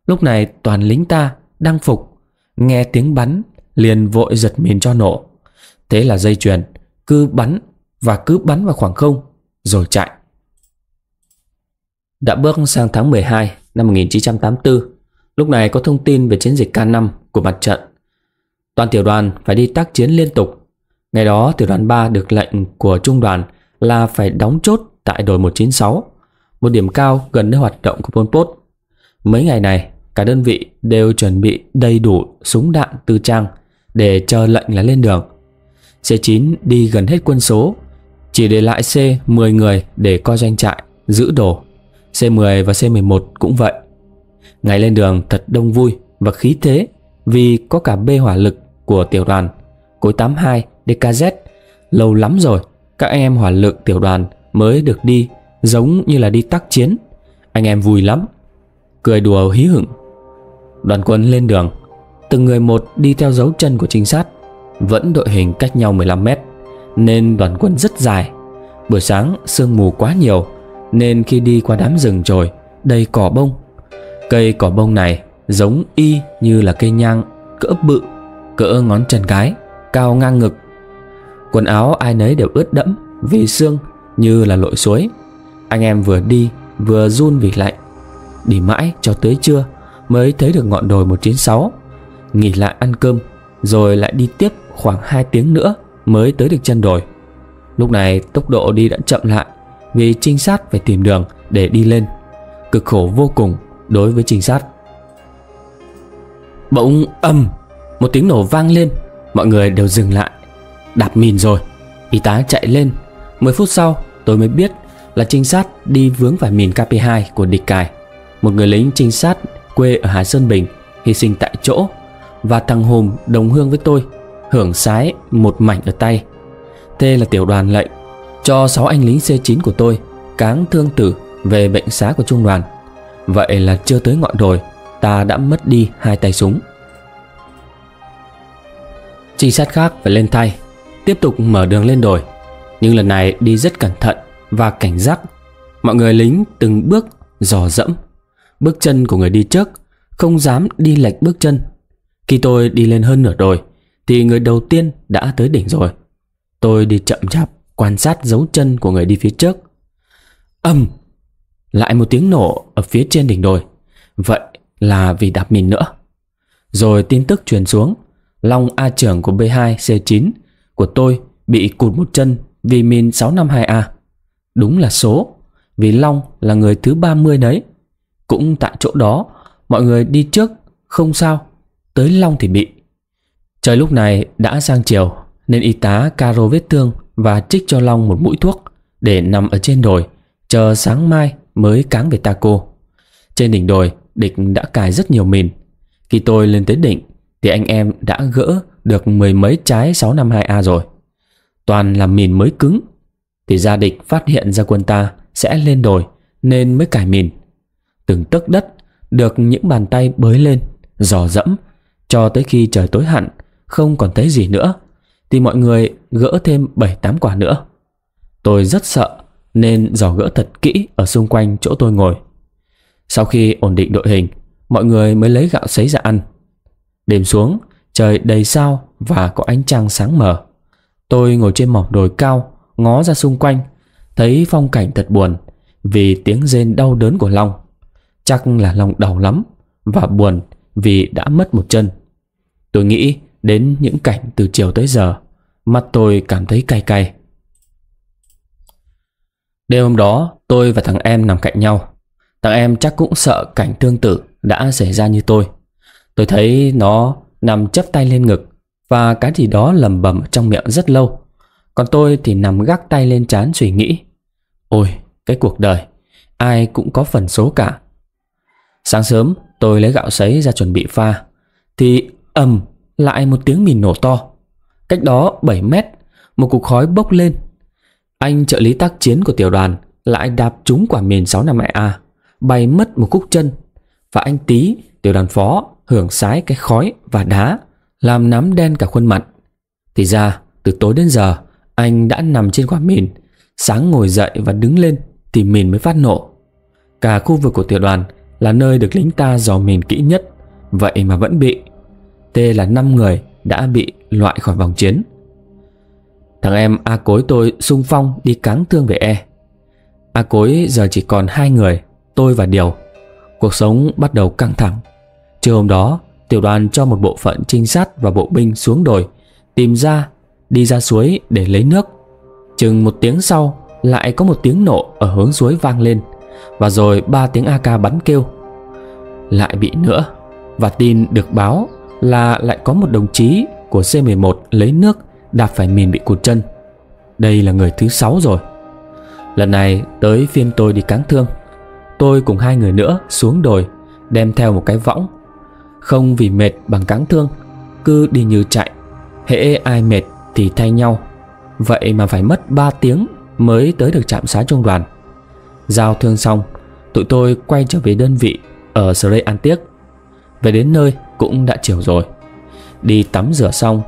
S1: Lúc này toàn lính ta đang phục Nghe tiếng bắn liền vội giật mình cho nổ Thế là dây chuyền cứ bắn và cứ bắn vào khoảng không rồi chạy. Đã bước sang tháng 12 năm 1984, lúc này có thông tin về chiến dịch K5 của mặt trận. Toàn tiểu đoàn phải đi tác chiến liên tục. Ngày đó tiểu đoàn 3 được lệnh của trung đoàn là phải đóng chốt tại đồi 196 một điểm cao gần nơi hoạt động của Pol Pot. Mấy ngày này, cả đơn vị đều chuẩn bị đầy đủ súng đạn tư trang để chờ lệnh là lên đường. C9 đi gần hết quân số, chỉ để lại C 10 người để coi doanh trại, giữ đồ. C10 và C11 cũng vậy. Ngày lên đường thật đông vui và khí thế vì có cả bê hỏa lực của tiểu đoàn cối 82 DKZ. Lâu lắm rồi các anh em hỏa lực tiểu đoàn mới được đi Giống như là đi tác chiến Anh em vui lắm Cười đùa hí hửng Đoàn quân lên đường Từng người một đi theo dấu chân của trinh sát Vẫn đội hình cách nhau 15 mét Nên đoàn quân rất dài Buổi sáng sương mù quá nhiều Nên khi đi qua đám rừng trồi Đầy cỏ bông Cây cỏ bông này giống y như là cây nhang Cỡ bự, cỡ ngón chân cái Cao ngang ngực Quần áo ai nấy đều ướt đẫm Vì sương như là lội suối anh em vừa đi vừa run vì lạnh Đi mãi cho tới trưa mới thấy được ngọn đồi 196 Nghỉ lại ăn cơm rồi lại đi tiếp khoảng 2 tiếng nữa mới tới được chân đồi Lúc này tốc độ đi đã chậm lại vì trinh sát phải tìm đường để đi lên Cực khổ vô cùng đối với trinh sát Bỗng ầm Một tiếng nổ vang lên Mọi người đều dừng lại Đạp mìn rồi Y tá chạy lên 10 phút sau tôi mới biết là trinh sát đi vướng phải mìn KP2 của địch cài. Một người lính trinh sát quê ở Hà Sơn Bình hy sinh tại chỗ và thằng Hùng đồng hương với tôi hưởng sái một mảnh ở tay. Tê là tiểu đoàn lệnh cho 6 anh lính C9 của tôi cáng thương tử về bệnh xá của trung đoàn. Vậy là chưa tới ngọn đồi ta đã mất đi hai tay súng. Trinh sát khác phải lên thay tiếp tục mở đường lên đồi nhưng lần này đi rất cẩn thận và cảnh giác Mọi người lính từng bước dò dẫm Bước chân của người đi trước Không dám đi lệch bước chân Khi tôi đi lên hơn nửa đồi Thì người đầu tiên đã tới đỉnh rồi Tôi đi chậm chạp Quan sát dấu chân của người đi phía trước Âm Lại một tiếng nổ ở phía trên đỉnh đồi Vậy là vì đạp mìn nữa Rồi tin tức truyền xuống Long A trưởng của B2C9 Của tôi bị cụt một chân Vì mìn 652A Đúng là số, vì Long là người thứ ba mươi đấy. Cũng tại chỗ đó, mọi người đi trước, không sao, tới Long thì bị. Trời lúc này đã sang chiều, nên y tá caro vết thương và trích cho Long một mũi thuốc để nằm ở trên đồi, chờ sáng mai mới cáng về Taco. Trên đỉnh đồi, địch đã cài rất nhiều mìn. Khi tôi lên tới đỉnh, thì anh em đã gỡ được mười mấy trái 652A rồi. Toàn là mìn mới cứng thì gia địch phát hiện ra quân ta sẽ lên đồi nên mới cải mìn. Từng tấc đất được những bàn tay bới lên, dò dẫm cho tới khi trời tối hẳn, không còn thấy gì nữa thì mọi người gỡ thêm bảy tám quả nữa. Tôi rất sợ nên dò gỡ thật kỹ ở xung quanh chỗ tôi ngồi. Sau khi ổn định đội hình, mọi người mới lấy gạo sấy ra ăn. Đêm xuống, trời đầy sao và có ánh trăng sáng mờ. Tôi ngồi trên mỏm đồi cao ngó ra xung quanh, thấy phong cảnh thật buồn vì tiếng rên đau đớn của Long. Chắc là Long đau lắm và buồn vì đã mất một chân. Tôi nghĩ đến những cảnh từ chiều tới giờ, mặt tôi cảm thấy cay cay. Đêm hôm đó, tôi và thằng em nằm cạnh nhau. Thằng em chắc cũng sợ cảnh tương tự đã xảy ra như tôi. Tôi thấy nó nằm chắp tay lên ngực và cái gì đó lầm bầm trong miệng rất lâu. Còn tôi thì nằm gác tay lên chán suy nghĩ Ôi cái cuộc đời Ai cũng có phần số cả Sáng sớm tôi lấy gạo sấy ra chuẩn bị pha Thì ầm lại một tiếng mìn nổ to Cách đó 7 mét Một cục khói bốc lên Anh trợ lý tác chiến của tiểu đoàn Lại đạp trúng quả mìn sáu 652A Bay mất một khúc chân Và anh Tý, tiểu đoàn phó Hưởng sái cái khói và đá Làm nắm đen cả khuôn mặt Thì ra từ tối đến giờ anh đã nằm trên quả mìn Sáng ngồi dậy và đứng lên Thì mìn mới phát nổ Cả khu vực của tiểu đoàn là nơi được lính ta dò mìn kỹ nhất Vậy mà vẫn bị Tê là 5 người đã bị loại khỏi vòng chiến Thằng em A Cối tôi sung phong đi cáng thương về E A Cối giờ chỉ còn hai người Tôi và Điều Cuộc sống bắt đầu căng thẳng Trưa hôm đó tiểu đoàn cho một bộ phận trinh sát và bộ binh xuống đồi Tìm ra đi ra suối để lấy nước. Chừng một tiếng sau, lại có một tiếng nổ ở hướng suối vang lên và rồi ba tiếng AK bắn kêu. Lại bị nữa và tin được báo là lại có một đồng chí của C11 lấy nước đạp phải mìn bị cụt chân. Đây là người thứ sáu rồi. Lần này tới phiên tôi đi cáng thương. Tôi cùng hai người nữa xuống đồi đem theo một cái võng. Không vì mệt bằng cáng thương, cứ đi như chạy. Hễ ai mệt thì thay nhau Vậy mà phải mất 3 tiếng mới tới được trạm xá trung đoàn Giao thương xong Tụi tôi quay trở về đơn vị ở Srey An Tiếc Về đến nơi cũng đã chiều rồi Đi tắm rửa xong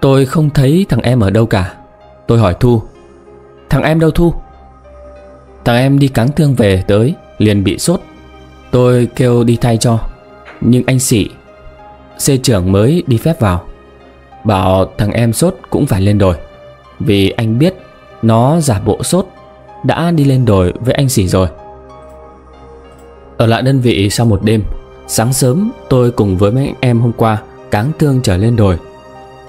S1: Tôi không thấy thằng em ở đâu cả Tôi hỏi Thu Thằng em đâu Thu Thằng em đi cắn thương về tới Liền bị sốt Tôi kêu đi thay cho Nhưng anh sĩ C trưởng mới đi phép vào Bảo thằng em sốt cũng phải lên đồi Vì anh biết Nó giả bộ sốt Đã đi lên đồi với anh xỉ rồi Ở lại đơn vị sau một đêm Sáng sớm tôi cùng với mấy em hôm qua Cáng thương trở lên đồi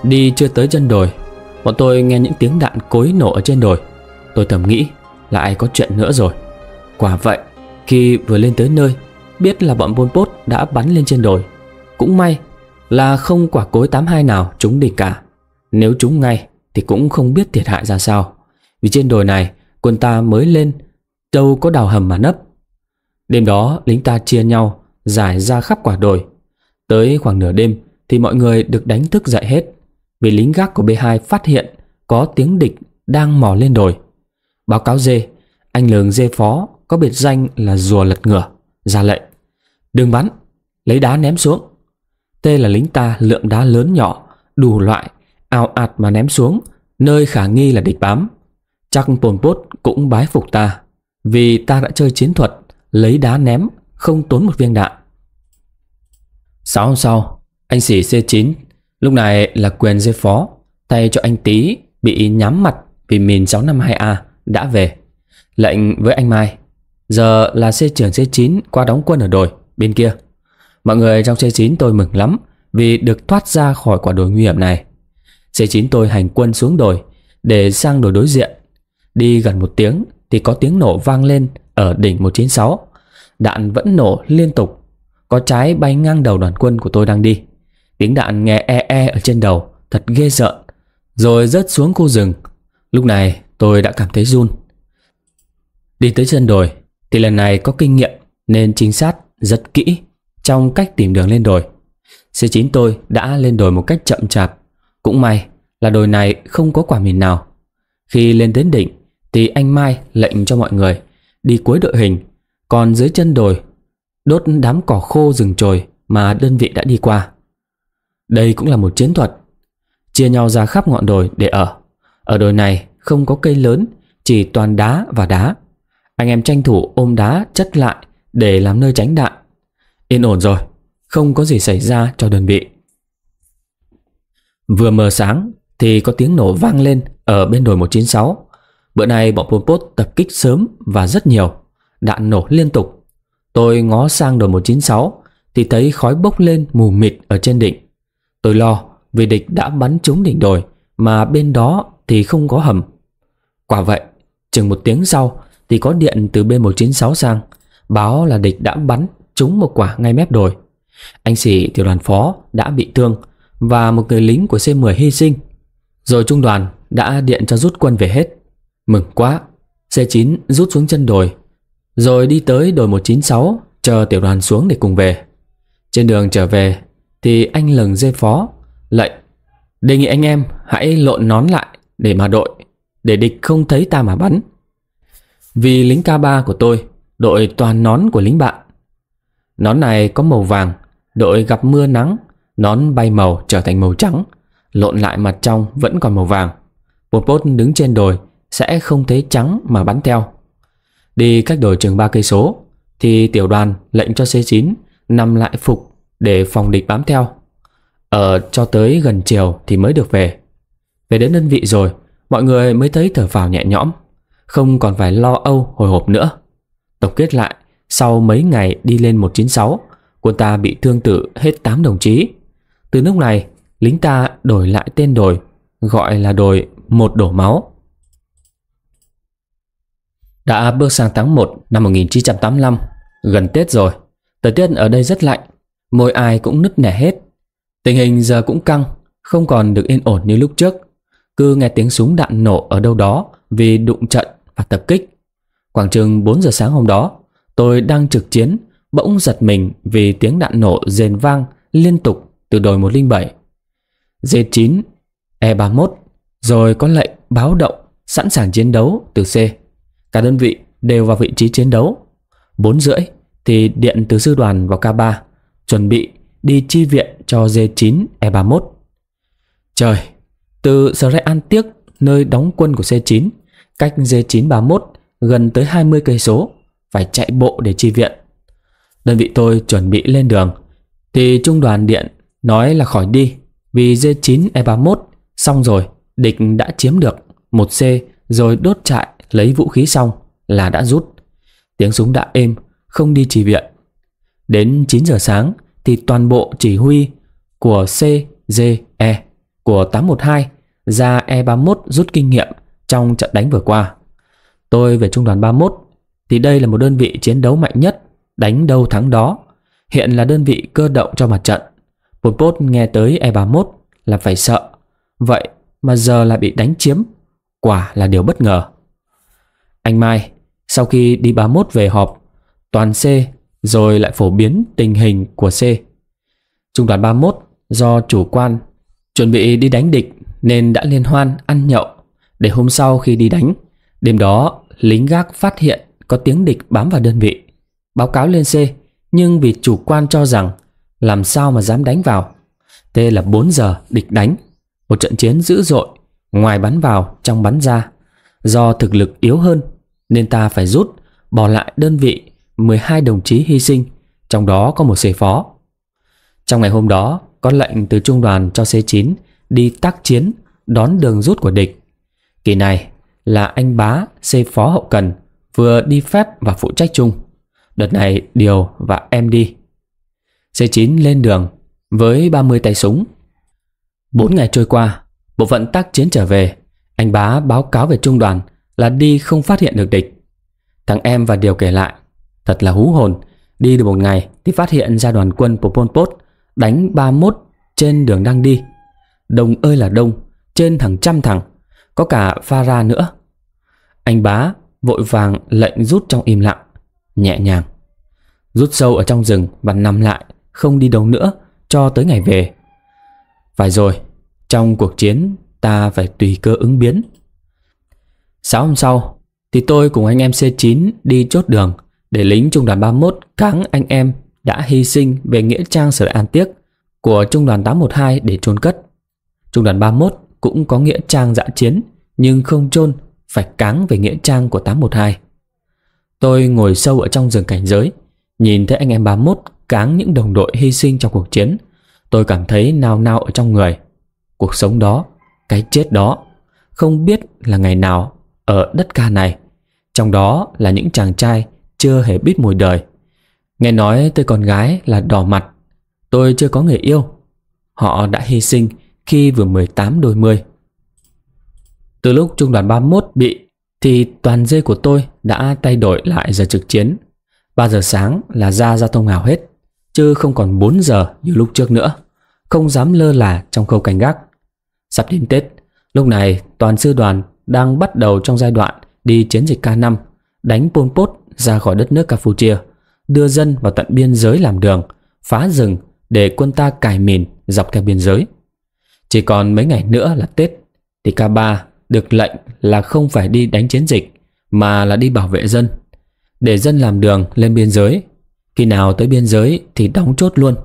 S1: Đi chưa tới chân đồi Bọn tôi nghe những tiếng đạn cối nổ ở trên đồi Tôi thầm nghĩ là ai có chuyện nữa rồi Quả vậy Khi vừa lên tới nơi Biết là bọn Pol Pot đã bắn lên trên đồi Cũng may là không quả cối 82 nào chúng địch cả Nếu chúng ngay Thì cũng không biết thiệt hại ra sao Vì trên đồi này quân ta mới lên Đâu có đào hầm mà nấp Đêm đó lính ta chia nhau Giải ra khắp quả đồi Tới khoảng nửa đêm Thì mọi người được đánh thức dậy hết Vì lính gác của B2 phát hiện Có tiếng địch đang mò lên đồi Báo cáo dê Anh lường dê phó có biệt danh là rùa lật ngửa Ra lệnh Đừng bắn Lấy đá ném xuống Tê là lính ta lượm đá lớn nhỏ, đủ loại, ao ạt mà ném xuống, nơi khả nghi là địch bám. Chắc Pol Pot cũng bái phục ta, vì ta đã chơi chiến thuật, lấy đá ném, không tốn một viên đạn. Sáu hôm sau, anh sĩ C9, lúc này là quyền dây phó, tay cho anh Tý bị nhắm mặt vì mìn 652A đã về. Lệnh với anh Mai, giờ là C trưởng C9 qua đóng quân ở đồi bên kia. Mọi người trong C9 tôi mừng lắm vì được thoát ra khỏi quả đồi nguy hiểm này. C9 tôi hành quân xuống đồi để sang đồi đối diện. Đi gần một tiếng thì có tiếng nổ vang lên ở đỉnh 196. Đạn vẫn nổ liên tục, có trái bay ngang đầu đoàn quân của tôi đang đi. Tiếng đạn nghe e e ở trên đầu, thật ghê sợ. Rồi rớt xuống khu rừng. Lúc này tôi đã cảm thấy run. Đi tới chân đồi thì lần này có kinh nghiệm nên chính xác rất kỹ trong cách tìm đường lên đồi. sư chín tôi đã lên đồi một cách chậm chạp. Cũng may là đồi này không có quả mìn nào. Khi lên đến đỉnh thì anh Mai lệnh cho mọi người đi cuối đội hình, còn dưới chân đồi đốt đám cỏ khô rừng trồi mà đơn vị đã đi qua. Đây cũng là một chiến thuật. Chia nhau ra khắp ngọn đồi để ở. Ở đồi này không có cây lớn, chỉ toàn đá và đá. Anh em tranh thủ ôm đá chất lại để làm nơi tránh đạn. Yên ổn rồi Không có gì xảy ra cho đơn vị Vừa mờ sáng Thì có tiếng nổ vang lên Ở bên đồi 196 Bữa nay bọn Pol Pot tập kích sớm và rất nhiều Đạn nổ liên tục Tôi ngó sang đồi 196 Thì thấy khói bốc lên mù mịt ở trên đỉnh Tôi lo vì địch đã bắn trúng đỉnh đồi Mà bên đó thì không có hầm Quả vậy Chừng một tiếng sau thì có điện từ B196 sang Báo là địch đã bắn trúng một quả ngay mép đồi. Anh sĩ tiểu đoàn phó đã bị thương và một người lính của C-10 hy sinh. Rồi trung đoàn đã điện cho rút quân về hết. Mừng quá, C9 rút xuống chân đồi, rồi đi tới đồi 196 chờ tiểu đoàn xuống để cùng về. Trên đường trở về thì anh lừng dê phó lệnh đề nghị anh em hãy lộn nón lại để mà đội để địch không thấy ta mà bắn. Vì lính K3 của tôi đội toàn nón của lính bạn Nón này có màu vàng Đội gặp mưa nắng Nón bay màu trở thành màu trắng Lộn lại mặt trong vẫn còn màu vàng Pol Pot đứng trên đồi Sẽ không thấy trắng mà bắn theo Đi cách đồi chừng 3 cây số Thì tiểu đoàn lệnh cho C9 Nằm lại phục để phòng địch bám theo Ở ờ, cho tới gần chiều thì mới được về Về đến đơn vị rồi Mọi người mới thấy thở phào nhẹ nhõm Không còn phải lo âu hồi hộp nữa Tổng kết lại sau mấy ngày đi lên 196, quân ta bị thương tử hết 8 đồng chí. Từ lúc này, lính ta đổi lại tên đồi, gọi là đồi một đổ máu. Đã bước sang tháng 1 năm 1985, gần Tết rồi. Thời tiết ở đây rất lạnh, môi ai cũng nứt nẻ hết. Tình hình giờ cũng căng, không còn được yên ổn như lúc trước. Cứ nghe tiếng súng đạn nổ ở đâu đó vì đụng trận và tập kích. Khoảng chừng 4 giờ sáng hôm đó, Tôi đang trực chiến, bỗng giật mình vì tiếng đạn nổ rền vang liên tục từ đồi 107. D9, E31, rồi có lệnh báo động sẵn sàng chiến đấu từ C. Cả đơn vị đều vào vị trí chiến đấu. 4 rưỡi thì điện từ sư đoàn vào K3, chuẩn bị đi chi viện cho D9 E31. Trời, từ Sre An Tiếc nơi đóng quân của C9, cách D931 gần tới 20 cây số phải chạy bộ để chi viện. Đơn vị tôi chuẩn bị lên đường, thì trung đoàn điện nói là khỏi đi vì D9E31 xong rồi, địch đã chiếm được một C rồi đốt trại lấy vũ khí xong là đã rút. Tiếng súng đã êm, không đi chỉ viện. Đến 9 giờ sáng thì toàn bộ chỉ huy của C E của 812 ra E31 rút kinh nghiệm trong trận đánh vừa qua. Tôi về trung đoàn 31 thì đây là một đơn vị chiến đấu mạnh nhất, đánh đâu thắng đó. Hiện là đơn vị cơ động cho mặt trận. Pol Pot nghe tới E31 là phải sợ. Vậy mà giờ lại bị đánh chiếm, quả là điều bất ngờ. Anh Mai, sau khi đi 31 về họp, toàn C rồi lại phổ biến tình hình của C. Trung đoàn 31 do chủ quan chuẩn bị đi đánh địch nên đã liên hoan ăn nhậu để hôm sau khi đi đánh, đêm đó lính gác phát hiện có tiếng địch bám vào đơn vị Báo cáo lên C Nhưng vì chủ quan cho rằng Làm sao mà dám đánh vào T là 4 giờ địch đánh Một trận chiến dữ dội Ngoài bắn vào trong bắn ra Do thực lực yếu hơn Nên ta phải rút Bỏ lại đơn vị 12 đồng chí hy sinh Trong đó có một xe phó Trong ngày hôm đó Có lệnh từ trung đoàn cho C9 Đi tác chiến Đón đường rút của địch Kỳ này là anh bá C phó hậu cần vừa đi phép và phụ trách chung. Đợt này Điều và em đi. C9 lên đường với 30 tay súng. bốn ngày trôi qua, bộ phận tác chiến trở về. Anh Bá báo cáo về trung đoàn là đi không phát hiện được địch. Thằng em và Điều kể lại, thật là hú hồn. Đi được một ngày thì phát hiện ra đoàn quân của Pol Pot đánh 31 trên đường đang đi. Đông ơi là đông, trên thằng trăm thằng, có cả Phara nữa. Anh Bá Vội vàng lệnh rút trong im lặng Nhẹ nhàng Rút sâu ở trong rừng và nằm lại Không đi đâu nữa cho tới ngày về Phải rồi Trong cuộc chiến ta phải tùy cơ ứng biến Sáu hôm sau Thì tôi cùng anh em C9 đi chốt đường Để lính trung đoàn 31 kháng anh em Đã hy sinh về Nghĩa Trang Sở An Tiếc Của trung đoàn 812 để chôn cất Trung đoàn 31 cũng có Nghĩa Trang dã dạ chiến Nhưng không chôn phải cáng về nghĩa trang của 812. Tôi ngồi sâu ở trong rừng cảnh giới, nhìn thấy anh em 31 cáng những đồng đội hy sinh trong cuộc chiến. Tôi cảm thấy nao nao ở trong người. Cuộc sống đó, cái chết đó, không biết là ngày nào ở đất ca này. Trong đó là những chàng trai chưa hề biết mùi đời. Nghe nói tôi con gái là đỏ mặt, tôi chưa có người yêu. Họ đã hy sinh khi vừa 18 đôi mươi. Từ lúc trung đoàn 31 bị thì toàn dây của tôi đã thay đổi lại giờ trực chiến. 3 giờ sáng là ra giao thông hào hết, chứ không còn 4 giờ như lúc trước nữa. Không dám lơ là trong khâu canh gác. Sắp đến Tết, lúc này toàn sư đoàn đang bắt đầu trong giai đoạn đi chiến dịch K5, đánh Pol Pot ra khỏi đất nước Campuchia, đưa dân vào tận biên giới làm đường, phá rừng để quân ta cài mìn dọc theo biên giới. Chỉ còn mấy ngày nữa là Tết, thì K3 được lệnh là không phải đi đánh chiến dịch mà là đi bảo vệ dân, để dân làm đường lên biên giới. Khi nào tới biên giới thì đóng chốt luôn.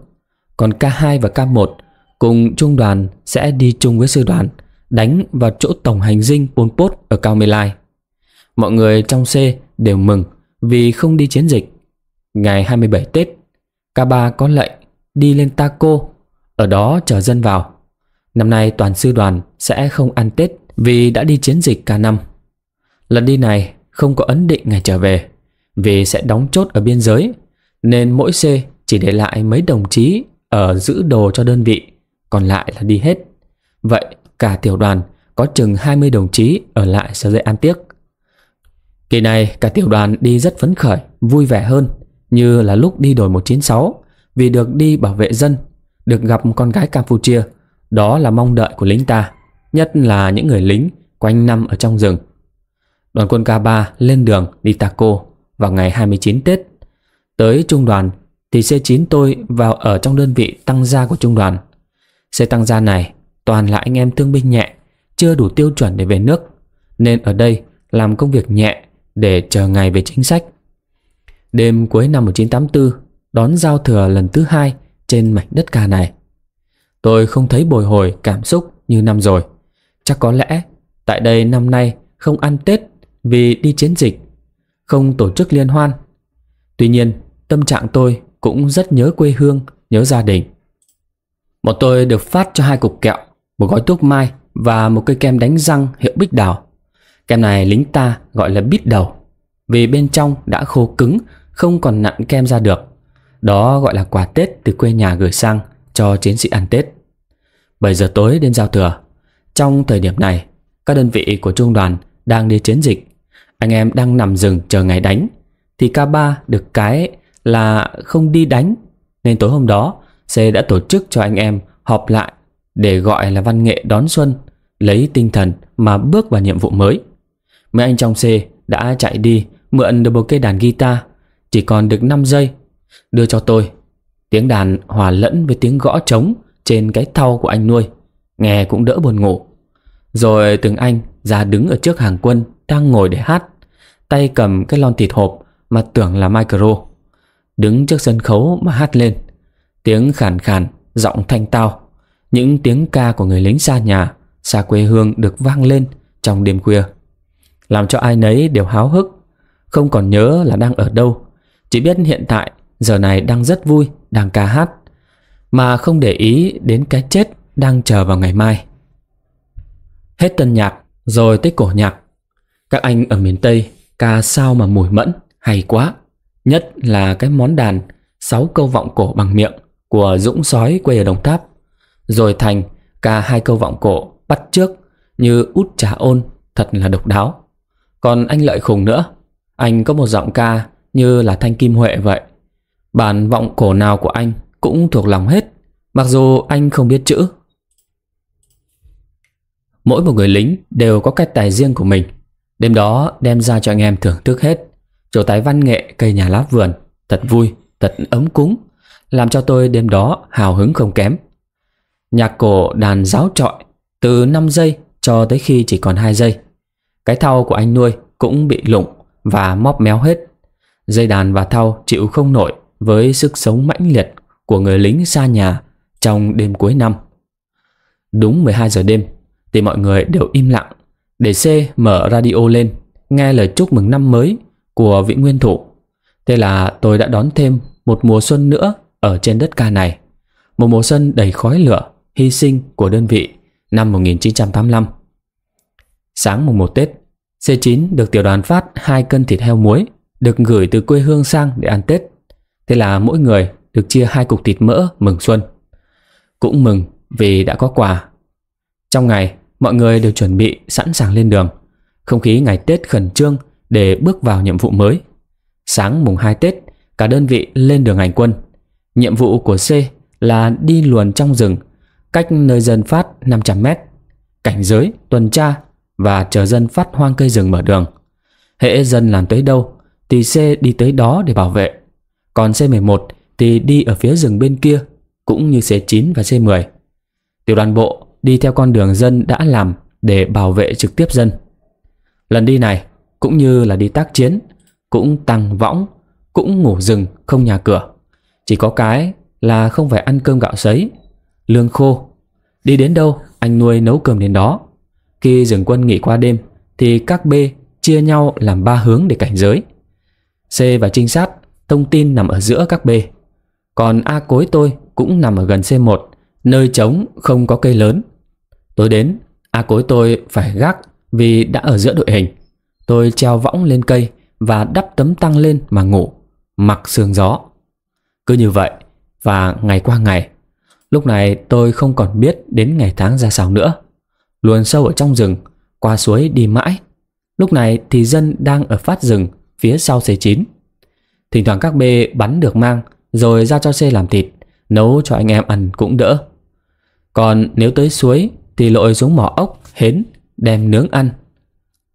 S1: Còn K2 và K1 cùng trung đoàn sẽ đi chung với sư đoàn đánh vào chỗ tổng hành dinh Pol Pot ở Cao Mê Lai. Mọi người trong C đều mừng vì không đi chiến dịch. Ngày 27 Tết, K3 có lệnh đi lên Taco, ở đó chờ dân vào. Năm nay toàn sư đoàn sẽ không ăn Tết vì đã đi chiến dịch cả năm Lần đi này không có ấn định ngày trở về Vì sẽ đóng chốt ở biên giới Nên mỗi C chỉ để lại mấy đồng chí Ở giữ đồ cho đơn vị Còn lại là đi hết Vậy cả tiểu đoàn có chừng 20 đồng chí ở lại sẽ dễ an tiếc Kỳ này cả tiểu đoàn đi rất phấn khởi, vui vẻ hơn Như là lúc đi đổi 196 Vì được đi bảo vệ dân Được gặp con gái Campuchia Đó là mong đợi của lính ta nhất là những người lính quanh năm ở trong rừng. Đoàn quân K3 lên đường đi Taco vào ngày 29 Tết. Tới trung đoàn thì C9 tôi vào ở trong đơn vị tăng gia của trung đoàn. Xe tăng gia này toàn là anh em thương binh nhẹ, chưa đủ tiêu chuẩn để về nước, nên ở đây làm công việc nhẹ để chờ ngày về chính sách. Đêm cuối năm 1984, đón giao thừa lần thứ hai trên mảnh đất ca này. Tôi không thấy bồi hồi cảm xúc như năm rồi. Chắc có lẽ tại đây năm nay không ăn Tết vì đi chiến dịch, không tổ chức liên hoan. Tuy nhiên, tâm trạng tôi cũng rất nhớ quê hương, nhớ gia đình. Bọn tôi được phát cho hai cục kẹo, một gói thuốc mai và một cây kem đánh răng hiệu bích đào. Kem này lính ta gọi là bít đầu vì bên trong đã khô cứng, không còn nặn kem ra được. Đó gọi là quà Tết từ quê nhà gửi sang cho chiến sĩ ăn Tết. 7 giờ tối đêm giao thừa, trong thời điểm này, các đơn vị của trung đoàn đang đi chiến dịch. Anh em đang nằm rừng chờ ngày đánh. Thì K3 được cái là không đi đánh. Nên tối hôm đó, C đã tổ chức cho anh em họp lại để gọi là văn nghệ đón xuân, lấy tinh thần mà bước vào nhiệm vụ mới. Mấy anh trong C đã chạy đi mượn được một cây đàn guitar, chỉ còn được 5 giây. Đưa cho tôi, tiếng đàn hòa lẫn với tiếng gõ trống trên cái thau của anh nuôi, nghe cũng đỡ buồn ngủ. Rồi từng anh ra đứng ở trước hàng quân đang ngồi để hát, tay cầm cái lon thịt hộp mà tưởng là micro. Đứng trước sân khấu mà hát lên, tiếng khàn khàn, giọng thanh tao, những tiếng ca của người lính xa nhà, xa quê hương được vang lên trong đêm khuya. Làm cho ai nấy đều háo hức, không còn nhớ là đang ở đâu, chỉ biết hiện tại giờ này đang rất vui, đang ca hát, mà không để ý đến cái chết đang chờ vào ngày mai. Hết tân nhạc, rồi tới cổ nhạc. Các anh ở miền Tây ca sao mà mùi mẫn, hay quá. Nhất là cái món đàn sáu câu vọng cổ bằng miệng của Dũng Sói quê ở Đồng Tháp. Rồi Thành ca hai câu vọng cổ bắt trước như út trà ôn thật là độc đáo. Còn anh Lợi Khùng nữa, anh có một giọng ca như là Thanh Kim Huệ vậy. Bản vọng cổ nào của anh cũng thuộc lòng hết, mặc dù anh không biết chữ Mỗi một người lính đều có cách tài riêng của mình Đêm đó đem ra cho anh em thưởng thức hết Chỗ tái văn nghệ cây nhà lá vườn Thật vui, thật ấm cúng Làm cho tôi đêm đó hào hứng không kém Nhạc cổ đàn giáo trọi Từ 5 giây cho tới khi chỉ còn 2 giây Cái thau của anh nuôi cũng bị lụng và móp méo hết Dây đàn và thau chịu không nổi với sức sống mãnh liệt của người lính xa nhà trong đêm cuối năm. Đúng 12 giờ đêm, thì mọi người đều im lặng để C mở radio lên nghe lời chúc mừng năm mới của vị nguyên thủ. Thế là tôi đã đón thêm một mùa xuân nữa ở trên đất ca này. Một mùa xuân đầy khói lửa, hy sinh của đơn vị năm 1985. Sáng mùng 1 Tết, C9 được tiểu đoàn phát hai cân thịt heo muối được gửi từ quê hương sang để ăn Tết. Thế là mỗi người được chia hai cục thịt mỡ mừng xuân. Cũng mừng vì đã có quà. Trong ngày, mọi người đều chuẩn bị sẵn sàng lên đường. Không khí ngày Tết khẩn trương để bước vào nhiệm vụ mới. Sáng mùng 2 Tết, cả đơn vị lên đường hành quân. Nhiệm vụ của C là đi luồn trong rừng, cách nơi dân phát 500 mét, cảnh giới, tuần tra và chờ dân phát hoang cây rừng mở đường. Hệ dân làm tới đâu thì C đi tới đó để bảo vệ. Còn C11 thì đi ở phía rừng bên kia, cũng như C9 và C10. Tiểu đoàn bộ đi theo con đường dân đã làm để bảo vệ trực tiếp dân. Lần đi này cũng như là đi tác chiến, cũng tăng võng, cũng ngủ rừng không nhà cửa. Chỉ có cái là không phải ăn cơm gạo sấy, lương khô. Đi đến đâu anh nuôi nấu cơm đến đó. Khi dừng quân nghỉ qua đêm thì các B chia nhau làm ba hướng để cảnh giới. C và trinh sát thông tin nằm ở giữa các B. Còn A cối tôi cũng nằm ở gần C1, nơi trống không có cây lớn Tối đến, A Cối tôi phải gác vì đã ở giữa đội hình. Tôi treo võng lên cây và đắp tấm tăng lên mà ngủ, mặc sương gió. Cứ như vậy, và ngày qua ngày, lúc này tôi không còn biết đến ngày tháng ra sao nữa. Luồn sâu ở trong rừng, qua suối đi mãi. Lúc này thì dân đang ở phát rừng phía sau xe chín. Thỉnh thoảng các bê bắn được mang rồi giao cho xe làm thịt, nấu cho anh em ăn cũng đỡ. Còn nếu tới suối thì lội xuống mỏ ốc, hến, đem nướng ăn.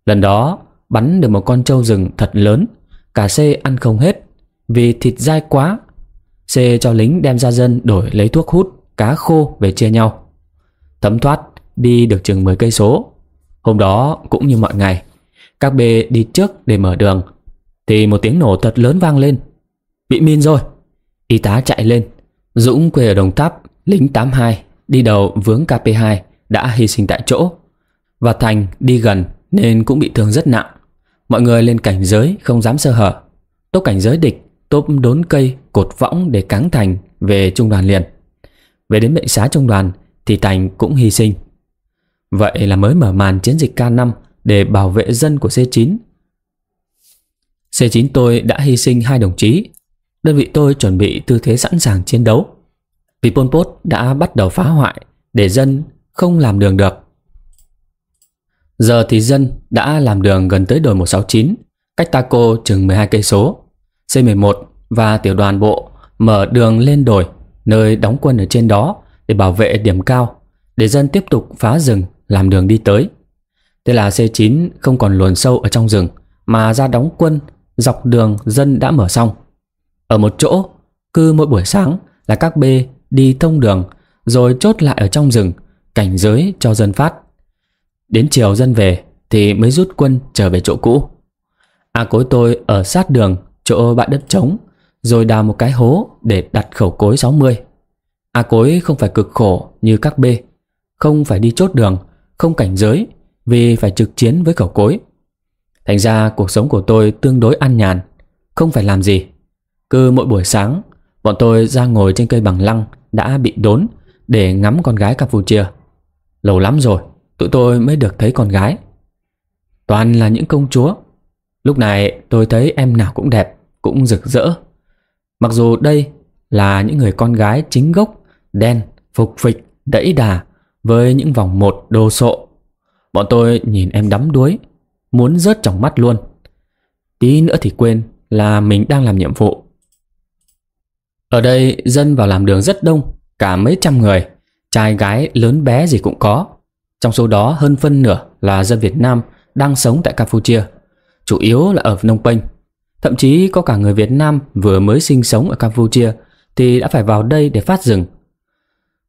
S1: Lần đó, bắn được một con trâu rừng thật lớn, cả xê ăn không hết, vì thịt dai quá. Xê cho lính đem ra dân đổi lấy thuốc hút, cá khô về chia nhau. Thấm thoát, đi được chừng 10 cây số. Hôm đó cũng như mọi ngày, các bê đi trước để mở đường, thì một tiếng nổ thật lớn vang lên. Bị min rồi. Y tá chạy lên, Dũng quê ở Đồng Tháp, lính 82, đi đầu vướng KP2, đã hy sinh tại chỗ Và Thành đi gần nên cũng bị thương rất nặng Mọi người lên cảnh giới không dám sơ hở Tốt cảnh giới địch Tốp đốn cây cột võng để cáng Thành về trung đoàn liền Về đến bệnh xá trung đoàn thì Thành cũng hy sinh Vậy là mới mở màn chiến dịch K5 để bảo vệ dân của C9 C9 tôi đã hy sinh hai đồng chí Đơn vị tôi chuẩn bị tư thế sẵn sàng chiến đấu Vì Pol Pot đã bắt đầu phá hoại để dân không làm đường được. Giờ thì dân đã làm đường gần tới đồi 169, cách Taco chừng 12 cây số. C11 và tiểu đoàn bộ mở đường lên đồi nơi đóng quân ở trên đó để bảo vệ điểm cao để dân tiếp tục phá rừng làm đường đi tới. Thế là C9 không còn luồn sâu ở trong rừng mà ra đóng quân dọc đường dân đã mở xong. Ở một chỗ, cứ mỗi buổi sáng là các b đi thông đường rồi chốt lại ở trong rừng cảnh giới cho dân phát. Đến chiều dân về thì mới rút quân trở về chỗ cũ. A à, cối tôi ở sát đường chỗ bãi đất trống rồi đào một cái hố để đặt khẩu cối 60. A à, cối không phải cực khổ như các B, không phải đi chốt đường, không cảnh giới vì phải trực chiến với khẩu cối. Thành ra cuộc sống của tôi tương đối an nhàn, không phải làm gì. Cứ mỗi buổi sáng, bọn tôi ra ngồi trên cây bằng lăng đã bị đốn để ngắm con gái Campuchia. Lâu lắm rồi Tụi tôi mới được thấy con gái Toàn là những công chúa Lúc này tôi thấy em nào cũng đẹp Cũng rực rỡ Mặc dù đây là những người con gái chính gốc Đen, phục phịch, đẫy đà Với những vòng một đồ sộ Bọn tôi nhìn em đắm đuối Muốn rớt trong mắt luôn Tí nữa thì quên là mình đang làm nhiệm vụ Ở đây dân vào làm đường rất đông Cả mấy trăm người trai gái lớn bé gì cũng có. Trong số đó hơn phân nửa là dân Việt Nam đang sống tại Campuchia, chủ yếu là ở Phnom Penh. Thậm chí có cả người Việt Nam vừa mới sinh sống ở Campuchia thì đã phải vào đây để phát rừng.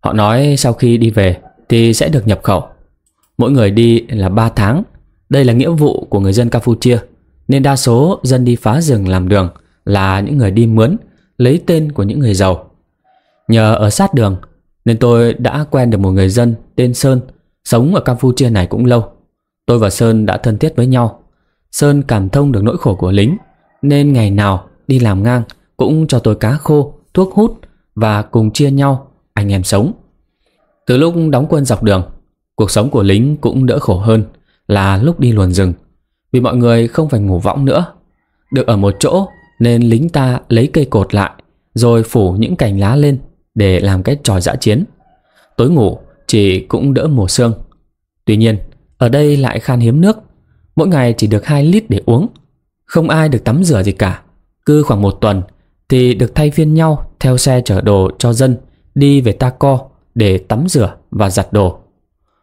S1: Họ nói sau khi đi về thì sẽ được nhập khẩu. Mỗi người đi là 3 tháng. Đây là nghĩa vụ của người dân Campuchia, nên đa số dân đi phá rừng làm đường là những người đi mướn, lấy tên của những người giàu. Nhờ ở sát đường nên tôi đã quen được một người dân tên Sơn Sống ở Campuchia này cũng lâu Tôi và Sơn đã thân thiết với nhau Sơn cảm thông được nỗi khổ của lính Nên ngày nào đi làm ngang Cũng cho tôi cá khô, thuốc hút Và cùng chia nhau anh em sống Từ lúc đóng quân dọc đường Cuộc sống của lính cũng đỡ khổ hơn Là lúc đi luồn rừng Vì mọi người không phải ngủ võng nữa Được ở một chỗ nên lính ta lấy cây cột lại Rồi phủ những cành lá lên để làm cái trò giã chiến. Tối ngủ chị cũng đỡ mổ xương. Tuy nhiên, ở đây lại khan hiếm nước, mỗi ngày chỉ được 2 lít để uống. Không ai được tắm rửa gì cả. Cứ khoảng một tuần thì được thay phiên nhau theo xe chở đồ cho dân đi về ta co để tắm rửa và giặt đồ.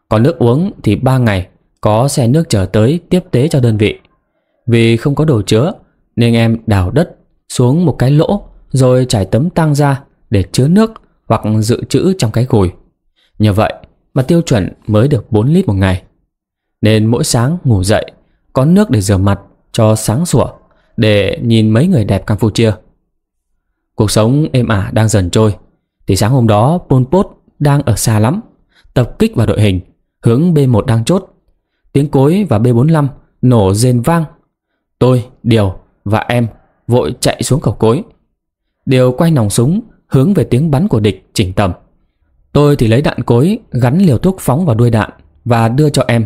S1: Còn nước uống thì 3 ngày có xe nước chở tới tiếp tế cho đơn vị. Vì không có đồ chứa nên em đào đất xuống một cái lỗ rồi trải tấm tăng ra để chứa nước hoặc dự trữ trong cái gùi. Nhờ vậy mà tiêu chuẩn mới được 4 lít một ngày. Nên mỗi sáng ngủ dậy có nước để rửa mặt cho sáng sủa để nhìn mấy người đẹp Campuchia. Cuộc sống êm ả đang dần trôi thì sáng hôm đó Pol Pot đang ở xa lắm tập kích vào đội hình hướng B1 đang chốt. Tiếng cối và B45 nổ rền vang. Tôi, Điều và em vội chạy xuống cầu cối. Điều quay nòng súng hướng về tiếng bắn của địch chỉnh tầm. Tôi thì lấy đạn cối gắn liều thuốc phóng vào đuôi đạn và đưa cho em.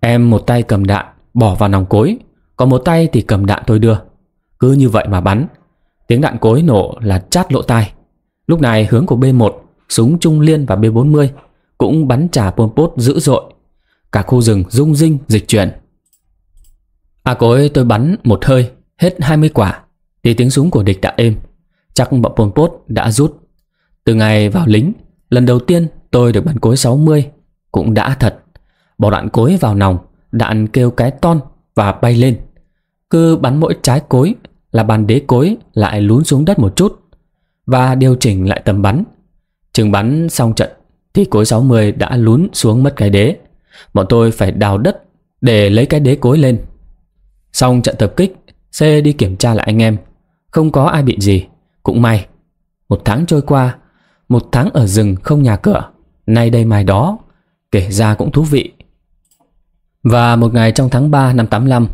S1: Em một tay cầm đạn bỏ vào nòng cối, còn một tay thì cầm đạn tôi đưa. Cứ như vậy mà bắn. Tiếng đạn cối nổ là chát lộ tai. Lúc này hướng của B1, súng trung liên và B40 cũng bắn trả Pol Pot dữ dội. Cả khu rừng rung rinh dịch chuyển. A à cối tôi bắn một hơi, hết 20 quả thì tiếng súng của địch đã êm chắc bọn Pol Pot đã rút. Từ ngày vào lính, lần đầu tiên tôi được bắn cối 60, cũng đã thật. Bỏ đạn cối vào nòng, đạn kêu cái ton và bay lên. Cứ bắn mỗi trái cối là bàn đế cối lại lún xuống đất một chút và điều chỉnh lại tầm bắn. Chừng bắn xong trận thì cối 60 đã lún xuống mất cái đế. Bọn tôi phải đào đất để lấy cái đế cối lên. Xong trận tập kích, C đi kiểm tra lại anh em. Không có ai bị gì. Cũng may Một tháng trôi qua Một tháng ở rừng không nhà cửa Nay đây mai đó Kể ra cũng thú vị Và một ngày trong tháng 3 năm 85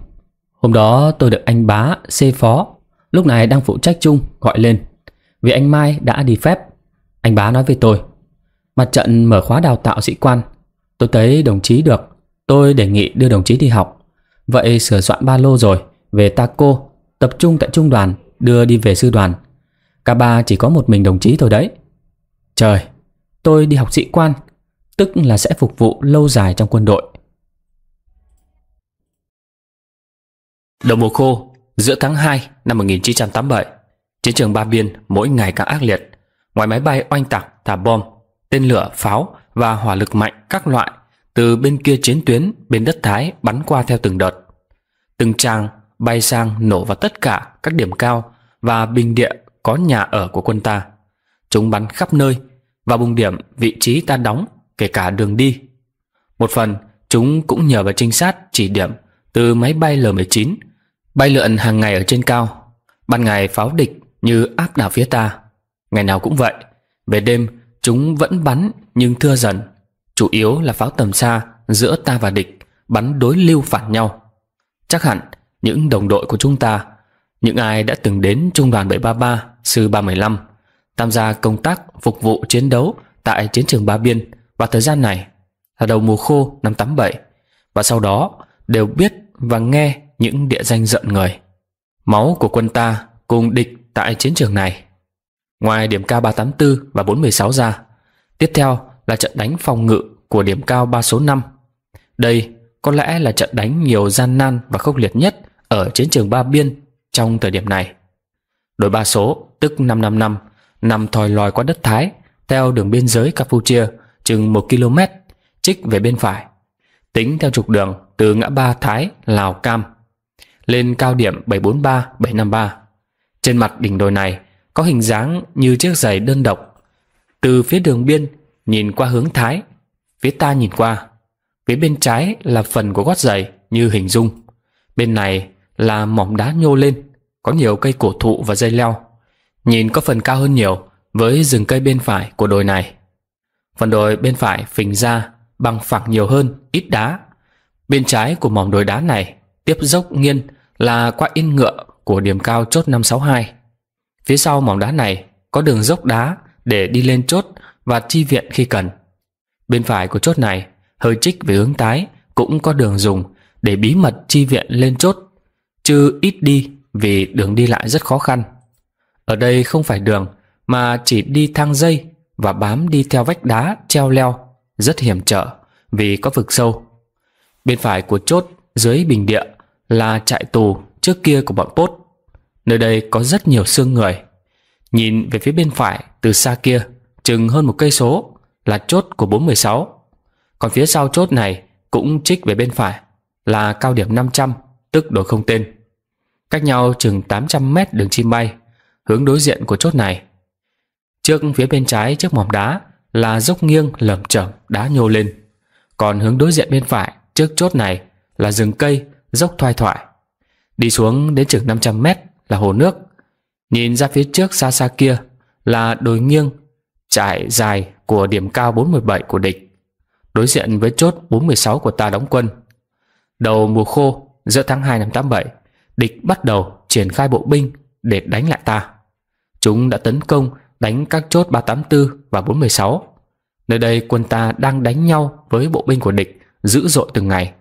S1: Hôm đó tôi được anh bá xê phó Lúc này đang phụ trách chung gọi lên Vì anh Mai đã đi phép Anh bá nói với tôi Mặt trận mở khóa đào tạo sĩ quan Tôi thấy đồng chí được Tôi đề nghị đưa đồng chí đi học Vậy sửa soạn ba lô rồi Về Taco Tập trung tại trung đoàn Đưa đi về sư đoàn Cả ba chỉ có một mình đồng chí thôi đấy Trời Tôi đi học sĩ quan Tức là sẽ phục vụ lâu dài trong quân đội Đầu mùa khô Giữa tháng 2 năm 1987 Chiến trường Ba Biên mỗi ngày càng ác liệt Ngoài máy bay oanh tạc, thả bom Tên lửa, pháo và hỏa lực mạnh các loại Từ bên kia chiến tuyến Bên đất Thái bắn qua theo từng đợt Từng trang bay sang nổ vào tất cả các điểm cao Và bình địa có nhà ở của quân ta. Chúng bắn khắp nơi và vùng điểm vị trí ta đóng kể cả đường đi. Một phần chúng cũng nhờ vào trinh sát chỉ điểm từ máy bay L-19 bay lượn hàng ngày ở trên cao. Ban ngày pháo địch như áp đảo phía ta. Ngày nào cũng vậy. Về đêm chúng vẫn bắn nhưng thưa dần. Chủ yếu là pháo tầm xa giữa ta và địch bắn đối lưu phản nhau. Chắc hẳn những đồng đội của chúng ta những ai đã từng đến Trung đoàn 733, Sư 315, tham gia công tác phục vụ chiến đấu tại chiến trường Ba Biên vào thời gian này là đầu mùa khô năm 87 và sau đó đều biết và nghe những địa danh giận người. Máu của quân ta cùng địch tại chiến trường này. Ngoài điểm cao 384 và 416 ra, tiếp theo là trận đánh phòng ngự của điểm cao 3 số 5. Đây có lẽ là trận đánh nhiều gian nan và khốc liệt nhất ở chiến trường Ba Biên trong thời điểm này. Đội ba số, tức 555, nằm thòi lòi qua đất Thái, theo đường biên giới Campuchia, chừng 1 km, trích về bên phải. Tính theo trục đường từ ngã ba Thái, Lào Cam, lên cao điểm 743-753. Trên mặt đỉnh đồi này có hình dáng như chiếc giày đơn độc. Từ phía đường biên nhìn qua hướng Thái, phía ta nhìn qua. Phía bên trái là phần của gót giày như hình dung. Bên này là mỏm đá nhô lên, có nhiều cây cổ thụ và dây leo. Nhìn có phần cao hơn nhiều với rừng cây bên phải của đồi này. Phần đồi bên phải phình ra, bằng phẳng nhiều hơn, ít đá. Bên trái của mỏm đồi đá này tiếp dốc nghiêng là qua yên ngựa của điểm cao chốt 562. Phía sau mỏm đá này có đường dốc đá để đi lên chốt và chi viện khi cần. Bên phải của chốt này, hơi trích về hướng tái cũng có đường dùng để bí mật chi viện lên chốt chứ ít đi vì đường đi lại rất khó khăn. Ở đây không phải đường mà chỉ đi thang dây và bám đi theo vách đá treo leo rất hiểm trở vì có vực sâu. Bên phải của chốt dưới bình địa là trại tù trước kia của bọn Pốt. Nơi đây có rất nhiều xương người. Nhìn về phía bên phải từ xa kia, chừng hơn một cây số là chốt của 416. Còn phía sau chốt này cũng trích về bên phải là cao điểm 500 tức đội không tên. Cách nhau chừng 800 mét đường chim bay, hướng đối diện của chốt này. Trước phía bên trái trước mỏm đá là dốc nghiêng lởm chởm đá nhô lên. Còn hướng đối diện bên phải trước chốt này là rừng cây, dốc thoai thoải. Đi xuống đến chừng 500 mét là hồ nước. Nhìn ra phía trước xa xa kia là đồi nghiêng, trải dài của điểm cao 417 của địch. Đối diện với chốt 416 của ta đóng quân. Đầu mùa khô giữa tháng 2 năm 87, địch bắt đầu triển khai bộ binh để đánh lại ta. Chúng đã tấn công đánh các chốt 384 và 416. Nơi đây quân ta đang đánh nhau với bộ binh của địch dữ dội từng ngày.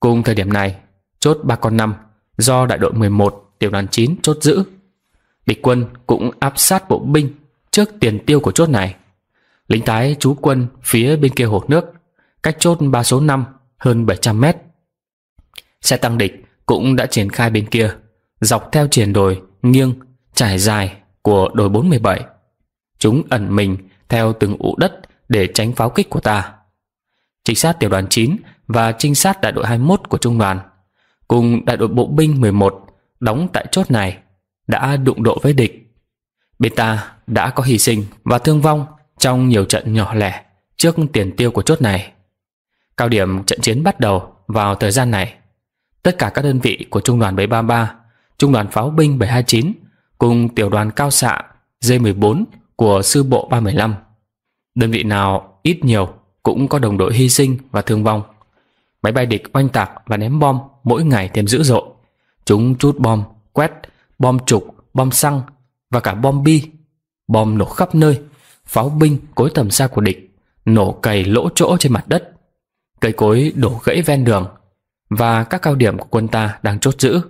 S1: Cùng thời điểm này, chốt 3 con 5 do đại đội 11 tiểu đoàn 9 chốt giữ. Địch quân cũng áp sát bộ binh trước tiền tiêu của chốt này. Lính tái trú quân phía bên kia hồ nước, cách chốt 3 số 5 hơn 700 mét Xe tăng địch cũng đã triển khai bên kia, dọc theo triển đồi nghiêng trải dài của đồi 417. Chúng ẩn mình theo từng ụ đất để tránh pháo kích của ta. Trinh sát tiểu đoàn 9 và trinh sát đại đội 21 của trung đoàn cùng đại đội bộ binh 11 đóng tại chốt này đã đụng độ với địch. Bên ta đã có hy sinh và thương vong trong nhiều trận nhỏ lẻ trước tiền tiêu của chốt này. Cao điểm trận chiến bắt đầu vào thời gian này tất cả các đơn vị của Trung đoàn 733, Trung đoàn Pháo binh 729 cùng Tiểu đoàn Cao xạ D14 của Sư bộ 315. Đơn vị nào ít nhiều cũng có đồng đội hy sinh và thương vong. Máy bay địch oanh tạc và ném bom mỗi ngày thêm dữ dội. Chúng chút bom, quét, bom trục, bom xăng và cả bom bi. Bom nổ khắp nơi, pháo binh cối tầm xa của địch, nổ cày lỗ chỗ trên mặt đất. Cây cối đổ gãy ven đường và các cao điểm của quân ta đang chốt giữ.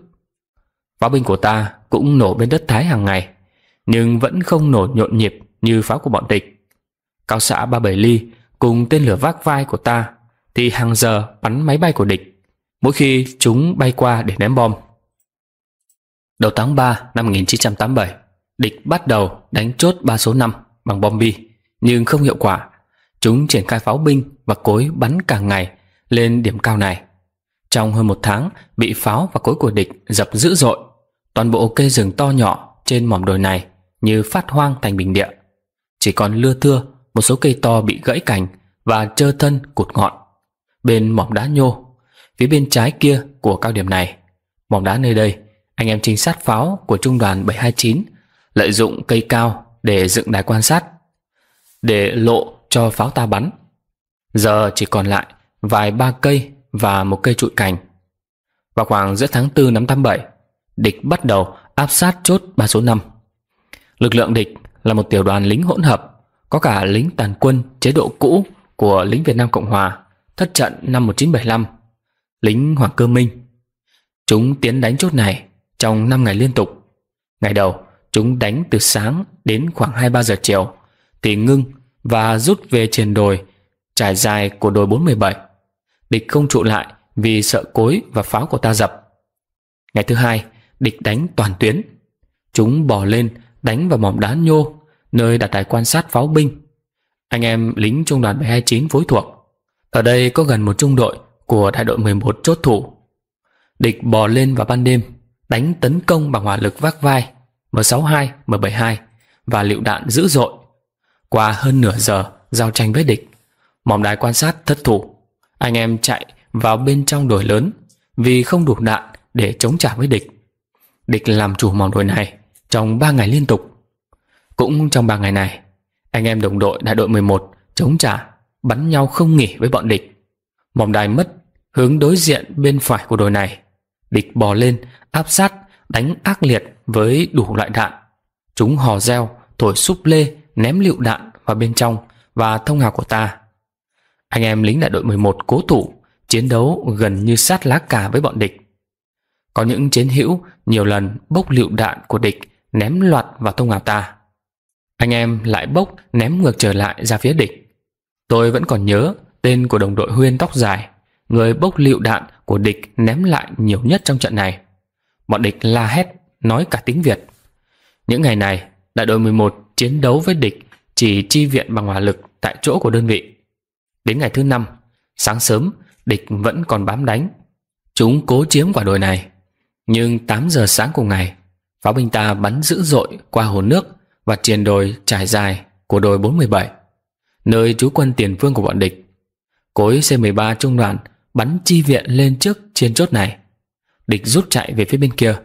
S1: Pháo binh của ta cũng nổ bên đất Thái hàng ngày, nhưng vẫn không nổ nhộn nhịp như pháo của bọn địch. Cao xã ba bảy ly cùng tên lửa vác vai của ta thì hàng giờ bắn máy bay của địch, mỗi khi chúng bay qua để ném bom. Đầu tháng 3 năm 1987, địch bắt đầu đánh chốt ba số 5 bằng bom bi, nhưng không hiệu quả. Chúng triển khai pháo binh và cối bắn càng ngày lên điểm cao này. Trong hơn một tháng Bị pháo và cối của địch dập dữ dội Toàn bộ cây rừng to nhỏ Trên mỏm đồi này Như phát hoang thành bình địa Chỉ còn lưa thưa Một số cây to bị gãy cành Và trơ thân cụt ngọn Bên mỏm đá nhô Phía bên trái kia của cao điểm này Mỏm đá nơi đây Anh em trinh sát pháo của trung đoàn 729 Lợi dụng cây cao để dựng đài quan sát Để lộ cho pháo ta bắn Giờ chỉ còn lại vài ba cây và một cây trụi cành. Vào khoảng giữa tháng 4 năm 87, địch bắt đầu áp sát chốt 3 số 5. Lực lượng địch là một tiểu đoàn lính hỗn hợp, có cả lính tàn quân chế độ cũ của lính Việt Nam Cộng Hòa thất trận năm 1975, lính Hoàng Cơ Minh. Chúng tiến đánh chốt này trong 5 ngày liên tục. Ngày đầu, chúng đánh từ sáng đến khoảng 2-3 giờ chiều, thì ngưng và rút về trên đồi trải dài của đồi 417 địch không trụ lại vì sợ cối và pháo của ta dập. Ngày thứ hai, địch đánh toàn tuyến. Chúng bò lên, đánh vào mỏm đá nhô, nơi đặt đài quan sát pháo binh. Anh em lính trung đoàn 729 phối thuộc. Ở đây có gần một trung đội của đại đội 11 chốt thủ. Địch bò lên vào ban đêm, đánh tấn công bằng hỏa lực vác vai M62, M72 và liệu đạn dữ dội. Qua hơn nửa giờ giao tranh với địch, mỏm đài quan sát thất thủ anh em chạy vào bên trong đồi lớn vì không đủ đạn để chống trả với địch. Địch làm chủ mỏm đồi này trong ba ngày liên tục. Cũng trong ba ngày này, anh em đồng đội đại đội 11 chống trả, bắn nhau không nghỉ với bọn địch. Mỏm đài mất hướng đối diện bên phải của đồi này. Địch bò lên, áp sát, đánh ác liệt với đủ loại đạn. Chúng hò reo, thổi súp lê, ném lựu đạn vào bên trong và thông hào của ta. Anh em lính đại đội 11 cố thủ, chiến đấu gần như sát lá cà với bọn địch. Có những chiến hữu nhiều lần bốc lựu đạn của địch ném loạt vào thông ngào ta. Anh em lại bốc ném ngược trở lại ra phía địch. Tôi vẫn còn nhớ tên của đồng đội Huyên tóc dài, người bốc lựu đạn của địch ném lại nhiều nhất trong trận này. Bọn địch la hét, nói cả tiếng Việt. Những ngày này, đại đội 11 chiến đấu với địch chỉ chi viện bằng hỏa lực tại chỗ của đơn vị. Đến ngày thứ năm, sáng sớm, địch vẫn còn bám đánh. Chúng cố chiếm quả đồi này. Nhưng 8 giờ sáng cùng ngày, pháo binh ta bắn dữ dội qua hồ nước và triền đồi trải dài của đồi 417, nơi trú quân tiền phương của bọn địch. Cối C-13 trung đoàn bắn chi viện lên trước trên chốt này. Địch rút chạy về phía bên kia.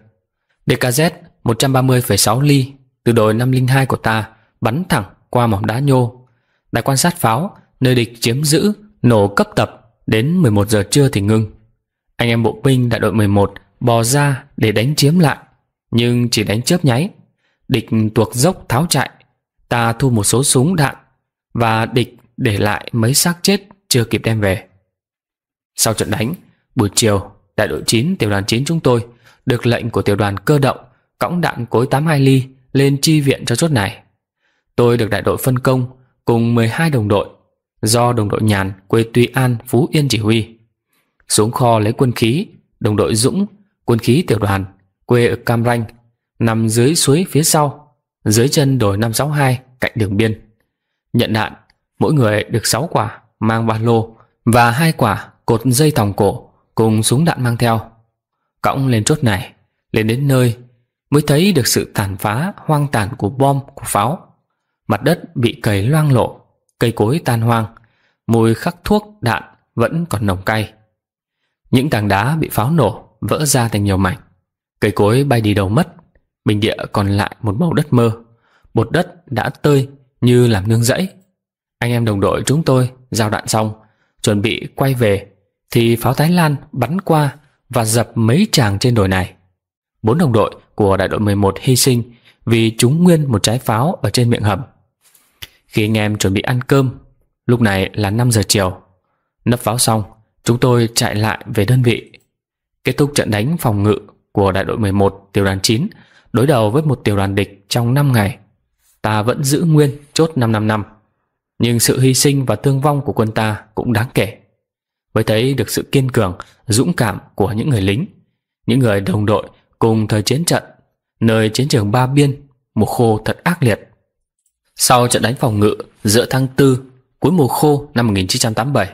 S1: DKZ 130,6 ly từ đồi 502 của ta bắn thẳng qua mỏm đá nhô. Đài quan sát pháo Nơi địch chiếm giữ Nổ cấp tập Đến 11 giờ trưa thì ngưng Anh em bộ binh đại đội 11 Bò ra để đánh chiếm lại Nhưng chỉ đánh chớp nháy Địch tuộc dốc tháo chạy Ta thu một số súng đạn Và địch để lại mấy xác chết Chưa kịp đem về Sau trận đánh Buổi chiều Đại đội 9 tiểu đoàn 9 chúng tôi Được lệnh của tiểu đoàn cơ động Cõng đạn cối 82 ly Lên chi viện cho chốt này Tôi được đại đội phân công cùng 12 đồng đội do đồng đội Nhàn quê Tuy An, Phú Yên chỉ huy. Xuống kho lấy quân khí, đồng đội Dũng, quân khí tiểu đoàn, quê ở Cam Ranh, nằm dưới suối phía sau, dưới chân đồi 562 cạnh đường biên. Nhận đạn, mỗi người được 6 quả mang ba lô và hai quả cột dây thòng cổ cùng súng đạn mang theo. Cõng lên chốt này, lên đến nơi mới thấy được sự tàn phá hoang tàn của bom, của pháo. Mặt đất bị cầy loang lộ, cây cối tan hoang, mùi khắc thuốc, đạn vẫn còn nồng cay. Những tảng đá bị pháo nổ vỡ ra thành nhiều mảnh, cây cối bay đi đâu mất, bình địa còn lại một màu đất mơ, bột đất đã tơi như làm nương rẫy. Anh em đồng đội chúng tôi giao đạn xong, chuẩn bị quay về thì pháo Thái Lan bắn qua và dập mấy chàng trên đồi này. Bốn đồng đội của đại đội 11 hy sinh vì chúng nguyên một trái pháo ở trên miệng hầm. Khi anh em chuẩn bị ăn cơm, lúc này là 5 giờ chiều. Nấp pháo xong, chúng tôi chạy lại về đơn vị. Kết thúc trận đánh phòng ngự của đại đội 11 tiểu đoàn 9 đối đầu với một tiểu đoàn địch trong 5 ngày. Ta vẫn giữ nguyên chốt 555. Nhưng sự hy sinh và thương vong của quân ta cũng đáng kể. Mới thấy được sự kiên cường, dũng cảm của những người lính, những người đồng đội cùng thời chiến trận, nơi chiến trường Ba Biên, mùa khô thật ác liệt. Sau trận đánh phòng ngự giữa tháng 4 cuối mùa khô năm 1987,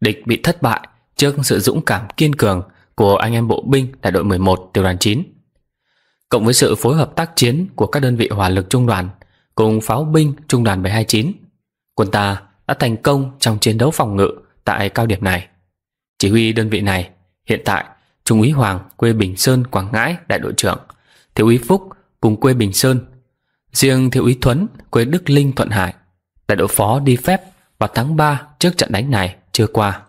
S1: địch bị thất bại trước sự dũng cảm kiên cường của anh em bộ binh đại đội 11 tiểu đoàn 9. Cộng với sự phối hợp tác chiến của các đơn vị hỏa lực trung đoàn cùng pháo binh trung đoàn 729, quân ta đã thành công trong chiến đấu phòng ngự tại cao điểm này. Chỉ huy đơn vị này hiện tại Trung úy Hoàng quê Bình Sơn Quảng Ngãi đại đội trưởng, Thiếu úy Phúc cùng quê Bình Sơn Riêng thiếu úy Thuấn, quê Đức Linh Thuận Hải, đã đội phó đi phép vào tháng 3 trước trận đánh này chưa qua.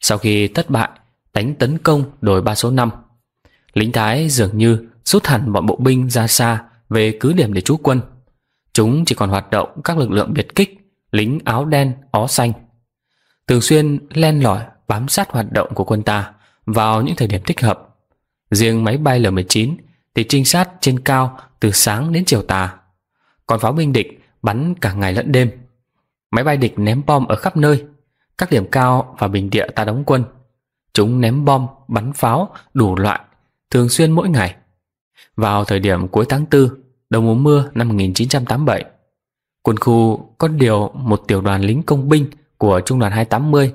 S1: Sau khi thất bại, đánh tấn công đội ba số 5, lính Thái dường như rút hẳn bọn bộ binh ra xa về cứ điểm để trú quân. Chúng chỉ còn hoạt động các lực lượng biệt kích, lính áo đen, ó xanh. Thường xuyên len lỏi bám sát hoạt động của quân ta vào những thời điểm thích hợp. Riêng máy bay L-19 thì trinh sát trên cao từ sáng đến chiều tà. Còn pháo binh địch bắn cả ngày lẫn đêm. Máy bay địch ném bom ở khắp nơi, các điểm cao và bình địa ta đóng quân. Chúng ném bom, bắn pháo đủ loại, thường xuyên mỗi ngày. Vào thời điểm cuối tháng 4, đầu mùa mưa năm 1987, quân khu có điều một tiểu đoàn lính công binh của Trung đoàn 280.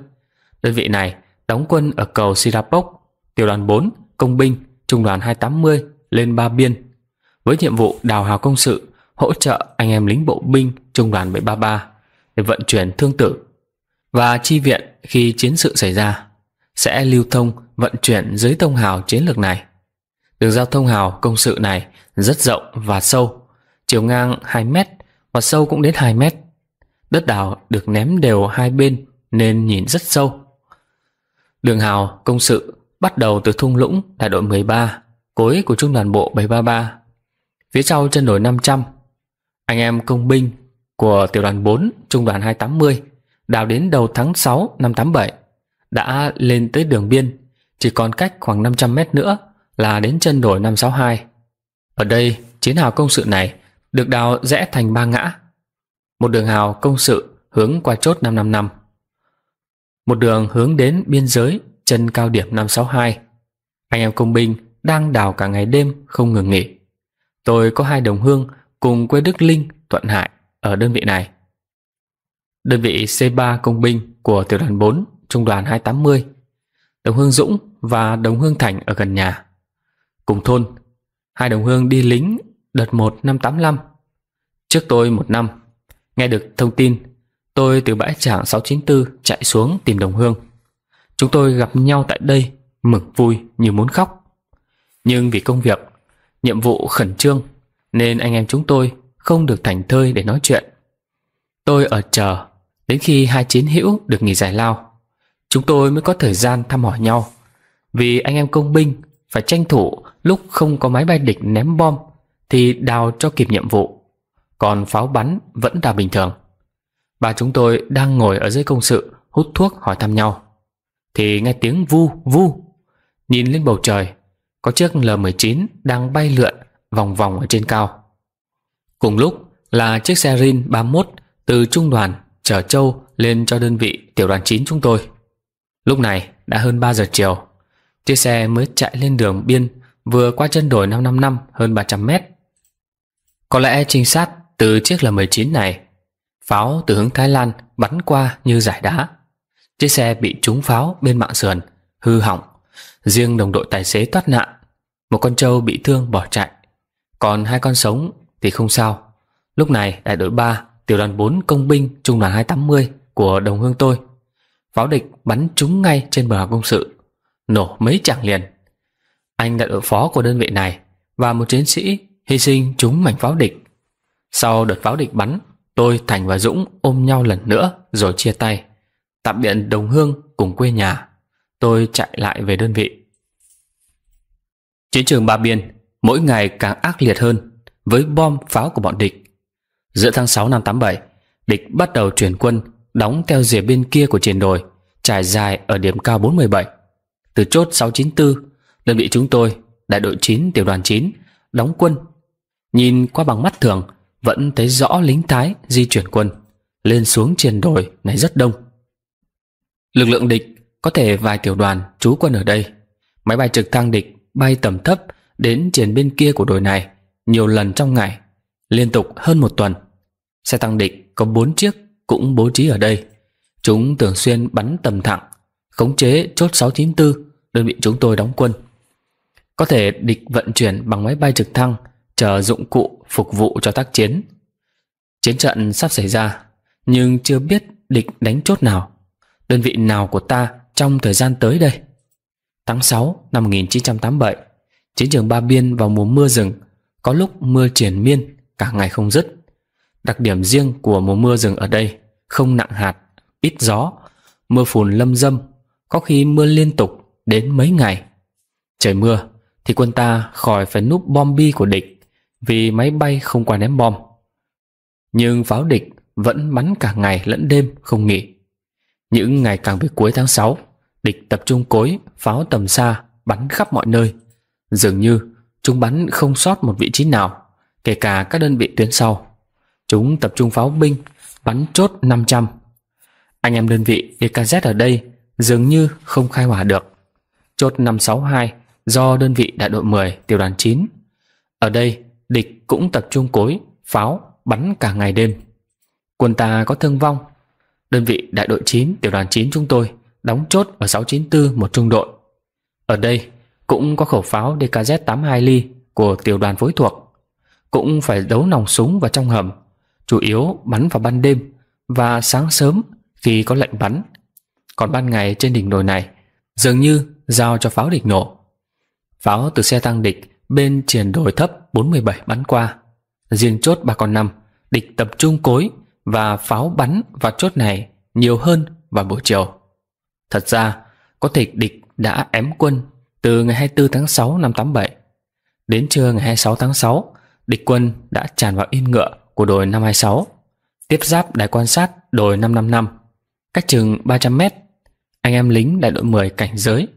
S1: Đơn vị này đóng quân ở cầu Sirapok, tiểu đoàn 4, công binh, Trung đoàn 280 lên ba biên với nhiệm vụ đào hào công sự hỗ trợ anh em lính bộ binh trung đoàn 733 để vận chuyển thương tử và chi viện khi chiến sự xảy ra sẽ lưu thông vận chuyển dưới thông hào chiến lược này. Đường giao thông hào công sự này rất rộng và sâu, chiều ngang 2 mét và sâu cũng đến 2 mét. Đất đào được ném đều hai bên nên nhìn rất sâu. Đường hào công sự bắt đầu từ thung lũng đại đội 13 cối của trung đoàn bộ 733, phía sau chân đồi 500, anh em công binh của tiểu đoàn 4, trung đoàn 280 đào đến đầu tháng 6 năm 87 đã lên tới đường biên, chỉ còn cách khoảng 500 mét nữa là đến chân đồi 562. Ở đây, chiến hào công sự này được đào rẽ thành ba ngã. Một đường hào công sự hướng qua chốt 555. Một đường hướng đến biên giới chân cao điểm 562. Anh em công binh đang đào cả ngày đêm không ngừng nghỉ. Tôi có hai đồng hương cùng quê Đức Linh, Thuận Hải ở đơn vị này. Đơn vị C3 công binh của tiểu đoàn 4, trung đoàn 280, đồng hương Dũng và đồng hương Thành ở gần nhà. Cùng thôn, hai đồng hương đi lính đợt 1 năm 85. Trước tôi một năm, nghe được thông tin, tôi từ bãi trảng 694 chạy xuống tìm đồng hương. Chúng tôi gặp nhau tại đây, mừng vui như muốn khóc. Nhưng vì công việc, nhiệm vụ khẩn trương nên anh em chúng tôi không được thành thơi để nói chuyện. Tôi ở chờ đến khi hai chiến hữu được nghỉ giải lao. Chúng tôi mới có thời gian thăm hỏi nhau. Vì anh em công binh phải tranh thủ lúc không có máy bay địch ném bom thì đào cho kịp nhiệm vụ. Còn pháo bắn vẫn đào bình thường. Ba chúng tôi đang ngồi ở dưới công sự hút thuốc hỏi thăm nhau. Thì nghe tiếng vu vu. Nhìn lên bầu trời có chiếc L-19 đang bay lượn vòng vòng ở trên cao. Cùng lúc là chiếc xe Rin 31 từ trung đoàn chở Châu lên cho đơn vị tiểu đoàn 9 chúng tôi. Lúc này đã hơn 3 giờ chiều, chiếc xe mới chạy lên đường biên vừa qua chân đồi 555 hơn 300 mét. Có lẽ trinh sát từ chiếc L-19 này, pháo từ hướng Thái Lan bắn qua như giải đá. Chiếc xe bị trúng pháo bên mạng sườn, hư hỏng. Riêng đồng đội tài xế thoát nạn một con trâu bị thương bỏ chạy Còn hai con sống thì không sao Lúc này đại đội 3 Tiểu đoàn 4 công binh trung đoàn 280 Của đồng hương tôi Pháo địch bắn trúng ngay trên bờ công sự Nổ mấy chàng liền Anh đại đội phó của đơn vị này Và một chiến sĩ hy sinh trúng mảnh pháo địch Sau đợt pháo địch bắn Tôi, Thành và Dũng ôm nhau lần nữa Rồi chia tay Tạm biệt đồng hương cùng quê nhà Tôi chạy lại về đơn vị Chiến trường Ba Biên mỗi ngày càng ác liệt hơn với bom pháo của bọn địch. Giữa tháng 6 năm 87, địch bắt đầu chuyển quân đóng theo rìa bên kia của triển đồi trải dài ở điểm cao 417. Từ chốt 694, đơn vị chúng tôi, đại đội 9 tiểu đoàn 9, đóng quân. Nhìn qua bằng mắt thường, vẫn thấy rõ lính Thái di chuyển quân, lên xuống triển đồi này rất đông. Lực lượng địch có thể vài tiểu đoàn trú quân ở đây. Máy bay trực thăng địch bay tầm thấp đến triển bên kia của đồi này nhiều lần trong ngày, liên tục hơn một tuần. Xe tăng địch có bốn chiếc cũng bố trí ở đây. Chúng thường xuyên bắn tầm thẳng, khống chế chốt 694, đơn vị chúng tôi đóng quân. Có thể địch vận chuyển bằng máy bay trực thăng, chờ dụng cụ phục vụ cho tác chiến. Chiến trận sắp xảy ra, nhưng chưa biết địch đánh chốt nào, đơn vị nào của ta trong thời gian tới đây. Tháng 6 năm 1987 Chiến trường Ba Biên vào mùa mưa rừng Có lúc mưa triển miên Cả ngày không dứt Đặc điểm riêng của mùa mưa rừng ở đây Không nặng hạt, ít gió Mưa phùn lâm dâm Có khi mưa liên tục đến mấy ngày Trời mưa thì quân ta khỏi phải núp bom bi của địch Vì máy bay không qua ném bom Nhưng pháo địch vẫn bắn cả ngày lẫn đêm không nghỉ Những ngày càng về cuối tháng 6 Địch tập trung cối, pháo tầm xa, bắn khắp mọi nơi. Dường như chúng bắn không sót một vị trí nào, kể cả các đơn vị tuyến sau. Chúng tập trung pháo binh, bắn chốt 500. Anh em đơn vị DKZ ở đây dường như không khai hỏa được. Chốt 562 do đơn vị đại đội 10 tiểu đoàn 9. Ở đây địch cũng tập trung cối, pháo, bắn cả ngày đêm. Quân ta có thương vong. Đơn vị đại đội 9 tiểu đoàn 9 chúng tôi đóng chốt ở 694 một trung đội. Ở đây cũng có khẩu pháo DKZ-82 ly của tiểu đoàn phối thuộc. Cũng phải đấu nòng súng vào trong hầm, chủ yếu bắn vào ban đêm và sáng sớm khi có lệnh bắn. Còn ban ngày trên đỉnh đồi này dường như giao cho pháo địch nổ. Pháo từ xe tăng địch bên triển đồi thấp 47 bắn qua. Riêng chốt 3 con 5, địch tập trung cối và pháo bắn vào chốt này nhiều hơn vào buổi chiều. Thật ra, có thể địch đã ém quân từ ngày 24 tháng 6 năm 87. Đến trưa ngày 26 tháng 6, địch quân đã tràn vào yên ngựa của đồi 526, tiếp giáp đài quan sát đồi 555, cách chừng 300 mét. Anh em lính đại đội 10 cảnh giới.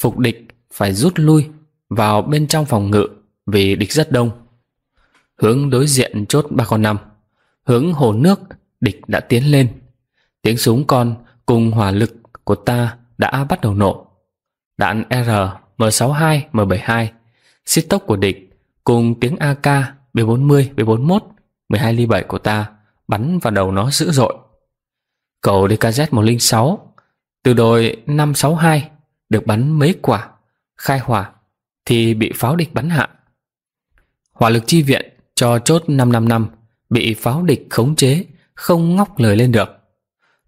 S1: Phục địch phải rút lui vào bên trong phòng ngự vì địch rất đông. Hướng đối diện chốt 3 con năm, hướng hồ nước địch đã tiến lên. Tiếng súng con cùng hỏa lực của ta đã bắt đầu nổ. Đạn R, M62, M72, xít tốc của địch cùng tiếng AK B40, B41, 12 ly 7 của ta bắn vào đầu nó dữ dội. Cầu DKZ-106 từ đồi 562 được bắn mấy quả, khai hỏa thì bị pháo địch bắn hạ. Hỏa lực chi viện cho chốt 555 bị pháo địch khống chế không ngóc lời lên được.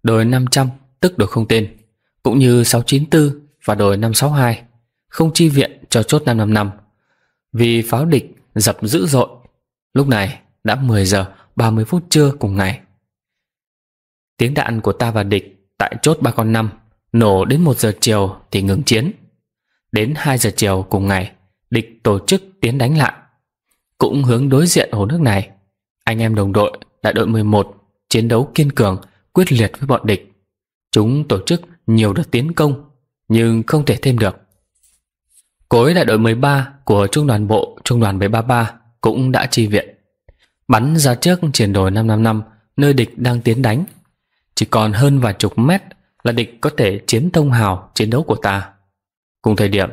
S1: Đồi 500 tức đội không tên cũng như 694 và đồi 562 không chi viện cho chốt 555 vì pháo địch dập dữ dội. Lúc này đã 10 giờ 30 phút trưa cùng ngày. Tiếng đạn của ta và địch tại chốt 3 con 5 nổ đến 1 giờ chiều thì ngừng chiến. Đến 2 giờ chiều cùng ngày, địch tổ chức tiến đánh lại. Cũng hướng đối diện hồ nước này, anh em đồng đội đại đội 11 chiến đấu kiên cường, quyết liệt với bọn địch. Chúng tổ chức nhiều đợt tiến công nhưng không thể thêm được. Cối đại đội 13 của trung đoàn bộ trung đoàn 733 cũng đã chi viện. Bắn ra trước triển đồi 555 nơi địch đang tiến đánh. Chỉ còn hơn vài chục mét là địch có thể chiếm thông hào chiến đấu của ta. Cùng thời điểm,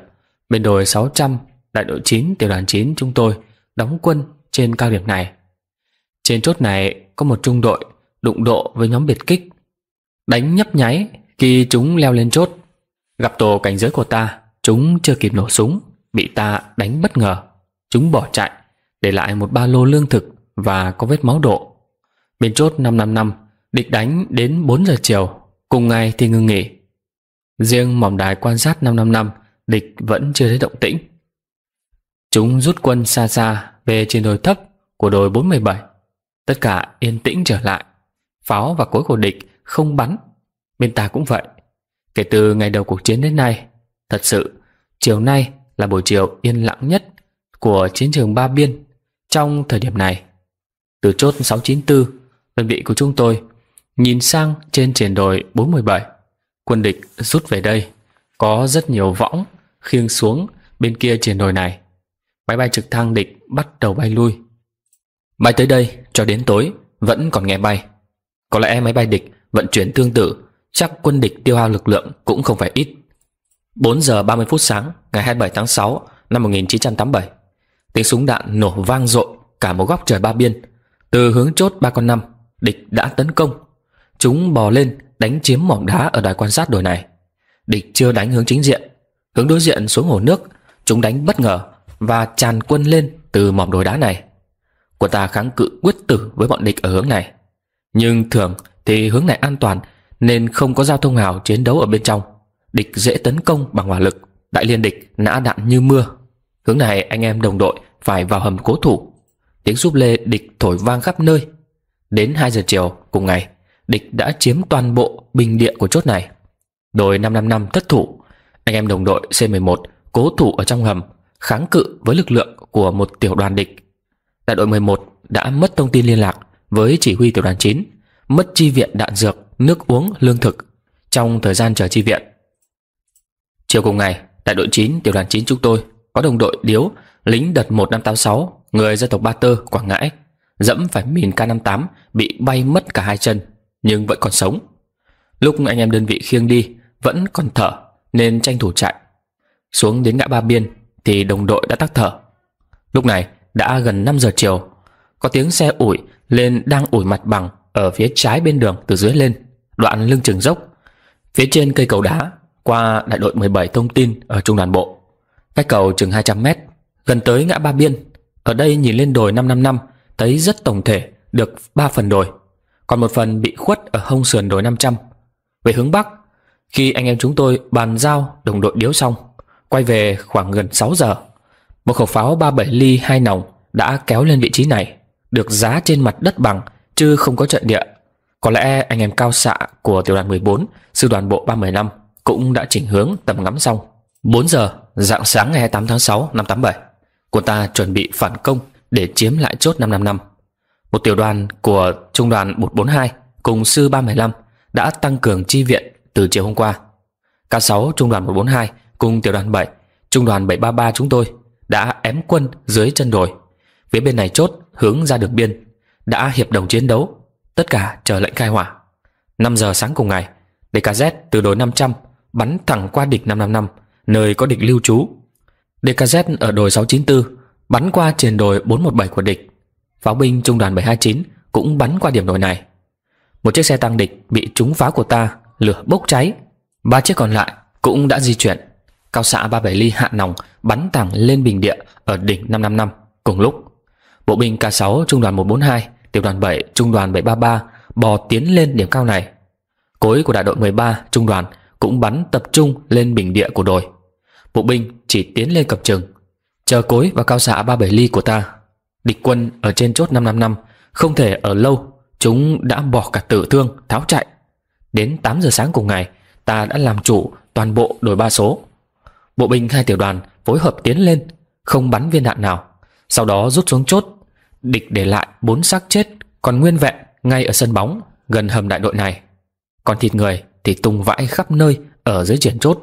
S1: bên đồi 600, đại đội 9 tiểu đoàn 9 chúng tôi đóng quân trên cao điểm này. Trên chốt này có một trung đội đụng độ với nhóm biệt kích. Đánh nhấp nháy khi chúng leo lên chốt. Gặp tổ cảnh giới của ta, chúng chưa kịp nổ súng, bị ta đánh bất ngờ. Chúng bỏ chạy, để lại một ba lô lương thực và có vết máu độ. Bên chốt 555, địch đánh đến 4 giờ chiều, cùng ngày thì ngưng nghỉ. Riêng mỏm đài quan sát 555, địch vẫn chưa thấy động tĩnh. Chúng rút quân xa xa về trên đồi thấp của đồi 417. Tất cả yên tĩnh trở lại. Pháo và cối của địch không bắn Bên ta cũng vậy. Kể từ ngày đầu cuộc chiến đến nay, thật sự, chiều nay là buổi chiều yên lặng nhất của chiến trường Ba Biên trong thời điểm này. Từ chốt 694, đơn vị của chúng tôi nhìn sang trên triển đồi 417. Quân địch rút về đây, có rất nhiều võng khiêng xuống bên kia triển đồi này. Máy bay trực thăng địch bắt đầu bay lui. Bay tới đây cho đến tối vẫn còn nghe bay. Có lẽ máy bay địch vận chuyển tương tự chắc quân địch tiêu hao lực lượng cũng không phải ít. 4 giờ 30 phút sáng ngày 27 tháng 6 năm 1987, tiếng súng đạn nổ vang rộn cả một góc trời ba biên. Từ hướng chốt ba con năm địch đã tấn công. Chúng bò lên đánh chiếm mỏm đá ở đài quan sát đồi này. Địch chưa đánh hướng chính diện, hướng đối diện xuống hồ nước, chúng đánh bất ngờ và tràn quân lên từ mỏm đồi đá này. Quân ta kháng cự quyết tử với bọn địch ở hướng này. Nhưng thường thì hướng này an toàn nên không có giao thông hào chiến đấu ở bên trong địch dễ tấn công bằng hỏa lực đại liên địch nã đạn như mưa hướng này anh em đồng đội phải vào hầm cố thủ tiếng súp lê địch thổi vang khắp nơi đến 2 giờ chiều cùng ngày địch đã chiếm toàn bộ bình địa của chốt này đội 555 thất thủ anh em đồng đội C11 cố thủ ở trong hầm kháng cự với lực lượng của một tiểu đoàn địch đại đội 11 đã mất thông tin liên lạc với chỉ huy tiểu đoàn 9 mất chi viện đạn dược nước uống, lương thực trong thời gian chờ chi viện. Chiều cùng ngày, tại đội 9, tiểu đoàn 9 chúng tôi có đồng đội điếu lính đợt 1586, người dân tộc Ba Tơ, Quảng Ngãi, dẫm phải mìn K58 bị bay mất cả hai chân nhưng vẫn còn sống. Lúc anh em đơn vị khiêng đi vẫn còn thở nên tranh thủ chạy. Xuống đến ngã ba biên thì đồng đội đã tắc thở. Lúc này đã gần 5 giờ chiều, có tiếng xe ủi lên đang ủi mặt bằng ở phía trái bên đường từ dưới lên đoạn lưng chừng dốc, phía trên cây cầu đá qua đại đội 17 thông tin ở trung đoàn bộ. Cách cầu chừng 200 mét, gần tới ngã ba biên. Ở đây nhìn lên đồi 555, thấy rất tổng thể, được 3 phần đồi. Còn một phần bị khuất ở hông sườn đồi 500. Về hướng Bắc, khi anh em chúng tôi bàn giao đồng đội điếu xong, quay về khoảng gần 6 giờ, một khẩu pháo 37 ly hai nòng đã kéo lên vị trí này, được giá trên mặt đất bằng chứ không có trận địa có lẽ anh em cao xạ của tiểu đoàn 14, sư đoàn bộ 315 cũng đã chỉnh hướng tầm ngắm xong. 4 giờ, dạng sáng ngày 28 tháng 6 năm 87, cô ta chuẩn bị phản công để chiếm lại chốt 555. Một tiểu đoàn của trung đoàn 142 cùng sư 315 đã tăng cường chi viện từ chiều hôm qua. K6 trung đoàn 142 cùng tiểu đoàn 7, trung đoàn 733 chúng tôi đã ém quân dưới chân đồi. Phía bên này chốt hướng ra đường biên đã hiệp đồng chiến đấu Tất cả chờ lệnh khai hỏa 5 giờ sáng cùng ngày DKZ từ đồi 500 Bắn thẳng qua địch 555 Nơi có địch lưu trú DKZ ở đồi 694 Bắn qua trên đồi 417 của địch Pháo binh trung đoàn 729 Cũng bắn qua điểm đồi này Một chiếc xe tăng địch bị trúng phá của ta Lửa bốc cháy Ba chiếc còn lại cũng đã di chuyển Cao xạ 37 ly hạ nòng Bắn thẳng lên bình địa ở đỉnh 555 Cùng lúc Bộ binh K6 trung đoàn 142 tiểu đoàn 7, trung đoàn 733 bò tiến lên điểm cao này. Cối của đại đội 13, trung đoàn cũng bắn tập trung lên bình địa của đồi. Bộ binh chỉ tiến lên cập chừng, chờ cối và cao xạ 37 ly của ta. Địch quân ở trên chốt 555 không thể ở lâu, chúng đã bỏ cả tử thương, tháo chạy. Đến 8 giờ sáng cùng ngày, ta đã làm chủ toàn bộ đồi ba số. Bộ binh hai tiểu đoàn phối hợp tiến lên, không bắn viên đạn nào, sau đó rút xuống chốt Địch để lại bốn xác chết còn nguyên vẹn ngay ở sân bóng gần hầm đại đội này. Còn thịt người thì tung vãi khắp nơi ở dưới triển chốt.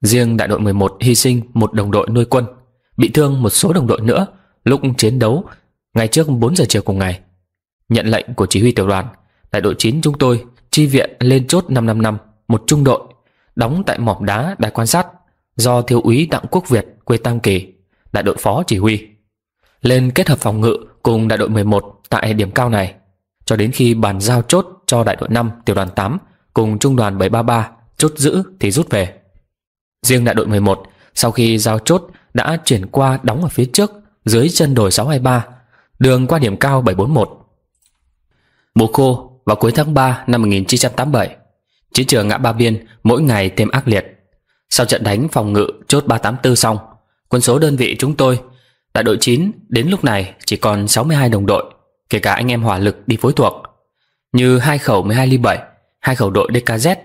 S1: Riêng đại đội 11 hy sinh một đồng đội nuôi quân, bị thương một số đồng đội nữa lúc chiến đấu ngày trước 4 giờ chiều cùng ngày. Nhận lệnh của chỉ huy tiểu đoàn, đại đội 9 chúng tôi chi viện lên chốt 555 một trung đội đóng tại mỏm đá đài quan sát do thiếu úy Đặng Quốc Việt quê Tam Kỳ, đại đội phó chỉ huy. Lên kết hợp phòng ngự cùng đại đội 11 tại điểm cao này cho đến khi bàn giao chốt cho đại đội 5 tiểu đoàn 8 cùng trung đoàn 733 chốt giữ thì rút về. Riêng đại đội 11 sau khi giao chốt đã chuyển qua đóng ở phía trước dưới chân đồi 623 đường qua điểm cao 741. Mùa khô vào cuối tháng 3 năm 1987 chiến trường ngã Ba Biên mỗi ngày thêm ác liệt. Sau trận đánh phòng ngự chốt 384 xong quân số đơn vị chúng tôi Đại đội 9 đến lúc này chỉ còn 62 đồng đội, kể cả anh em hỏa lực đi phối thuộc. Như hai khẩu 12 ly 7, hai khẩu đội DKZ,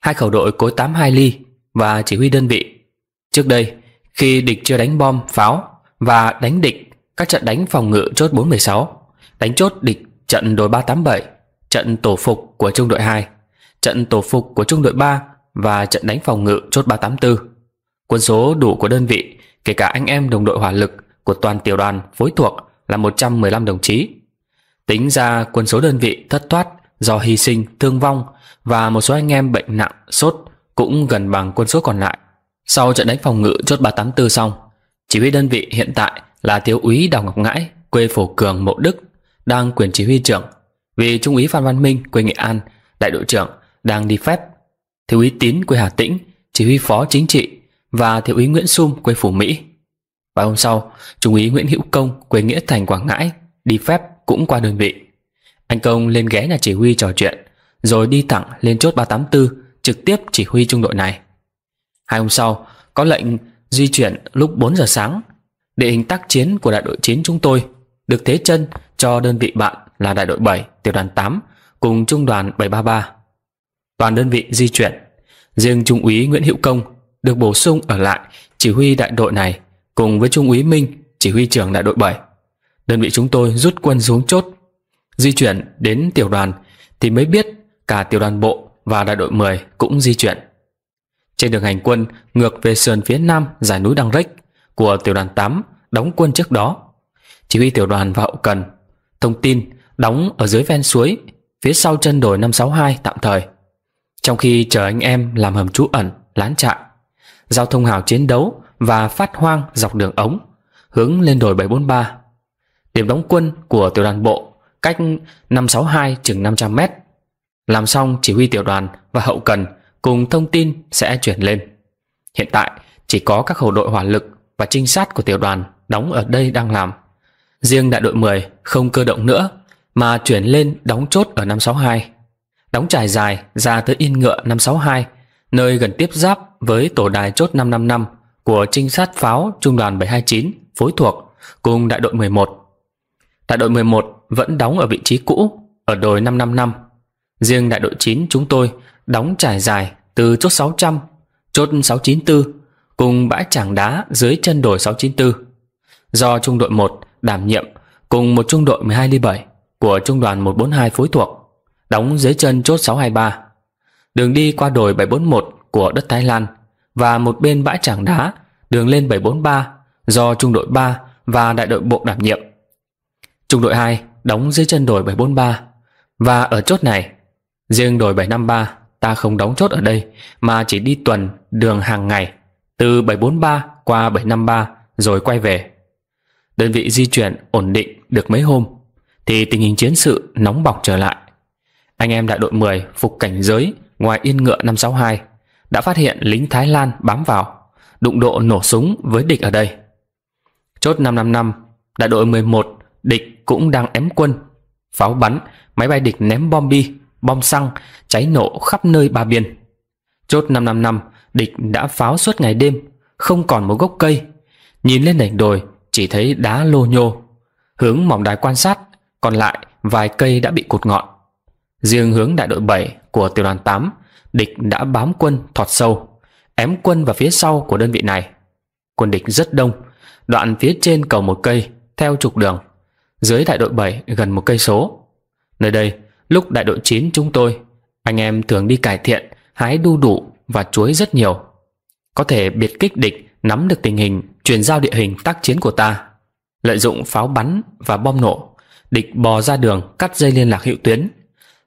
S1: hai khẩu đội cối 82 ly và chỉ huy đơn vị. Trước đây, khi địch chưa đánh bom, pháo và đánh địch các trận đánh phòng ngự chốt 416, đánh chốt địch trận đồi 387, trận tổ phục của trung đội 2, trận tổ phục của trung đội 3 và trận đánh phòng ngự chốt 384. Quân số đủ của đơn vị, kể cả anh em đồng đội hỏa lực của toàn tiểu đoàn phối thuộc là 115 đồng chí. Tính ra quân số đơn vị thất thoát do hy sinh, thương vong và một số anh em bệnh nặng, sốt cũng gần bằng quân số còn lại. Sau trận đánh phòng ngự chốt 384 xong, chỉ huy đơn vị hiện tại là thiếu úy Đào Ngọc Ngãi, quê Phổ Cường, Mộ Đức, đang quyền chỉ huy trưởng. Vì trung úy Phan Văn Minh, quê Nghệ An, đại đội trưởng, đang đi phép. Thiếu úy Tín, quê Hà Tĩnh, chỉ huy phó chính trị và thiếu úy Nguyễn Sum, quê Phủ Mỹ, và hôm sau trung úy nguyễn hữu công quê nghĩa thành quảng ngãi đi phép cũng qua đơn vị anh công lên ghé nhà chỉ huy trò chuyện rồi đi thẳng lên chốt 384 trực tiếp chỉ huy trung đội này hai hôm sau có lệnh di chuyển lúc 4 giờ sáng địa hình tác chiến của đại đội 9 chúng tôi được thế chân cho đơn vị bạn là đại đội 7 tiểu đoàn 8 cùng trung đoàn 733 toàn đơn vị di chuyển riêng trung úy nguyễn hữu công được bổ sung ở lại chỉ huy đại đội này cùng với Trung úy Minh, chỉ huy trưởng đại đội 7. Đơn vị chúng tôi rút quân xuống chốt, di chuyển đến tiểu đoàn thì mới biết cả tiểu đoàn bộ và đại đội 10 cũng di chuyển. Trên đường hành quân ngược về sườn phía nam dải núi Đăng Rích của tiểu đoàn 8 đóng quân trước đó. Chỉ huy tiểu đoàn và hậu cần thông tin đóng ở dưới ven suối phía sau chân đồi 562 tạm thời. Trong khi chờ anh em làm hầm trú ẩn, lán trại, giao thông hào chiến đấu và phát hoang dọc đường ống hướng lên đồi 743. Điểm đóng quân của tiểu đoàn bộ cách 562 chừng 500 mét. Làm xong chỉ huy tiểu đoàn và hậu cần cùng thông tin sẽ chuyển lên. Hiện tại chỉ có các khẩu đội hỏa lực và trinh sát của tiểu đoàn đóng ở đây đang làm. Riêng đại đội 10 không cơ động nữa mà chuyển lên đóng chốt ở 562. Đóng trải dài ra tới Yên Ngựa 562, nơi gần tiếp giáp với tổ đài chốt 555 của trinh sát pháo trung đoàn 729 phối thuộc cùng đại đội 11. Đại đội 11 vẫn đóng ở vị trí cũ ở đồi 555. Riêng đại đội 9 chúng tôi đóng trải dài từ chốt 600, chốt 694 cùng bãi tràng đá dưới chân đồi 694. Do trung đội 1 đảm nhiệm cùng một trung đội 12 ly 7 của trung đoàn 142 phối thuộc đóng dưới chân chốt 623. Đường đi qua đồi 741 của đất Thái Lan và một bên bãi trảng đá, đường lên 743 do trung đội 3 và đại đội bộ đảm nhiệm. Trung đội 2 đóng dưới chân đồi 743 và ở chốt này, riêng đồi 753 ta không đóng chốt ở đây mà chỉ đi tuần đường hàng ngày từ 743 qua 753 rồi quay về. Đơn vị di chuyển ổn định được mấy hôm thì tình hình chiến sự nóng bỏng trở lại. Anh em đại đội 10 phục cảnh giới ngoài yên ngựa 562 đã phát hiện lính Thái Lan bám vào, đụng độ nổ súng với địch ở đây. Chốt 555, đại đội 11, địch cũng đang ém quân. Pháo bắn, máy bay địch ném bom bi, bom xăng, cháy nổ khắp nơi ba biên. Chốt 555, địch đã pháo suốt ngày đêm, không còn một gốc cây. Nhìn lên đỉnh đồi, chỉ thấy đá lô nhô. Hướng mỏng đài quan sát, còn lại vài cây đã bị cụt ngọn. Riêng hướng đại đội 7 của tiểu đoàn 8 địch đã bám quân thọt sâu, ém quân vào phía sau của đơn vị này. Quân địch rất đông, đoạn phía trên cầu một cây, theo trục đường, dưới đại đội 7 gần một cây số. Nơi đây, lúc đại đội 9 chúng tôi, anh em thường đi cải thiện, hái đu đủ và chuối rất nhiều. Có thể biệt kích địch, nắm được tình hình, truyền giao địa hình tác chiến của ta. Lợi dụng pháo bắn và bom nổ, địch bò ra đường cắt dây liên lạc hữu tuyến,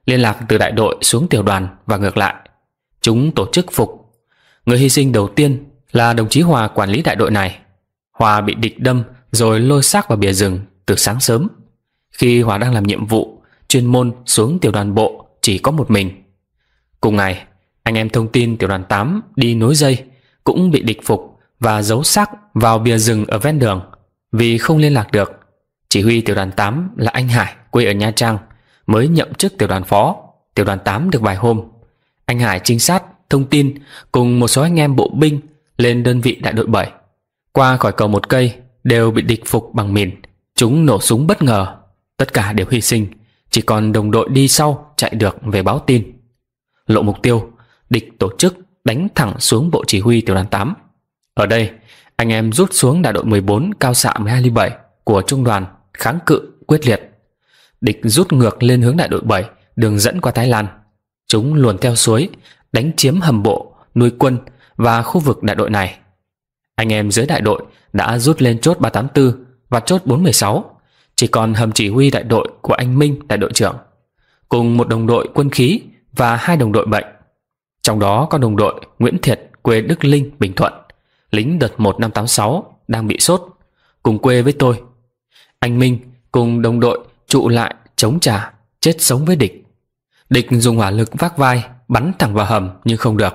S1: liên lạc từ đại đội xuống tiểu đoàn và ngược lại chúng tổ chức phục. Người hy sinh đầu tiên là đồng chí Hòa quản lý đại đội này. Hòa bị địch đâm rồi lôi xác vào bìa rừng từ sáng sớm. Khi Hòa đang làm nhiệm vụ, chuyên môn xuống tiểu đoàn bộ chỉ có một mình. Cùng ngày, anh em thông tin tiểu đoàn 8 đi nối dây cũng bị địch phục và giấu xác vào bìa rừng ở ven đường vì không liên lạc được. Chỉ huy tiểu đoàn 8 là anh Hải quê ở Nha Trang mới nhậm chức tiểu đoàn phó, tiểu đoàn 8 được vài hôm anh Hải trinh sát, thông tin cùng một số anh em bộ binh lên đơn vị đại đội 7. Qua khỏi cầu một cây đều bị địch phục bằng mìn. Chúng nổ súng bất ngờ, tất cả đều hy sinh. Chỉ còn đồng đội đi sau chạy được về báo tin. Lộ mục tiêu, địch tổ chức đánh thẳng xuống bộ chỉ huy tiểu đoàn 8. Ở đây, anh em rút xuống đại đội 14 cao xạ 1207 của trung đoàn kháng cự quyết liệt. Địch rút ngược lên hướng đại đội 7 đường dẫn qua Thái Lan Chúng luồn theo suối, đánh chiếm hầm bộ, nuôi quân và khu vực đại đội này. Anh em dưới đại đội đã rút lên chốt 384 và chốt 416, chỉ còn hầm chỉ huy đại đội của anh Minh đại đội trưởng, cùng một đồng đội quân khí và hai đồng đội bệnh. Trong đó có đồng đội Nguyễn Thiệt quê Đức Linh, Bình Thuận, lính đợt 1586 đang bị sốt, cùng quê với tôi. Anh Minh cùng đồng đội trụ lại chống trả, chết sống với địch. Địch dùng hỏa lực vác vai Bắn thẳng vào hầm nhưng không được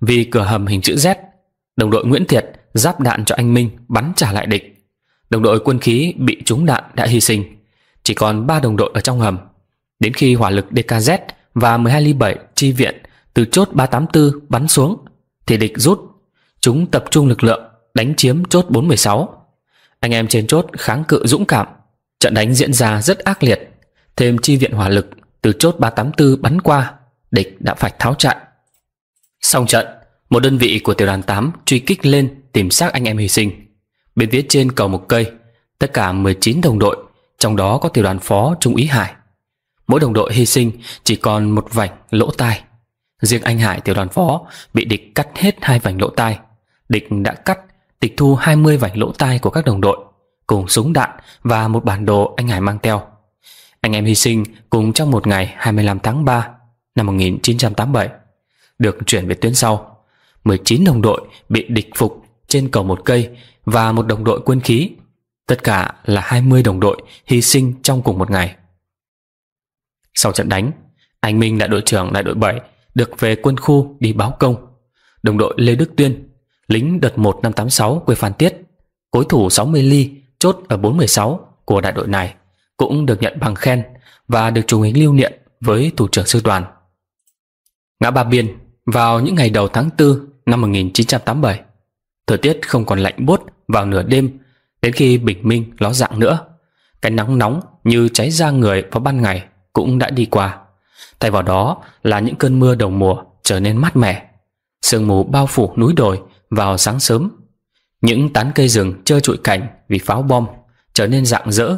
S1: Vì cửa hầm hình chữ Z Đồng đội Nguyễn Thiệt giáp đạn cho anh Minh Bắn trả lại địch Đồng đội quân khí bị trúng đạn đã hy sinh Chỉ còn 3 đồng đội ở trong hầm Đến khi hỏa lực DKZ Và 12 ly 7 chi viện Từ chốt 384 bắn xuống Thì địch rút Chúng tập trung lực lượng đánh chiếm chốt 416 Anh em trên chốt kháng cự dũng cảm Trận đánh diễn ra rất ác liệt Thêm chi viện hỏa lực từ chốt 384 bắn qua, địch đã phải tháo chạy. Xong trận, một đơn vị của tiểu đoàn 8 truy kích lên tìm xác anh em hy sinh. Bên phía trên cầu một cây, tất cả 19 đồng đội, trong đó có tiểu đoàn phó Trung úy Hải. Mỗi đồng đội hy sinh chỉ còn một vảnh lỗ tai. Riêng anh Hải tiểu đoàn phó bị địch cắt hết hai vảnh lỗ tai. Địch đã cắt, tịch thu 20 vảnh lỗ tai của các đồng đội, cùng súng đạn và một bản đồ anh Hải mang theo. Anh em hy sinh cùng trong một ngày 25 tháng 3 năm 1987 được chuyển về tuyến sau. 19 đồng đội bị địch phục trên cầu một cây và một đồng đội quân khí. Tất cả là 20 đồng đội hy sinh trong cùng một ngày. Sau trận đánh, anh Minh đại đội trưởng đại đội 7 được về quân khu đi báo công. Đồng đội Lê Đức Tuyên, lính đợt 1586 quê Phan Tiết, cối thủ 60 ly chốt ở 416 của đại đội này cũng được nhận bằng khen và được chủ úy lưu niệm với thủ trưởng sư đoàn. Ngã Ba Biên vào những ngày đầu tháng 4 năm 1987, thời tiết không còn lạnh buốt vào nửa đêm đến khi bình minh ló dạng nữa. Cái nắng nóng như cháy da người vào ban ngày cũng đã đi qua. Thay vào đó là những cơn mưa đầu mùa trở nên mát mẻ. Sương mù bao phủ núi đồi vào sáng sớm. Những tán cây rừng chơi trụi cảnh vì pháo bom trở nên rạng rỡ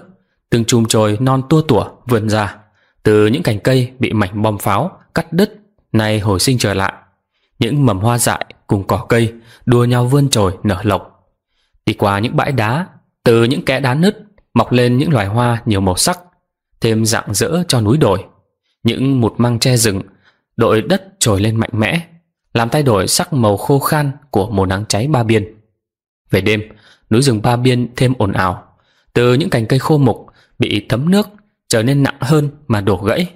S1: Từng chùm chồi non tua tủa vươn ra Từ những cành cây bị mảnh bom pháo Cắt đứt Nay hồi sinh trở lại Những mầm hoa dại cùng cỏ cây Đua nhau vươn chồi nở lộc Đi qua những bãi đá Từ những kẽ đá nứt Mọc lên những loài hoa nhiều màu sắc Thêm rạng rỡ cho núi đồi Những một măng tre rừng Đội đất trồi lên mạnh mẽ Làm thay đổi sắc màu khô khan Của mùa nắng cháy ba biên Về đêm, núi rừng ba biên thêm ồn ào Từ những cành cây khô mục bị thấm nước trở nên nặng hơn mà đổ gãy.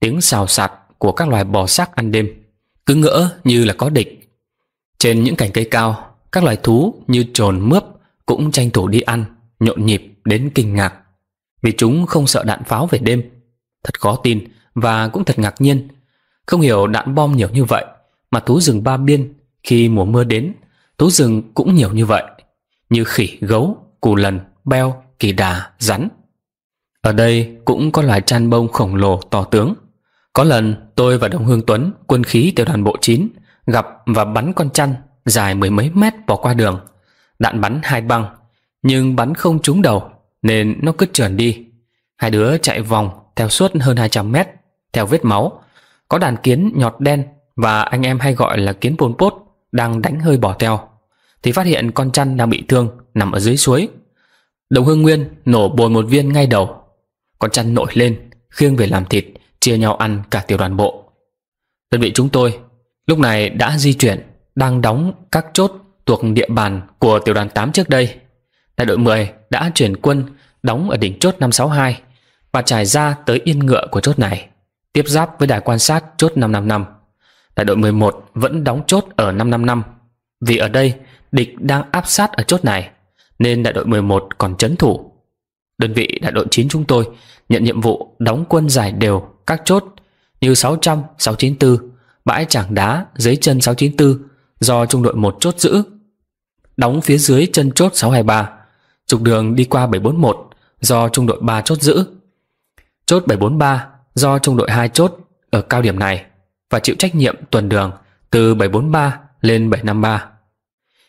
S1: Tiếng xào sạt của các loài bò sát ăn đêm cứ ngỡ như là có địch. Trên những cành cây cao, các loài thú như trồn mướp cũng tranh thủ đi ăn, nhộn nhịp đến kinh ngạc. Vì chúng không sợ đạn pháo về đêm. Thật khó tin và cũng thật ngạc nhiên. Không hiểu đạn bom nhiều như vậy mà thú rừng ba biên khi mùa mưa đến, thú rừng cũng nhiều như vậy. Như khỉ, gấu, cù lần, beo, kỳ đà, rắn – ở đây cũng có loài chăn bông khổng lồ to tướng. Có lần tôi và Đồng Hương Tuấn, quân khí tiểu đoàn bộ 9, gặp và bắn con chăn dài mười mấy mét bỏ qua đường. Đạn bắn hai băng, nhưng bắn không trúng đầu nên nó cứ trườn đi. Hai đứa chạy vòng theo suốt hơn 200 mét, theo vết máu. Có đàn kiến nhọt đen và anh em hay gọi là kiến pôn pốt đang đánh hơi bỏ theo. Thì phát hiện con chăn đang bị thương nằm ở dưới suối. Đồng Hương Nguyên nổ bồi một viên ngay đầu con chăn nổi lên Khiêng về làm thịt Chia nhau ăn cả tiểu đoàn bộ Đơn vị chúng tôi lúc này đã di chuyển Đang đóng các chốt thuộc địa bàn của tiểu đoàn 8 trước đây Đại đội 10 đã chuyển quân Đóng ở đỉnh chốt 562 Và trải ra tới yên ngựa của chốt này Tiếp giáp với đài quan sát chốt 555 Đại đội 11 vẫn đóng chốt ở 555 Vì ở đây địch đang áp sát ở chốt này Nên đại đội 11 còn chấn thủ Đơn vị đại đội 9 chúng tôi nhận nhiệm vụ đóng quân giải đều các chốt như 600, 694, bãi Trảng Đá, dưới chân 694 do trung đội 1 chốt giữ. Đóng phía dưới chân chốt 623, trục đường đi qua 741 do trung đội 3 chốt giữ. Chốt 743 do trung đội 2 chốt ở cao điểm này và chịu trách nhiệm tuần đường từ 743 lên 753.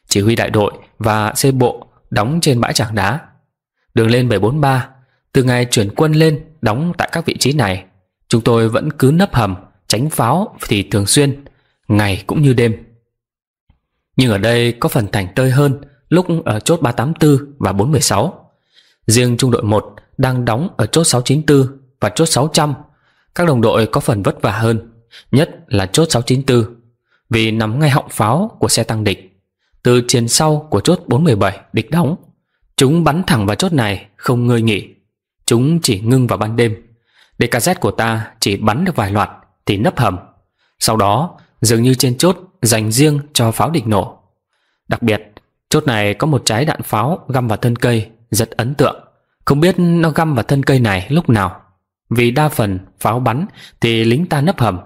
S1: Chỉ huy đại đội và xe bộ đóng trên bãi Trảng Đá Đường lên 743 Từ ngày chuyển quân lên Đóng tại các vị trí này Chúng tôi vẫn cứ nấp hầm Tránh pháo thì thường xuyên Ngày cũng như đêm Nhưng ở đây có phần thành tơi hơn Lúc ở chốt 384 và 416 Riêng trung đội 1 Đang đóng ở chốt 694 Và chốt 600 Các đồng đội có phần vất vả hơn Nhất là chốt 694 Vì nắm ngay họng pháo của xe tăng địch Từ trên sau của chốt 417 địch đóng Chúng bắn thẳng vào chốt này Không ngơi nghỉ Chúng chỉ ngưng vào ban đêm Để DKZ của ta chỉ bắn được vài loạt Thì nấp hầm Sau đó dường như trên chốt dành riêng cho pháo địch nổ Đặc biệt Chốt này có một trái đạn pháo găm vào thân cây Rất ấn tượng Không biết nó găm vào thân cây này lúc nào Vì đa phần pháo bắn Thì lính ta nấp hầm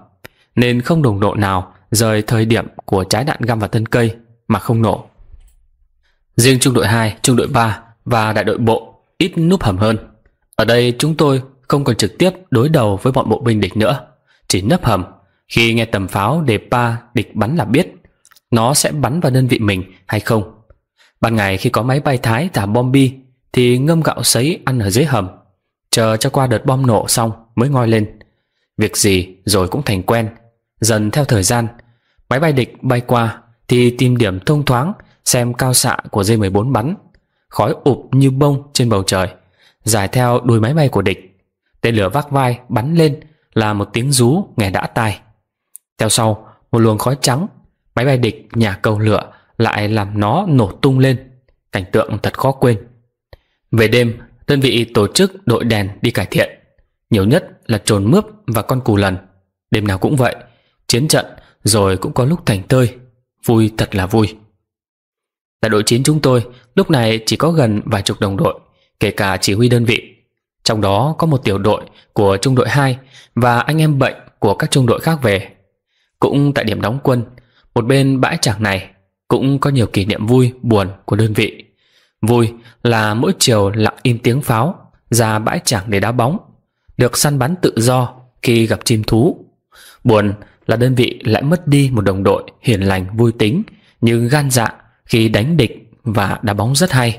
S1: Nên không đồng độ nào rời thời điểm của trái đạn găm vào thân cây Mà không nổ Riêng trung đội 2, trung đội 3 và đại đội bộ ít núp hầm hơn. Ở đây chúng tôi không còn trực tiếp đối đầu với bọn bộ binh địch nữa, chỉ nấp hầm. Khi nghe tầm pháo đề pa địch bắn là biết nó sẽ bắn vào đơn vị mình hay không. Ban ngày khi có máy bay Thái thả bom bi thì ngâm gạo sấy ăn ở dưới hầm, chờ cho qua đợt bom nổ xong mới ngoi lên. Việc gì rồi cũng thành quen, dần theo thời gian, máy bay địch bay qua thì tìm điểm thông thoáng xem cao xạ của j 14 bắn, khói ụp như bông trên bầu trời, dài theo đuôi máy bay của địch. Tên lửa vác vai bắn lên là một tiếng rú nghe đã tai. Theo sau, một luồng khói trắng, máy bay địch nhà cầu lửa lại làm nó nổ tung lên, cảnh tượng thật khó quên. Về đêm, đơn vị tổ chức đội đèn đi cải thiện, nhiều nhất là trồn mướp và con cù lần. Đêm nào cũng vậy, chiến trận rồi cũng có lúc thành tơi, vui thật là vui tại đội 9 chúng tôi lúc này chỉ có gần vài chục đồng đội, kể cả chỉ huy đơn vị. Trong đó có một tiểu đội của trung đội 2 và anh em bệnh của các trung đội khác về. Cũng tại điểm đóng quân, một bên bãi trảng này cũng có nhiều kỷ niệm vui buồn của đơn vị. Vui là mỗi chiều lặng im tiếng pháo ra bãi trảng để đá bóng, được săn bắn tự do khi gặp chim thú. Buồn là đơn vị lại mất đi một đồng đội hiền lành vui tính nhưng gan dạ khi đánh địch và đá bóng rất hay.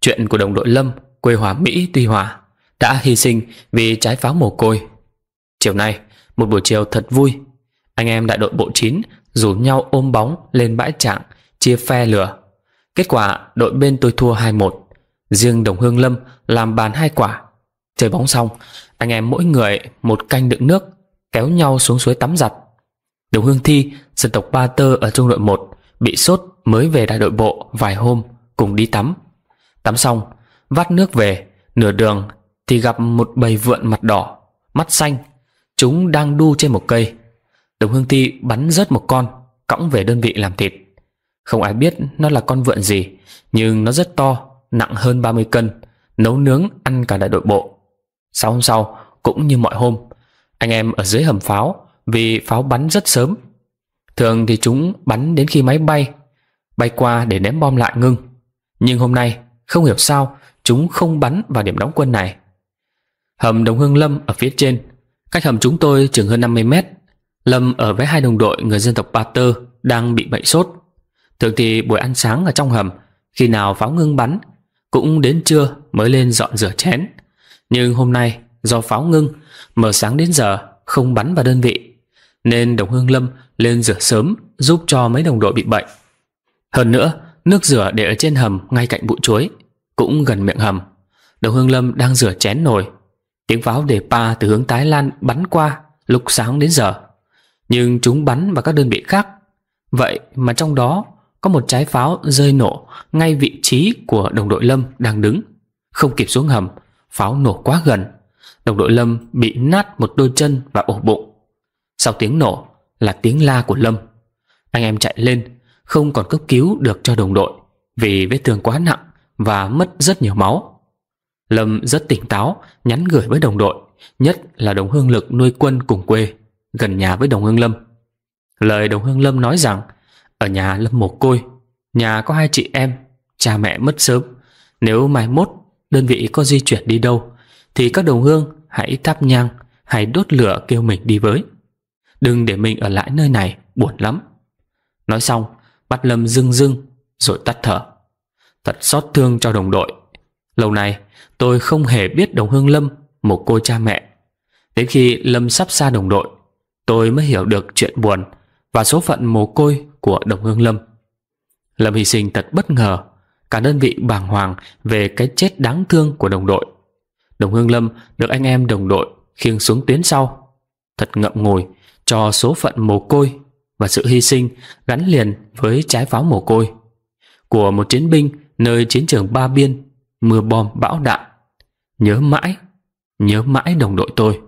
S1: Chuyện của đồng đội Lâm, quê hòa Mỹ Tuy Hòa, đã hy sinh vì trái pháo mồ côi. Chiều nay, một buổi chiều thật vui. Anh em đại đội bộ 9 rủ nhau ôm bóng lên bãi trạng, chia phe lửa. Kết quả đội bên tôi thua 2-1. Riêng đồng hương Lâm làm bàn hai quả. Chơi bóng xong, anh em mỗi người một canh đựng nước, kéo nhau xuống suối tắm giặt. Đồng hương Thi, dân tộc Ba Tơ ở trung đội 1, bị sốt mới về đại đội bộ vài hôm cùng đi tắm. Tắm xong, vắt nước về, nửa đường thì gặp một bầy vượn mặt đỏ, mắt xanh. Chúng đang đu trên một cây. Đồng Hương Ti bắn rớt một con, cõng về đơn vị làm thịt. Không ai biết nó là con vượn gì, nhưng nó rất to, nặng hơn 30 cân, nấu nướng ăn cả đại đội bộ. Sáng hôm sau, cũng như mọi hôm, anh em ở dưới hầm pháo vì pháo bắn rất sớm. Thường thì chúng bắn đến khi máy bay bay qua để ném bom lại ngưng. Nhưng hôm nay, không hiểu sao, chúng không bắn vào điểm đóng quân này. Hầm Đồng Hương Lâm ở phía trên, cách hầm chúng tôi chừng hơn 50 mét. Lâm ở với hai đồng đội người dân tộc Ba Tơ đang bị bệnh sốt. Thường thì buổi ăn sáng ở trong hầm, khi nào pháo ngưng bắn, cũng đến trưa mới lên dọn rửa chén. Nhưng hôm nay, do pháo ngưng, mở sáng đến giờ không bắn vào đơn vị, nên Đồng Hương Lâm lên rửa sớm giúp cho mấy đồng đội bị bệnh. Hơn nữa, nước rửa để ở trên hầm ngay cạnh bụi chuối, cũng gần miệng hầm. Đồng Hương Lâm đang rửa chén nồi. Tiếng pháo đề pa từ hướng Thái Lan bắn qua lúc sáng đến giờ. Nhưng chúng bắn vào các đơn vị khác. Vậy mà trong đó có một trái pháo rơi nổ ngay vị trí của đồng đội Lâm đang đứng. Không kịp xuống hầm, pháo nổ quá gần. Đồng đội Lâm bị nát một đôi chân và ổ bụng. Sau tiếng nổ là tiếng la của Lâm. Anh em chạy lên không còn cấp cứu được cho đồng đội vì vết thương quá nặng và mất rất nhiều máu. Lâm rất tỉnh táo, nhắn gửi với đồng đội, nhất là đồng hương lực nuôi quân cùng quê, gần nhà với đồng hương Lâm. Lời đồng hương Lâm nói rằng, ở nhà Lâm mồ côi, nhà có hai chị em, cha mẹ mất sớm. Nếu mai mốt đơn vị có di chuyển đi đâu, thì các đồng hương hãy thắp nhang, hãy đốt lửa kêu mình đi với. Đừng để mình ở lại nơi này, buồn lắm. Nói xong, Bắt Lâm rưng rưng Rồi tắt thở Thật xót thương cho đồng đội Lâu nay tôi không hề biết đồng hương Lâm Một cô cha mẹ Đến khi Lâm sắp xa đồng đội Tôi mới hiểu được chuyện buồn Và số phận mồ côi của đồng hương Lâm Lâm hy sinh thật bất ngờ Cả đơn vị bàng hoàng Về cái chết đáng thương của đồng đội Đồng hương Lâm được anh em đồng đội Khiêng xuống tuyến sau Thật ngậm ngùi cho số phận mồ côi và sự hy sinh gắn liền với trái pháo mồ côi của một chiến binh nơi chiến trường Ba Biên, mưa bom bão đạn. Nhớ mãi, nhớ mãi đồng đội tôi.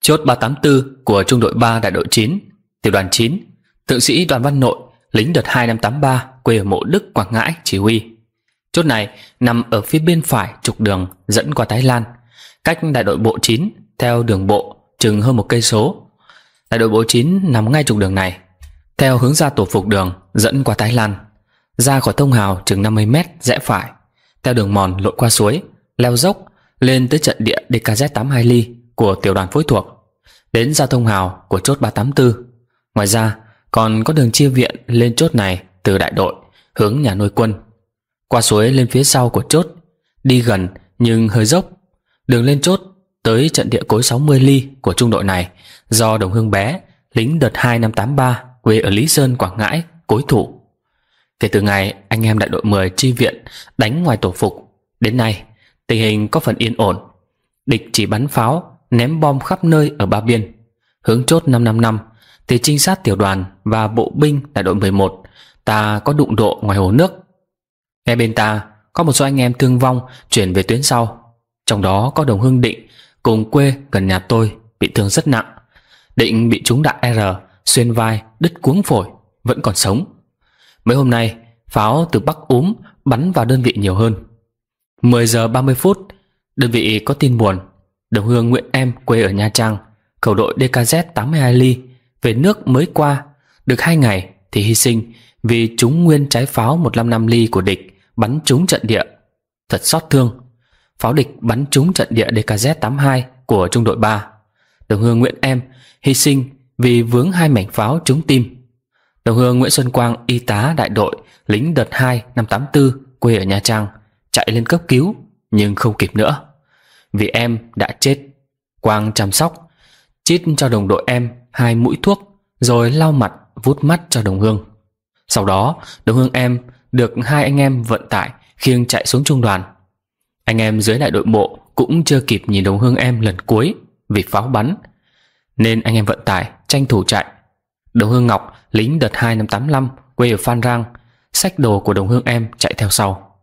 S1: Chốt 384 của trung đội 3 đại đội 9, tiểu đoàn 9, thượng sĩ đoàn văn nội, lính đợt 2583 quê ở Mộ Đức, Quảng Ngãi chỉ huy. Chốt này nằm ở phía bên phải trục đường dẫn qua Thái Lan, cách đại đội bộ 9 theo đường bộ chừng hơn một cây số Đại đội bộ 9 nằm ngay trục đường này Theo hướng ra tổ phục đường Dẫn qua Thái Lan Ra khỏi thông hào chừng 50 mét rẽ phải Theo đường mòn lội qua suối Leo dốc lên tới trận địa DKZ82 Ly Của tiểu đoàn phối thuộc Đến ra thông hào của chốt 384 Ngoài ra còn có đường chia viện Lên chốt này từ đại đội Hướng nhà nuôi quân Qua suối lên phía sau của chốt Đi gần nhưng hơi dốc Đường lên chốt tới trận địa cối 60 ly của trung đội này do đồng hương bé, lính đợt 2 năm 83 quê ở Lý Sơn, Quảng Ngãi, cối thủ. Kể từ ngày anh em đại đội 10 chi viện đánh ngoài tổ phục, đến nay tình hình có phần yên ổn. Địch chỉ bắn pháo, ném bom khắp nơi ở ba biên. Hướng chốt 555 thì trinh sát tiểu đoàn và bộ binh đại đội 11 ta có đụng độ ngoài hồ nước. Ngay bên ta có một số anh em thương vong chuyển về tuyến sau, trong đó có đồng hương định cùng quê gần nhà tôi bị thương rất nặng định bị trúng đạn r xuyên vai đứt cuống phổi vẫn còn sống mấy hôm nay pháo từ bắc úm bắn vào đơn vị nhiều hơn 10 giờ 30 phút đơn vị có tin buồn đồng hương nguyễn em quê ở nha trang khẩu đội dkz 82 ly về nước mới qua được hai ngày thì hy sinh vì chúng nguyên trái pháo 155 ly của địch bắn trúng trận địa thật xót thương Pháo địch bắn trúng trận địa DKZ-82 của trung đội 3 Đồng hương Nguyễn Em hy sinh vì vướng hai mảnh pháo trúng tim Đồng hương Nguyễn Xuân Quang y tá đại đội lính đợt 2 năm 84 quê ở Nha Trang chạy lên cấp cứu nhưng không kịp nữa vì em đã chết. Quang chăm sóc, chít cho đồng đội em hai mũi thuốc rồi lau mặt vút mắt cho đồng hương. Sau đó, đồng hương em được hai anh em vận tải khiêng chạy xuống trung đoàn. Anh em dưới đại đội bộ cũng chưa kịp nhìn đồng hương em lần cuối vì pháo bắn. Nên anh em vận tải tranh thủ chạy. Đồng hương Ngọc, lính đợt hai năm tám 85, quê ở Phan Rang, sách đồ của đồng hương em chạy theo sau.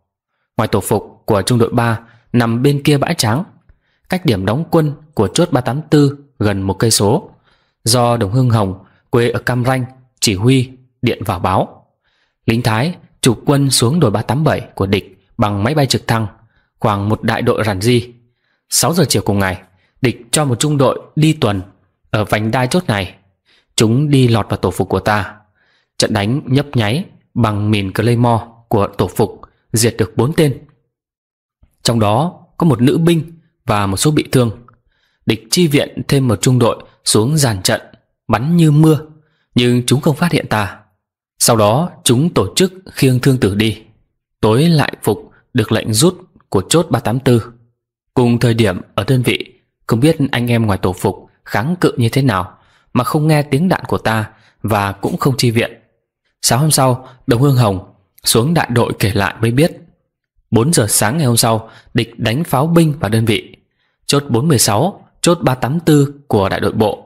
S1: Ngoài tổ phục của trung đội ba nằm bên kia bãi tráng, cách điểm đóng quân của chốt ba tám bốn gần một cây số, do đồng hương Hồng quê ở Cam Ranh chỉ huy điện vào báo. Lính Thái chụp quân xuống đồi bảy của địch bằng máy bay trực thăng khoảng một đại đội rản di. 6 giờ chiều cùng ngày, địch cho một trung đội đi tuần ở vành đai chốt này. Chúng đi lọt vào tổ phục của ta. Trận đánh nhấp nháy bằng mìn Claymore của tổ phục diệt được 4 tên. Trong đó có một nữ binh và một số bị thương. Địch chi viện thêm một trung đội xuống dàn trận, bắn như mưa, nhưng chúng không phát hiện ta. Sau đó chúng tổ chức khiêng thương tử đi. Tối lại phục được lệnh rút của chốt 384 Cùng thời điểm ở đơn vị Không biết anh em ngoài tổ phục kháng cự như thế nào Mà không nghe tiếng đạn của ta Và cũng không chi viện Sáng hôm sau Đồng Hương Hồng xuống đại đội kể lại mới biết 4 giờ sáng ngày hôm sau Địch đánh pháo binh vào đơn vị Chốt 416 Chốt 384 của đại đội bộ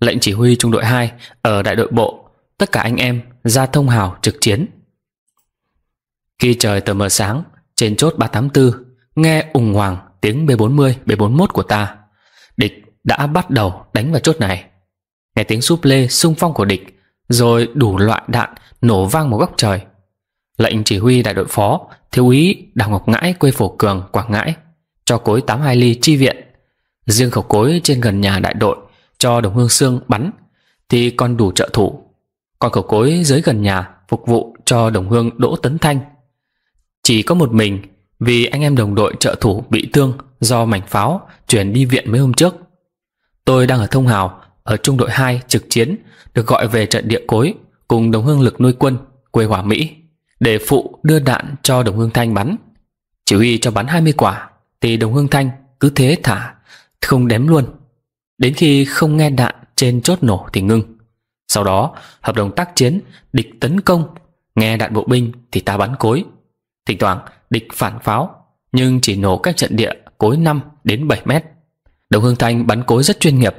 S1: Lệnh chỉ huy trung đội 2 Ở đại đội bộ Tất cả anh em ra thông hào trực chiến Khi trời tờ mờ sáng trên chốt 384 Nghe ủng hoàng tiếng B40, B41 của ta Địch đã bắt đầu đánh vào chốt này Nghe tiếng súp lê xung phong của địch Rồi đủ loại đạn nổ vang một góc trời Lệnh chỉ huy đại đội phó Thiếu úy Đào Ngọc Ngãi quê Phổ Cường, Quảng Ngãi Cho cối 82 ly chi viện Riêng khẩu cối trên gần nhà đại đội Cho đồng hương xương bắn Thì còn đủ trợ thủ Còn khẩu cối dưới gần nhà Phục vụ cho đồng hương Đỗ Tấn Thanh chỉ có một mình Vì anh em đồng đội trợ thủ bị thương Do mảnh pháo chuyển đi viện mấy hôm trước Tôi đang ở Thông Hào Ở trung đội 2 trực chiến Được gọi về trận địa cối Cùng đồng hương lực nuôi quân quê hỏa Mỹ Để phụ đưa đạn cho đồng hương Thanh bắn Chỉ huy cho bắn 20 quả Thì đồng hương Thanh cứ thế thả Không đếm luôn Đến khi không nghe đạn trên chốt nổ thì ngưng Sau đó hợp đồng tác chiến Địch tấn công Nghe đạn bộ binh thì ta bắn cối Thỉnh thoảng địch phản pháo Nhưng chỉ nổ các trận địa cối 5 đến 7 mét Đồng Hương Thanh bắn cối rất chuyên nghiệp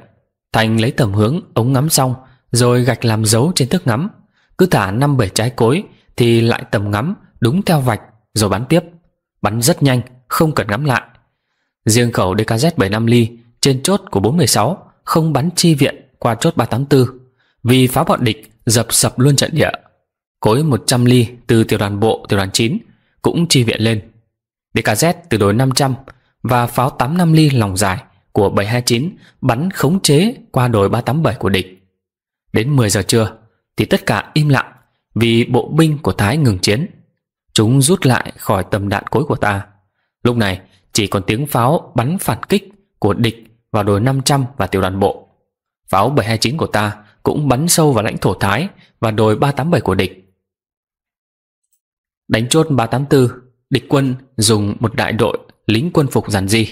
S1: Thanh lấy tầm hướng ống ngắm xong Rồi gạch làm dấu trên thước ngắm Cứ thả 5-7 trái cối Thì lại tầm ngắm đúng theo vạch Rồi bắn tiếp Bắn rất nhanh không cần ngắm lại Riêng khẩu DKZ-75 ly Trên chốt của 416 Không bắn chi viện qua chốt 384 Vì phá bọn địch dập sập luôn trận địa Cối 100 ly từ tiểu đoàn bộ tiểu đoàn 9 cũng chi viện lên. DKZ từ đối 500 và pháo 85 ly lòng dài của 729 bắn khống chế qua đồi 387 của địch. Đến 10 giờ trưa thì tất cả im lặng vì bộ binh của Thái ngừng chiến. Chúng rút lại khỏi tầm đạn cối của ta. Lúc này chỉ còn tiếng pháo bắn phản kích của địch vào đồi 500 và tiểu đoàn bộ. Pháo 729 của ta cũng bắn sâu vào lãnh thổ Thái và đồi 387 của địch. Đánh chốt 384, địch quân dùng một đại đội lính quân phục giản dị.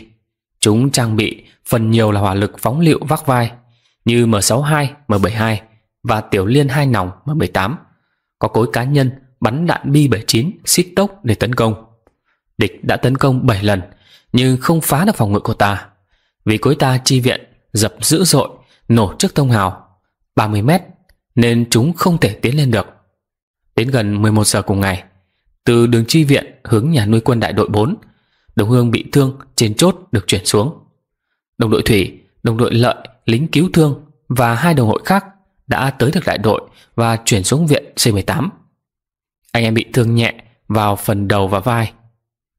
S1: Chúng trang bị phần nhiều là hỏa lực phóng liệu vác vai như M62, M72 và tiểu liên hai nòng M18. Có cối cá nhân bắn đạn bi 79 xít tốc để tấn công. Địch đã tấn công 7 lần nhưng không phá được phòng ngự của ta. Vì cối ta chi viện dập dữ dội, nổ trước thông hào 30 mét nên chúng không thể tiến lên được. Đến gần 11 giờ cùng ngày, từ đường chi viện hướng nhà nuôi quân đại đội 4 Đồng hương bị thương trên chốt được chuyển xuống Đồng đội Thủy, đồng đội Lợi, lính cứu thương Và hai đồng đội khác đã tới được đại đội Và chuyển xuống viện C-18 Anh em bị thương nhẹ vào phần đầu và vai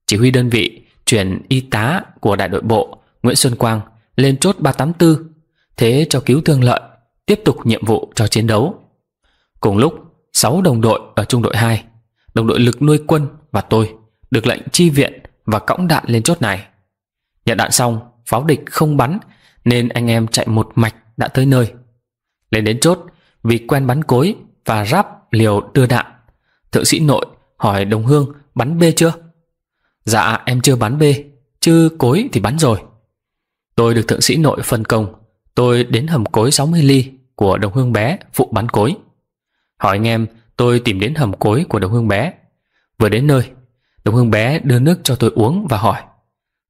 S1: Chỉ huy đơn vị chuyển y tá của đại đội bộ Nguyễn Xuân Quang lên chốt 384 Thế cho cứu thương lợi Tiếp tục nhiệm vụ cho chiến đấu Cùng lúc 6 đồng đội ở trung đội 2 đồng đội lực nuôi quân và tôi được lệnh chi viện và cõng đạn lên chốt này. Nhận đạn xong, pháo địch không bắn nên anh em chạy một mạch đã tới nơi. Lên đến chốt, vì quen bắn cối và ráp liều đưa đạn. Thượng sĩ nội hỏi đồng hương bắn bê chưa? Dạ em chưa bắn bê, chứ cối thì bắn rồi. Tôi được thượng sĩ nội phân công, tôi đến hầm cối 60 ly của đồng hương bé phụ bắn cối. Hỏi anh em tôi tìm đến hầm cối của đồng hương bé. Vừa đến nơi, đồng hương bé đưa nước cho tôi uống và hỏi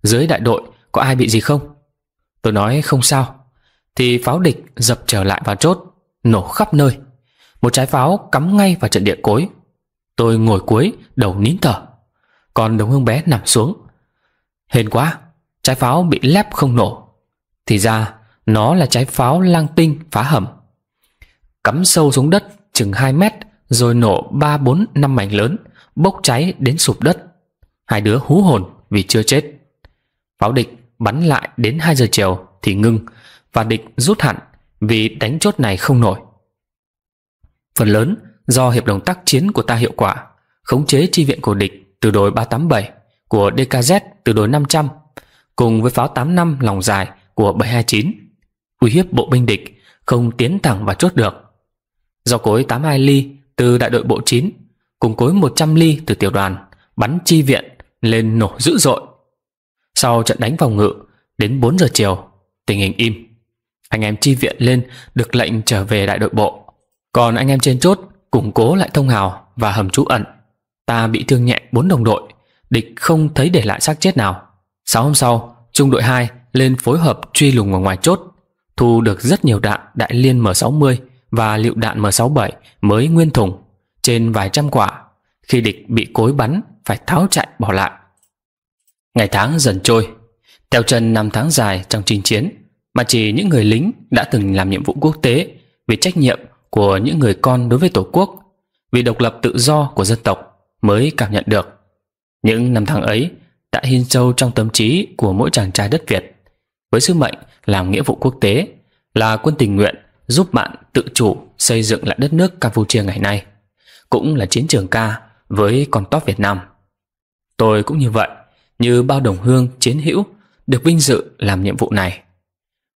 S1: Dưới đại đội có ai bị gì không? Tôi nói không sao. Thì pháo địch dập trở lại vào chốt, nổ khắp nơi. Một trái pháo cắm ngay vào trận địa cối. Tôi ngồi cuối, đầu nín thở. Còn đồng hương bé nằm xuống. Hên quá, trái pháo bị lép không nổ. Thì ra, nó là trái pháo lang tinh phá hầm. Cắm sâu xuống đất chừng 2 mét rồi nổ ba bốn năm mảnh lớn, bốc cháy đến sụp đất. Hai đứa hú hồn vì chưa chết. Pháo địch bắn lại đến hai giờ chiều thì ngưng và địch rút hẳn vì đánh chốt này không nổi. Phần lớn do hiệp đồng tác chiến của ta hiệu quả, khống chế chi viện của địch từ đồi 387 của DKZ từ đồi 500 cùng với pháo 85 lòng dài của 729 uy hiếp bộ binh địch không tiến thẳng vào chốt được. Do cối 82 ly từ đại đội bộ 9 cùng cối 100 ly từ tiểu đoàn bắn chi viện lên nổ dữ dội. Sau trận đánh phòng ngự, đến 4 giờ chiều, tình hình im. Anh em chi viện lên được lệnh trở về đại đội bộ. Còn anh em trên chốt củng cố lại thông hào và hầm trú ẩn. Ta bị thương nhẹ 4 đồng đội, địch không thấy để lại xác chết nào. sáu hôm sau, trung đội 2 lên phối hợp truy lùng ở ngoài chốt, thu được rất nhiều đạn đại liên M60 và lựu đạn M67 mới nguyên thùng, trên vài trăm quả. Khi địch bị cối bắn, phải tháo chạy bỏ lại. Ngày tháng dần trôi, theo chân năm tháng dài trong chinh chiến, mà chỉ những người lính đã từng làm nhiệm vụ quốc tế vì trách nhiệm của những người con đối với Tổ quốc, vì độc lập tự do của dân tộc mới cảm nhận được. Những năm tháng ấy đã hiên sâu trong tâm trí của mỗi chàng trai đất Việt với sứ mệnh làm nghĩa vụ quốc tế là quân tình nguyện giúp bạn tự chủ xây dựng lại đất nước Campuchia ngày nay, cũng là chiến trường ca với con top Việt Nam. Tôi cũng như vậy, như bao đồng hương chiến hữu được vinh dự làm nhiệm vụ này.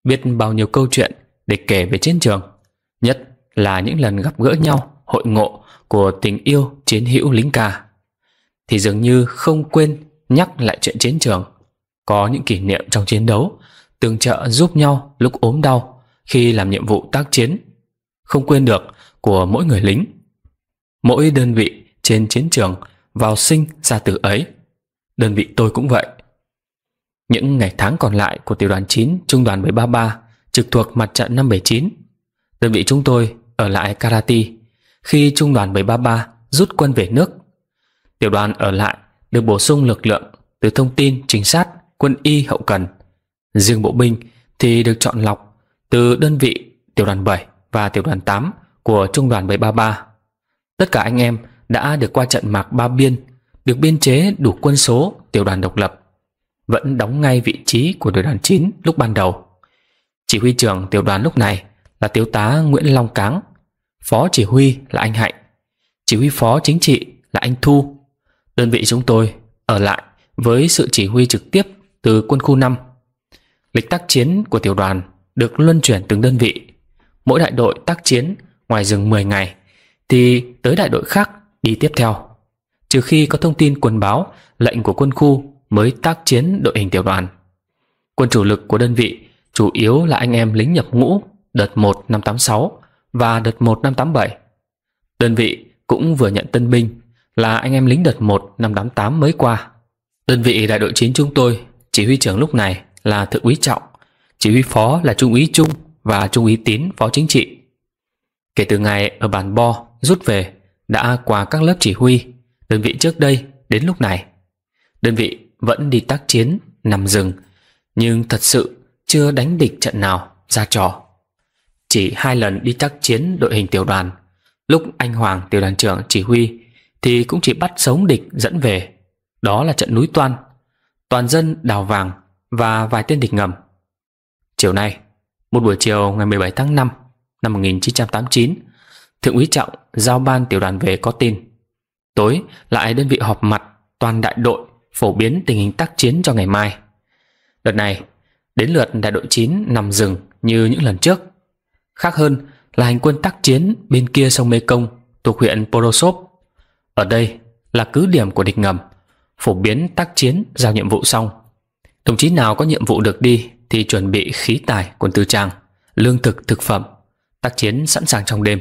S1: Biết bao nhiêu câu chuyện để kể về chiến trường, nhất là những lần gặp gỡ nhau, hội ngộ của tình yêu chiến hữu lính ca. Thì dường như không quên nhắc lại chuyện chiến trường, có những kỷ niệm trong chiến đấu, tương trợ giúp nhau lúc ốm đau khi làm nhiệm vụ tác chiến, không quên được của mỗi người lính. Mỗi đơn vị trên chiến trường vào sinh ra từ ấy. Đơn vị tôi cũng vậy. Những ngày tháng còn lại của tiểu đoàn 9 trung đoàn 733 trực thuộc mặt trận 579, đơn vị chúng tôi ở lại Karati khi trung đoàn 733 rút quân về nước. Tiểu đoàn ở lại được bổ sung lực lượng từ thông tin, trinh sát, quân y hậu cần. Riêng bộ binh thì được chọn lọc từ đơn vị tiểu đoàn 7 và tiểu đoàn 8 của trung đoàn 733. Tất cả anh em đã được qua trận mạc ba biên, được biên chế đủ quân số tiểu đoàn độc lập, vẫn đóng ngay vị trí của tiểu đoàn 9 lúc ban đầu. Chỉ huy trưởng tiểu đoàn lúc này là thiếu tá Nguyễn Long Cáng, phó chỉ huy là anh Hạnh, chỉ huy phó chính trị là anh Thu. Đơn vị chúng tôi ở lại với sự chỉ huy trực tiếp từ quân khu 5. Lịch tác chiến của tiểu đoàn được luân chuyển từng đơn vị. Mỗi đại đội tác chiến ngoài rừng 10 ngày thì tới đại đội khác đi tiếp theo. Trừ khi có thông tin quân báo, lệnh của quân khu mới tác chiến đội hình tiểu đoàn. Quân chủ lực của đơn vị chủ yếu là anh em lính nhập ngũ đợt 1 năm 86 và đợt 1 năm 87. Đơn vị cũng vừa nhận tân binh là anh em lính đợt 1 năm 88 mới qua. Đơn vị đại đội 9 chúng tôi, chỉ huy trưởng lúc này là thượng úy Trọng chỉ huy phó là Trung úy Trung và Trung úy Tín phó chính trị. Kể từ ngày ở bản Bo rút về đã qua các lớp chỉ huy, đơn vị trước đây đến lúc này. Đơn vị vẫn đi tác chiến, nằm rừng, nhưng thật sự chưa đánh địch trận nào ra trò. Chỉ hai lần đi tác chiến đội hình tiểu đoàn, lúc anh Hoàng tiểu đoàn trưởng chỉ huy thì cũng chỉ bắt sống địch dẫn về. Đó là trận núi Toan, toàn dân đào vàng và vài tên địch ngầm. Chiều nay, một buổi chiều ngày 17 tháng 5 năm 1989, Thượng úy Trọng giao ban tiểu đoàn về có tin. Tối lại đơn vị họp mặt toàn đại đội phổ biến tình hình tác chiến cho ngày mai. Đợt này, đến lượt đại đội 9 nằm rừng như những lần trước. Khác hơn là hành quân tác chiến bên kia sông Mê Công thuộc huyện Porosov. Ở đây là cứ điểm của địch ngầm, phổ biến tác chiến giao nhiệm vụ xong. Đồng chí nào có nhiệm vụ được đi thì chuẩn bị khí tài quân tư trang, lương thực thực phẩm, tác chiến sẵn sàng trong đêm.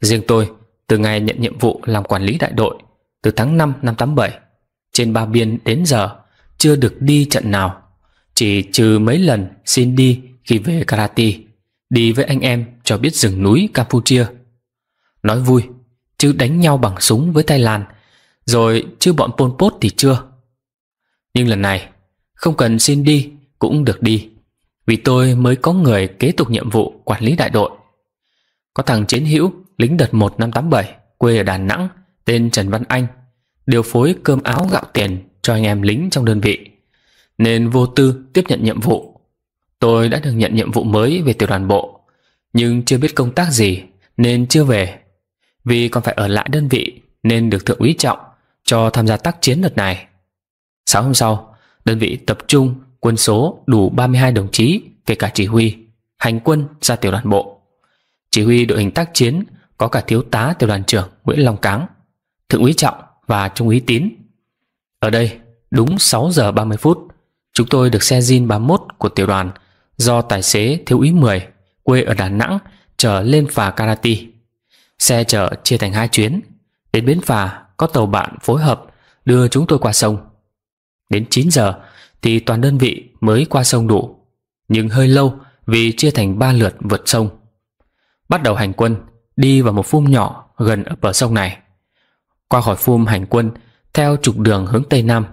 S1: Riêng tôi, từ ngày nhận nhiệm vụ làm quản lý đại đội, từ tháng 5 năm 87, trên ba biên đến giờ chưa được đi trận nào, chỉ trừ mấy lần xin đi khi về Karati, đi với anh em cho biết rừng núi Campuchia. Nói vui, chứ đánh nhau bằng súng với Thái Lan, rồi chứ bọn Pol Pot thì chưa. Nhưng lần này, không cần xin đi cũng được đi vì tôi mới có người kế tục nhiệm vụ quản lý đại đội. Có thằng chiến hữu lính đợt một năm tám bảy quê ở Đà Nẵng tên Trần Văn Anh điều phối cơm áo gạo tiền cho anh em lính trong đơn vị nên vô tư tiếp nhận nhiệm vụ. Tôi đã được nhận nhiệm vụ mới về tiểu đoàn bộ nhưng chưa biết công tác gì nên chưa về. Vì còn phải ở lại đơn vị nên được thượng úy trọng cho tham gia tác chiến đợt này. Sáng hôm sau, đơn vị tập trung quân số đủ 32 đồng chí, kể cả chỉ huy, hành quân ra tiểu đoàn bộ. Chỉ huy đội hình tác chiến có cả thiếu tá tiểu đoàn trưởng Nguyễn Long Cáng, thượng úy Trọng và trung úy Tín. Ở đây, đúng 6 giờ 30 phút, chúng tôi được xe Jin 31 của tiểu đoàn do tài xế thiếu úy 10 quê ở Đà Nẵng chở lên phà Karati. Xe chở chia thành hai chuyến, đến bến phà có tàu bạn phối hợp đưa chúng tôi qua sông. Đến 9 giờ, thì toàn đơn vị mới qua sông đủ, nhưng hơi lâu vì chia thành ba lượt vượt sông. Bắt đầu hành quân, đi vào một phum nhỏ gần ở bờ sông này. Qua khỏi phum hành quân theo trục đường hướng Tây Nam.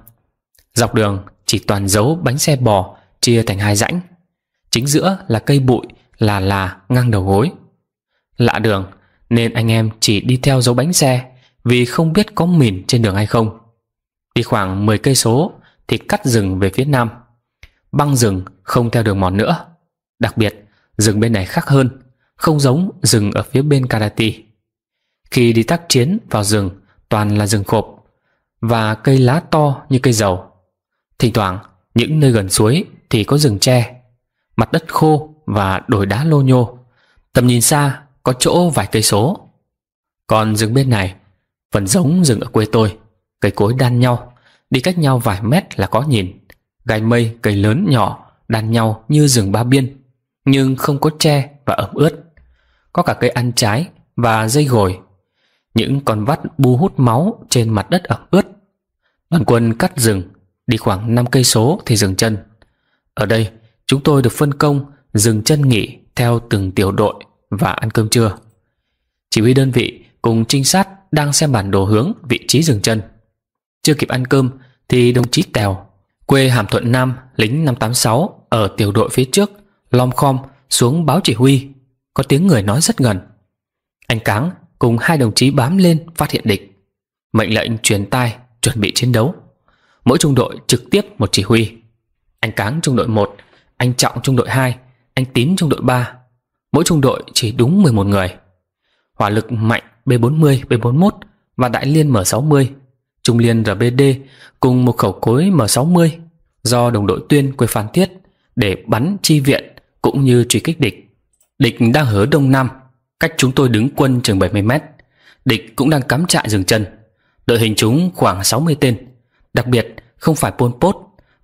S1: Dọc đường chỉ toàn dấu bánh xe bò chia thành hai rãnh. Chính giữa là cây bụi là là ngang đầu gối. Lạ đường nên anh em chỉ đi theo dấu bánh xe vì không biết có mìn trên đường hay không. Đi khoảng 10 cây số thì cắt rừng về phía nam. Băng rừng không theo đường mòn nữa. Đặc biệt, rừng bên này khác hơn, không giống rừng ở phía bên Karati. Khi đi tác chiến vào rừng, toàn là rừng khộp và cây lá to như cây dầu. Thỉnh thoảng, những nơi gần suối thì có rừng tre, mặt đất khô và đồi đá lô nhô. Tầm nhìn xa có chỗ vài cây số. Còn rừng bên này, phần giống rừng ở quê tôi, cây cối đan nhau, Đi cách nhau vài mét là có nhìn Gai mây, cây lớn, nhỏ Đan nhau như rừng ba biên Nhưng không có tre và ẩm ướt Có cả cây ăn trái và dây gồi Những con vắt bu hút máu trên mặt đất ẩm ướt Đoàn quân cắt rừng Đi khoảng năm cây số thì dừng chân Ở đây chúng tôi được phân công Dừng chân nghỉ theo từng tiểu đội Và ăn cơm trưa Chỉ huy đơn vị cùng trinh sát đang xem bản đồ hướng vị trí dừng chân chưa kịp ăn cơm thì đồng chí Tèo, quê Hàm Thuận Nam, lính 586 ở tiểu đội phía trước, lom khom xuống báo chỉ huy. Có tiếng người nói rất gần. Anh Cáng cùng hai đồng chí bám lên phát hiện địch. Mệnh lệnh truyền tai chuẩn bị chiến đấu. Mỗi trung đội trực tiếp một chỉ huy. Anh Cáng trung đội 1, anh Trọng trung đội 2, anh Tín trung đội 3. Mỗi trung đội chỉ đúng 11 người. Hỏa lực mạnh B40, B41 và đại liên M60 Trung Liên RBD cùng một khẩu cối M60 do đồng đội Tuyên quê Phan Thiết để bắn chi viện cũng như truy kích địch. Địch đang hứa đông nam, cách chúng tôi đứng quân chừng 70 m Địch cũng đang cắm trại dừng chân. Đội hình chúng khoảng 60 tên, đặc biệt không phải Pol Pot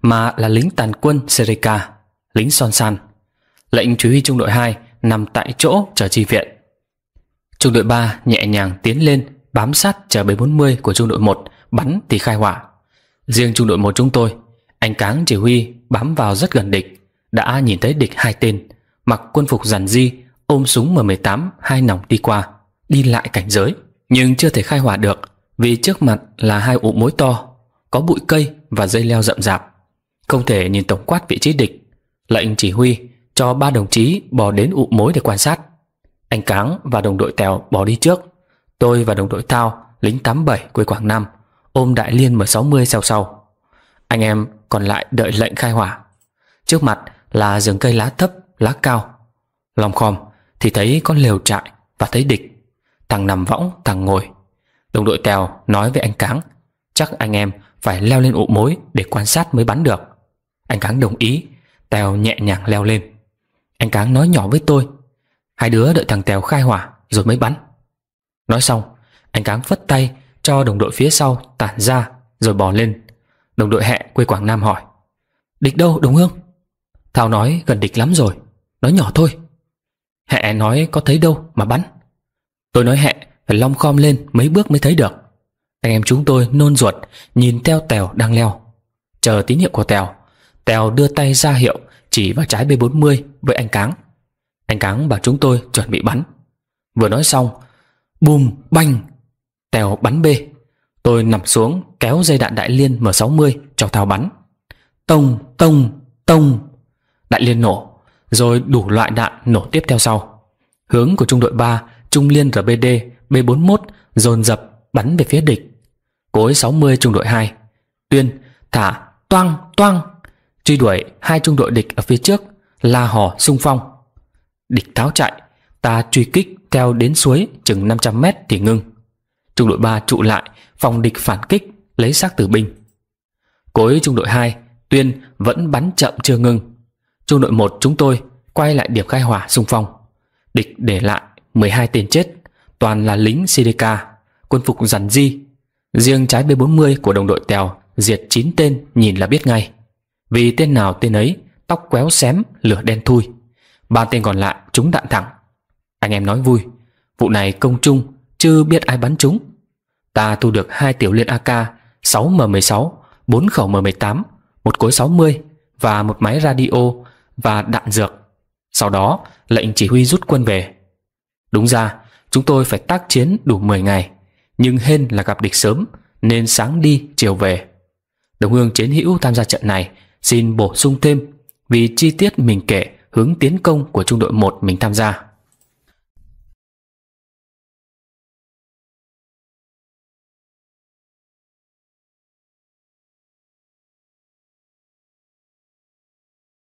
S1: mà là lính tàn quân Serica, lính Son San. Lệnh chỉ huy trung đội 2 nằm tại chỗ chờ chi viện. Trung đội 3 nhẹ nhàng tiến lên bám sát chờ B40 của trung đội 1 bắn thì khai hỏa. Riêng trung đội một chúng tôi, anh Cáng chỉ huy bám vào rất gần địch, đã nhìn thấy địch hai tên, mặc quân phục giản di, ôm súng M18 hai nòng đi qua, đi lại cảnh giới, nhưng chưa thể khai hỏa được vì trước mặt là hai ụ mối to, có bụi cây và dây leo rậm rạp, không thể nhìn tổng quát vị trí địch. Lệnh chỉ huy cho ba đồng chí bò đến ụ mối để quan sát. Anh Cáng và đồng đội Tèo bò đi trước. Tôi và đồng đội Thao, lính 87 quê Quảng Nam, ôm đại liên M60 xèo sau. Anh em còn lại đợi lệnh khai hỏa. Trước mặt là rừng cây lá thấp, lá cao. Lòng khom thì thấy có lều trại và thấy địch. Thằng nằm võng, thằng ngồi. Đồng đội Tèo nói với anh Cáng Chắc anh em phải leo lên ụ mối để quan sát mới bắn được. Anh Cáng đồng ý, Tèo nhẹ nhàng leo lên. Anh Cáng nói nhỏ với tôi Hai đứa đợi thằng Tèo khai hỏa rồi mới bắn Nói xong Anh Cáng phất tay cho đồng đội phía sau tản ra rồi bò lên. Đồng đội hẹ quê Quảng Nam hỏi Địch đâu Đồng Hương? Thảo nói gần địch lắm rồi, nói nhỏ thôi. Hẹ nói có thấy đâu mà bắn. Tôi nói hẹ phải long khom lên mấy bước mới thấy được. Anh em chúng tôi nôn ruột nhìn theo Tèo đang leo. Chờ tín hiệu của Tèo, Tèo đưa tay ra hiệu chỉ vào trái B40 với anh Cáng. Anh Cáng bảo chúng tôi chuẩn bị bắn. Vừa nói xong, bùm, banh, Tèo bắn B Tôi nằm xuống kéo dây đạn đại liên M60 cho thao bắn Tông, tông, tông Đại liên nổ Rồi đủ loại đạn nổ tiếp theo sau Hướng của trung đội 3 Trung liên RBD B41 dồn dập bắn về phía địch Cối 60 trung đội 2 Tuyên thả toang toang Truy đuổi hai trung đội địch ở phía trước La hò sung phong Địch tháo chạy Ta truy kích theo đến suối chừng 500 mét thì ngưng trung đội 3 trụ lại, phòng địch phản kích, lấy xác tử binh. Cối trung đội 2, Tuyên vẫn bắn chậm chưa ngưng. Trung đội 1 chúng tôi quay lại điểm khai hỏa xung phong. Địch để lại 12 tên chết, toàn là lính CDK, quân phục rắn di. Riêng trái B40 của đồng đội Tèo diệt 9 tên nhìn là biết ngay. Vì tên nào tên ấy, tóc quéo xém, lửa đen thui. Ba tên còn lại chúng đạn thẳng. Anh em nói vui, vụ này công chung chứ biết ai bắn chúng. Ta thu được hai tiểu liên AK, 6M16, 4 khẩu M18, một cối 60 và một máy radio và đạn dược. Sau đó, lệnh chỉ huy rút quân về. Đúng ra, chúng tôi phải tác chiến đủ 10 ngày, nhưng hên là gặp địch sớm nên sáng đi chiều về. Đồng hương chiến hữu tham gia trận này xin bổ sung thêm vì chi tiết mình kể hướng tiến công của trung đội 1 mình tham gia.